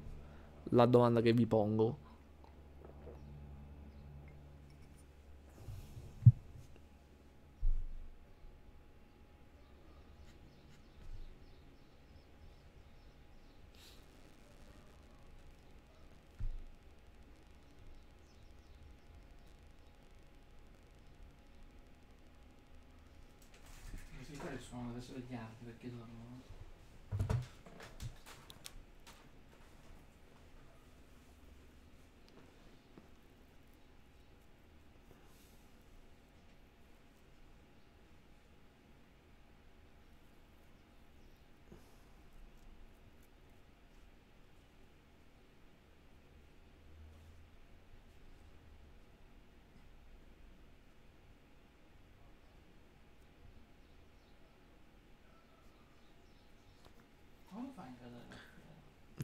la domanda che vi pongo. svegliarti perché dormo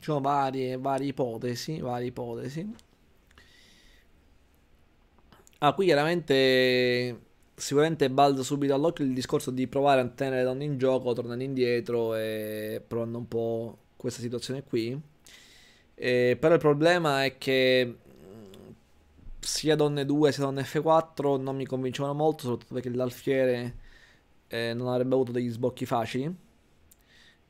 ci sono varie, varie ipotesi, varie ipotesi. Ah, qui chiaramente sicuramente balza subito all'occhio il discorso di provare a tenere le donne in gioco, tornando indietro e provando un po' questa situazione qui. Eh, però il problema è che mm, sia donne 2 sia donne F4 non mi convincevano molto, soprattutto perché l'alfiere eh, non avrebbe avuto degli sbocchi facili.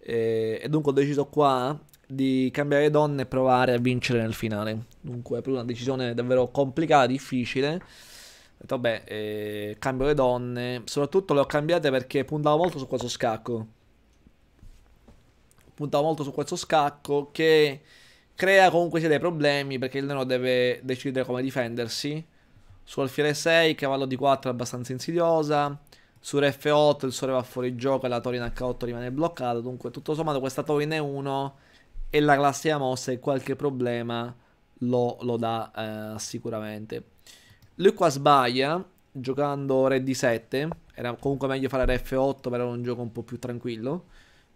Eh, e dunque ho deciso qua di cambiare donne e provare a vincere nel finale. Dunque, è proprio una decisione davvero complicata, difficile. Ho detto, vabbè, eh, cambio le donne. Soprattutto le ho cambiate perché puntavo molto su questo scacco. Puntavo molto su questo scacco che crea comunque sia dei problemi perché il nero deve decidere come difendersi. Su alfiere 6, cavallo di 4 è abbastanza insidiosa. Su re F8 il suore va fuori gioco e la torina H8 rimane bloccata. Dunque, tutto sommato, questa torina 1 e la classe Amos se qualche problema lo, lo dà eh, sicuramente. Lui qua sbaglia giocando re d7, era comunque meglio fare f8 per era un gioco un po' più tranquillo.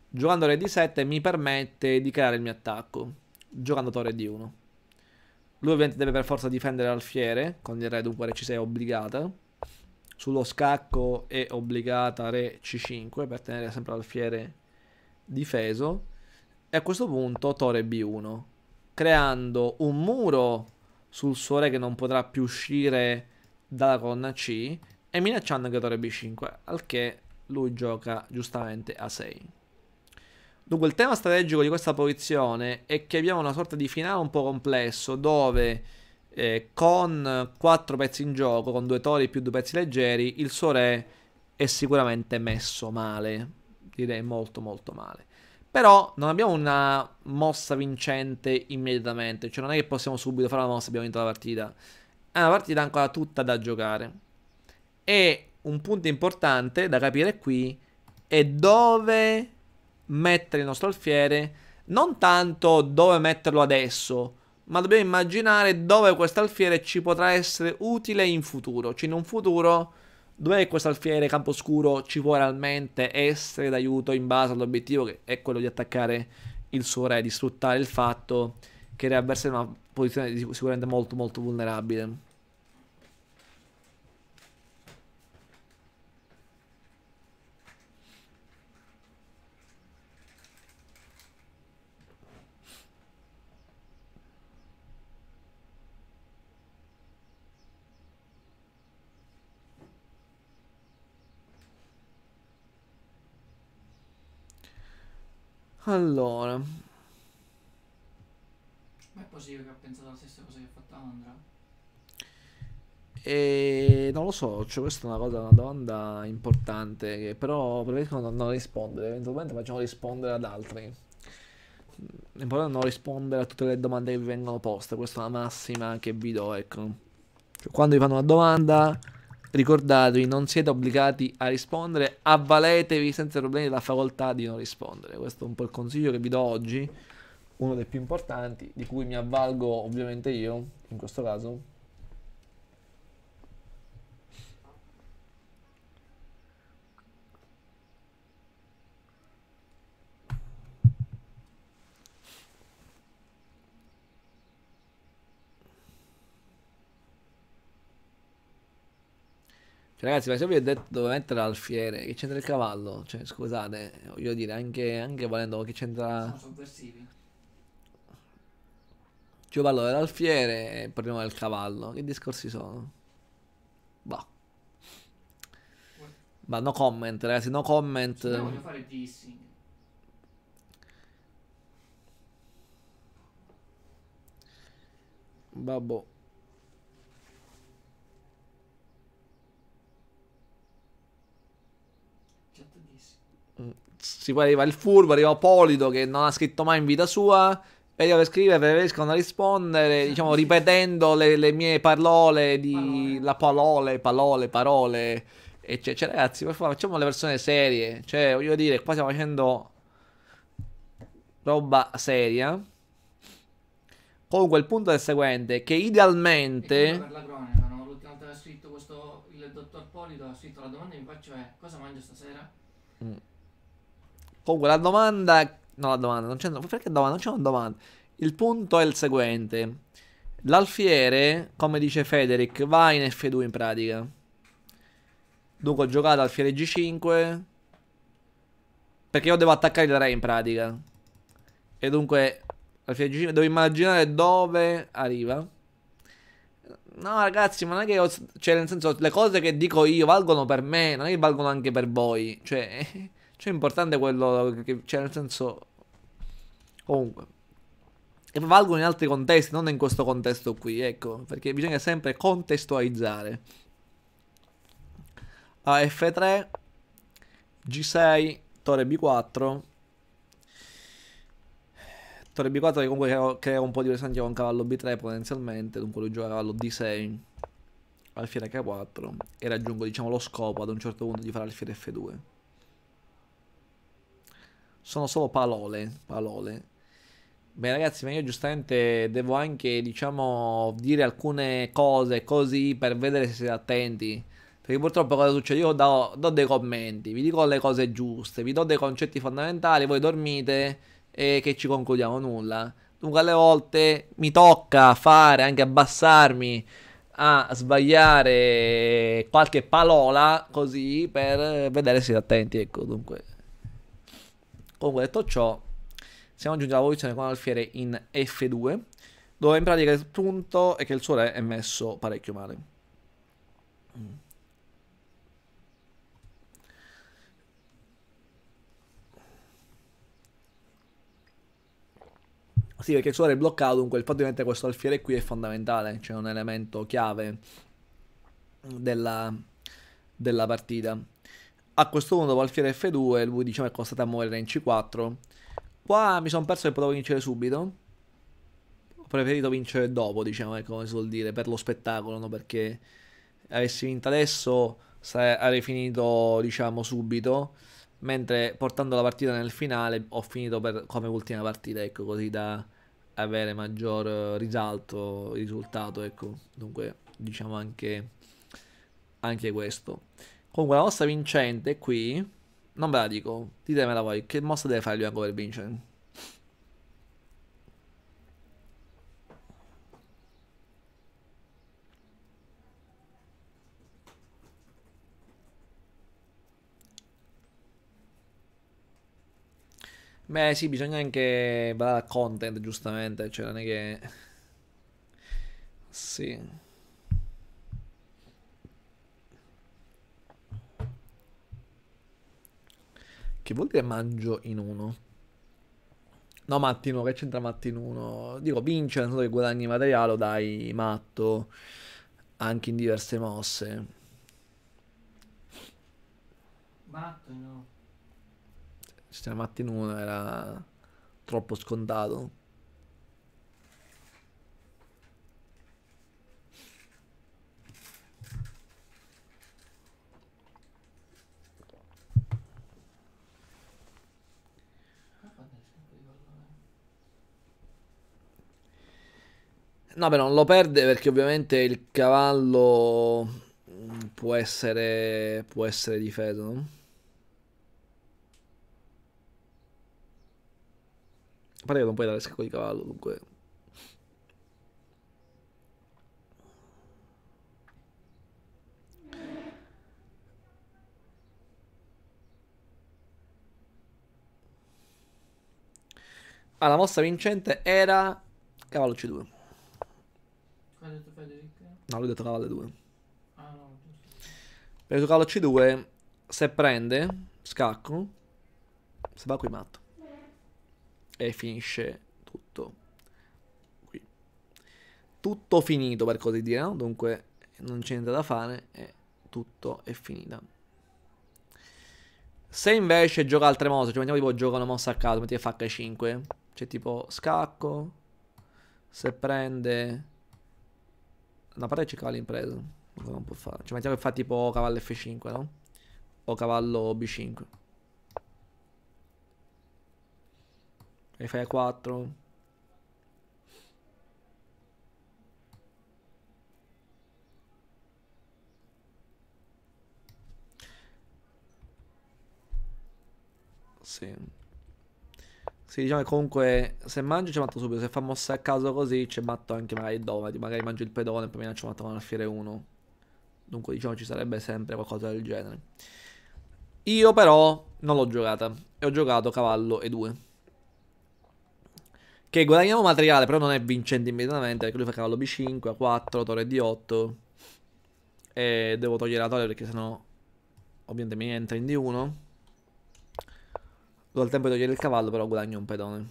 Giocando re d7 mi permette di creare il mio attacco, giocando torre d1. Lui ovviamente deve per forza difendere l'alfiere, con il re dunque re c6 è obbligata. Sullo scacco è obbligata re c5 per tenere sempre l'alfiere difeso e a questo punto Tore B1, creando un muro sul suo re che non potrà più uscire dalla colonna C e minacciando anche Tore B5, al che lui gioca giustamente a 6. Dunque il tema strategico di questa posizione è che abbiamo una sorta di finale un po' complesso dove eh, con 4 pezzi in gioco, con 2 tori più 2 pezzi leggeri, il suo re è sicuramente messo male, direi molto molto male. Però non abbiamo una mossa vincente immediatamente, cioè non è che possiamo subito fare la mossa e abbiamo vinto la partita. È una partita ancora tutta da giocare. E un punto importante da capire qui è dove mettere il nostro alfiere, non tanto dove metterlo adesso, ma dobbiamo immaginare dove questo alfiere ci potrà essere utile in futuro, cioè in un futuro dove questo alfiere campo scuro? ci può realmente essere d'aiuto in base all'obiettivo che è quello di attaccare il suo re, di sfruttare il fatto che Re avversa è in una posizione sicuramente molto molto vulnerabile. Allora. Ma è possibile che ha pensato la stessa cosa che ha fatto Andra? E eh, non lo so, cioè questa è una, cosa, una domanda importante che però preferisco non, non rispondere, eventualmente facciamo rispondere ad altri. Mm, l'importante è non rispondere a tutte le domande che vi vengono poste, questa è la massima che vi do, ecco. Cioè, quando vi fanno una domanda Ricordatevi, non siete obbligati a rispondere, avvaletevi senza problemi della facoltà di non rispondere. Questo è un po' il consiglio che vi do oggi, uno dei più importanti, di cui mi avvalgo ovviamente io, in questo caso, Cioè, ragazzi, ma se vi ho detto dove mettere l'alfiere, che c'entra il cavallo? Cioè, scusate, voglio dire, anche, anche valendo che c'entra... Sono sovversivi. Cioè, parlo dell'alfiere e parliamo del cavallo. Che discorsi sono? Boh. Ma no comment, ragazzi, no comment. Sì, voglio fare dissing. Babbo. si poi arriva il furbo, arriva Polito che non ha scritto mai in vita sua. E io per scrivere, riescono a rispondere, diciamo, ripetendo le, le mie parole di... Parole. La parole, parole, parole. E cioè, cioè, ragazzi, per favore, facciamo le persone serie. Cioè, voglio dire, qua stiamo facendo roba seria. Comunque, il punto è il seguente, che idealmente... L'ultima volta che ha scritto questo, il dottor Polito ha scritto la domanda in faccia è, cioè, cosa mangio stasera? Mm. Comunque la domanda... No, la domanda, non c'è... Perché domanda? Non c'è una domanda. Il punto è il seguente. L'alfiere, come dice Federic, va in F2 in pratica. Dunque ho giocato alfiere G5. Perché io devo attaccare il re in pratica. E dunque alfiere G5 devo immaginare dove arriva. No ragazzi, ma non è che io... Cioè, nel senso, le cose che dico io valgono per me, non è che valgono anche per voi. Cioè... Cioè, è importante quello che, cioè, nel senso, comunque, e valgono in altri contesti, non in questo contesto qui, ecco, perché bisogna sempre contestualizzare. A F3, G6, Torre B4. Torre B4 che comunque crea, un po' di pesantia con cavallo B3 potenzialmente, dunque lui gioca cavallo D6, alfiere H4 e raggiungo diciamo lo scopo ad un certo punto di fare alfiere F2 sono solo parole, parole. Beh ragazzi, ma io giustamente devo anche, diciamo, dire alcune cose così per vedere se siete attenti. Perché purtroppo cosa succede? Io do, do dei commenti, vi dico le cose giuste, vi do dei concetti fondamentali, voi dormite e che ci concludiamo nulla. Dunque alle volte mi tocca fare, anche abbassarmi a sbagliare qualche parola così per vedere se siete attenti, ecco, dunque... Comunque detto ciò, siamo giunti alla posizione con l'alfiere in F2, dove in pratica il punto è che il suo re è messo parecchio male. Mm. Sì, perché il suo re è bloccato, dunque il fatto di mettere questo alfiere qui è fondamentale, cioè è un elemento chiave della, della partita a questo punto valchiere F2 lui diciamo è costato a muovere in C4 qua mi sono perso che potevo vincere subito ho preferito vincere dopo diciamo ecco come si vuol dire per lo spettacolo no? perché avessi vinto adesso avrei finito diciamo subito mentre portando la partita nel finale ho finito per, come ultima partita ecco così da avere maggior eh, risalto risultato ecco dunque diciamo anche anche questo Comunque la mossa vincente qui... Non ve la dico, ditemela voi, che mossa deve fare lui Liango per vincere? Beh sì, bisogna anche... a content giustamente, cioè non è che... Sì. Che vuol dire mangio in uno? No, Matti in uno, che c'entra Matti in uno? Dico, vince, nel senso che guadagni materiale, dai matto, anche in diverse mosse. Matto Se C'entra cioè, Matti in uno, era troppo scontato. No, beh, non lo perde perché ovviamente il cavallo mm, può essere, può essere difeso, no? parte che non puoi dare scacco di cavallo, dunque... Ah, la mossa vincente era cavallo C2. Hai detto Federic? No, lui ha detto cavallo 2. Ah no, giusto. Per giocare C2, se prende, scacco, se va qui matto. E finisce tutto qui. Tutto finito per così dire, no? Dunque non c'è niente da fare e tutto è finita. Se invece gioca altre mosse, cioè mettiamo tipo gioca una mossa a caso, metti FH5, c'è cioè tipo scacco, se prende una parte c'è cercava l'impresa. Cosa non può fare? Cioè, mettiamo che fa tipo cavallo F5, no? O cavallo B5. E fai 4. Sì. Sì, diciamo che comunque se mangio ci matto subito, se fa mossa a caso così ci matto anche magari domani, magari mangio il pedone e poi mi lancio matto con alfiere 1. Dunque diciamo ci sarebbe sempre qualcosa del genere. Io però non l'ho giocata e ho giocato cavallo e 2. Che guadagniamo materiale, però non è vincente immediatamente perché lui fa cavallo B5, A4, torre D8. E devo togliere la torre perché sennò ovviamente mi entra in D1. Ho il tempo di togliere il cavallo, però guadagno un pedone.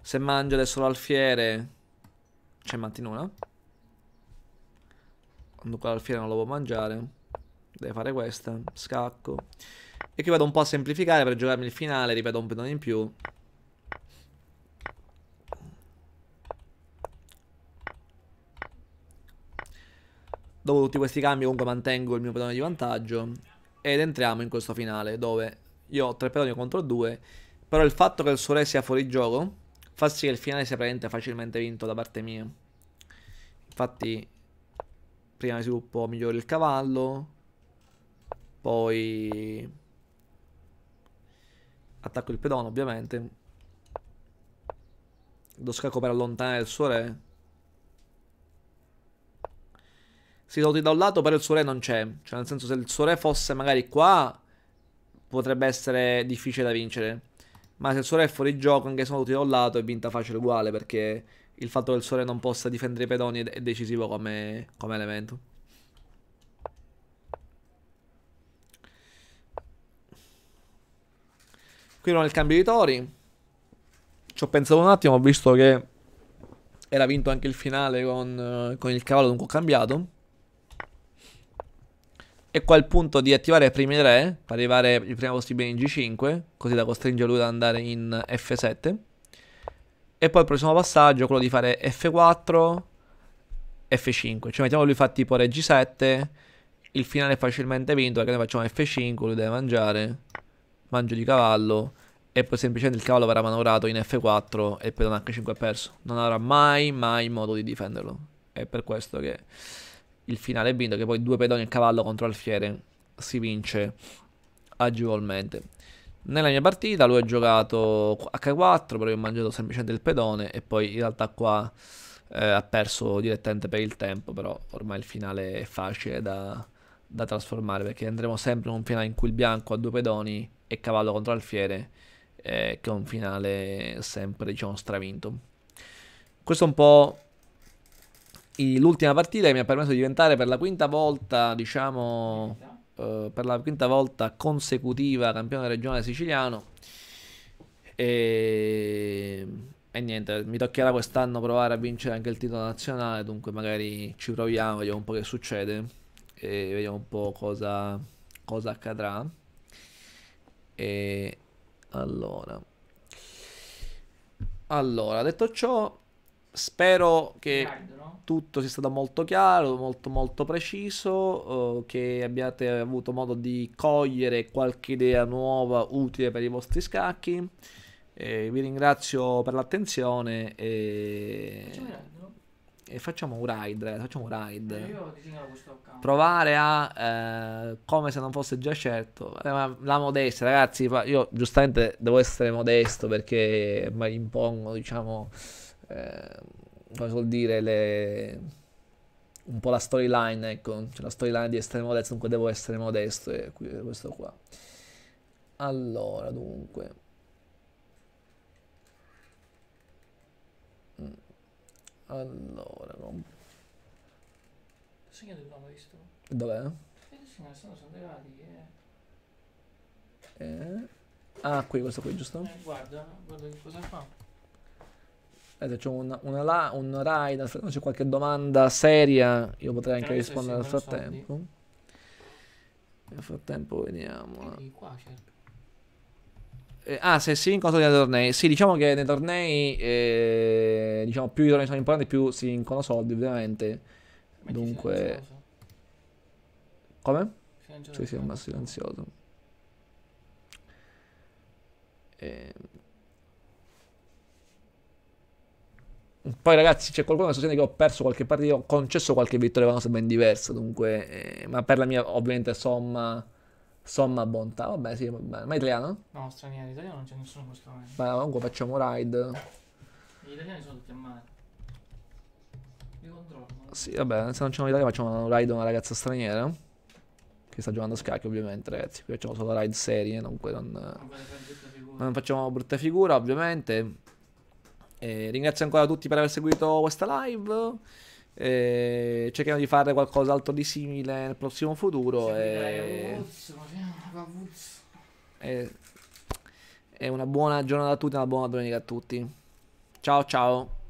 Se mangio adesso l'alfiere... C'è mattinuna? Dunque l'alfiere non lo può mangiare. Deve fare questa. Scacco. E qui vado un po' a semplificare per giocarmi il finale. Ripeto un pedone in più. Dopo tutti questi cambi comunque mantengo il mio pedone di vantaggio ed entriamo in questo finale dove io ho tre pedoni contro due, però il fatto che il suo re sia fuori gioco fa sì che il finale sia praticamente facilmente vinto da parte mia. Infatti prima di sviluppo migliori il cavallo, poi attacco il pedone ovviamente, lo scacco per allontanare il suo re si doti da un lato, però il suo re non c'è. Cioè, nel senso, se il suo re fosse magari qua, potrebbe essere difficile da vincere. Ma se il suo re è fuori gioco, anche se sono tutti da un lato, è vinta facile uguale, perché il fatto che il suo re non possa difendere i pedoni è decisivo come, come elemento. Qui non è il cambio di tori. Ci ho pensato un attimo, ho visto che era vinto anche il finale con, eh, con il cavallo, dunque ho cambiato e qua è il punto di attivare i primi 3 per arrivare il prima possibile in G5, così da costringere lui ad andare in F7. E poi il prossimo passaggio è quello di fare F4, F5. Cioè mettiamo lui fa tipo Re G7, il finale è facilmente vinto perché noi facciamo F5, lui deve mangiare, mangio di cavallo e poi semplicemente il cavallo verrà manovrato in F4 e poi un H5 è perso. Non avrà mai, mai modo di difenderlo. È per questo che il finale è vinto, che poi due pedoni e cavallo contro alfiere si vince agevolmente. Nella mia partita lui ha giocato H4, però io ho mangiato semplicemente il pedone e poi in realtà qua eh, ha perso direttamente per il tempo, però ormai il finale è facile da, da trasformare perché andremo sempre in un finale in cui il bianco ha due pedoni e cavallo contro alfiere, eh, che è un finale sempre diciamo stravinto. Questo è un po' l'ultima partita che mi ha permesso di diventare per la quinta volta, diciamo, eh, per la quinta volta consecutiva campione regionale siciliano. E, e niente, mi toccherà quest'anno provare a vincere anche il titolo nazionale, dunque magari ci proviamo, vediamo un po' che succede e vediamo un po' cosa, cosa accadrà. E allora, allora, detto ciò, spero che tutto sia stato molto chiaro, molto molto preciso, eh, che abbiate avuto modo di cogliere qualche idea nuova utile per i vostri scacchi. Eh, vi ringrazio per l'attenzione e... e facciamo un ride, facciamo un ride. Eh, Provare a, eh, come se non fosse già certo, eh, la modestia, ragazzi, io giustamente devo essere modesto perché mi impongo, diciamo eh, come vuol dire, le, un po' la storyline, ecco, c'è cioè la storyline di estremo modesto dunque devo essere modesto, e eh, qui questo qua. Allora, dunque... Mm, allora, non... Segna dove l'ho visto? Dov'è? Eh, eh. eh... Ah, qui, questo qui, giusto? Eh, guarda, guarda che cosa fa. Eh, c'è una, una, la, un ride, se c'è qualche domanda seria io potrei anche eh, rispondere nel frattempo. Nel frattempo vediamo. Eh, ah, se si incontrano nei tornei. Sì, diciamo che nei tornei, eh, diciamo, più i tornei sono importanti, più si incontrano soldi, ovviamente. Ma Dunque... Come? Sì, sì, è un silenzioso. Ehm... Poi ragazzi c'è qualcuno che sostiene che ho perso qualche partita, ho concesso qualche vittoria, ma una cosa ben diversa, dunque, eh, ma per la mia ovviamente somma, somma bontà, vabbè sì, vabbè. ma italiano? No, straniero, italiano non c'è nessuno in questo momento. Ma comunque facciamo ride. Gli italiani sono tutti a mare. Li controllo. Sì, vabbè, se non c'è un'italiana facciamo un ride a una ragazza straniera, che sta giocando a scacchi ovviamente ragazzi, qui facciamo solo ride serie, dunque non, non, non facciamo brutta figura ovviamente. Eh, ringrazio ancora tutti per aver seguito questa live. Eh, cerchiamo di fare qualcos'altro di simile nel prossimo futuro. e... E... e una buona giornata a tutti, una buona domenica a tutti. Ciao ciao.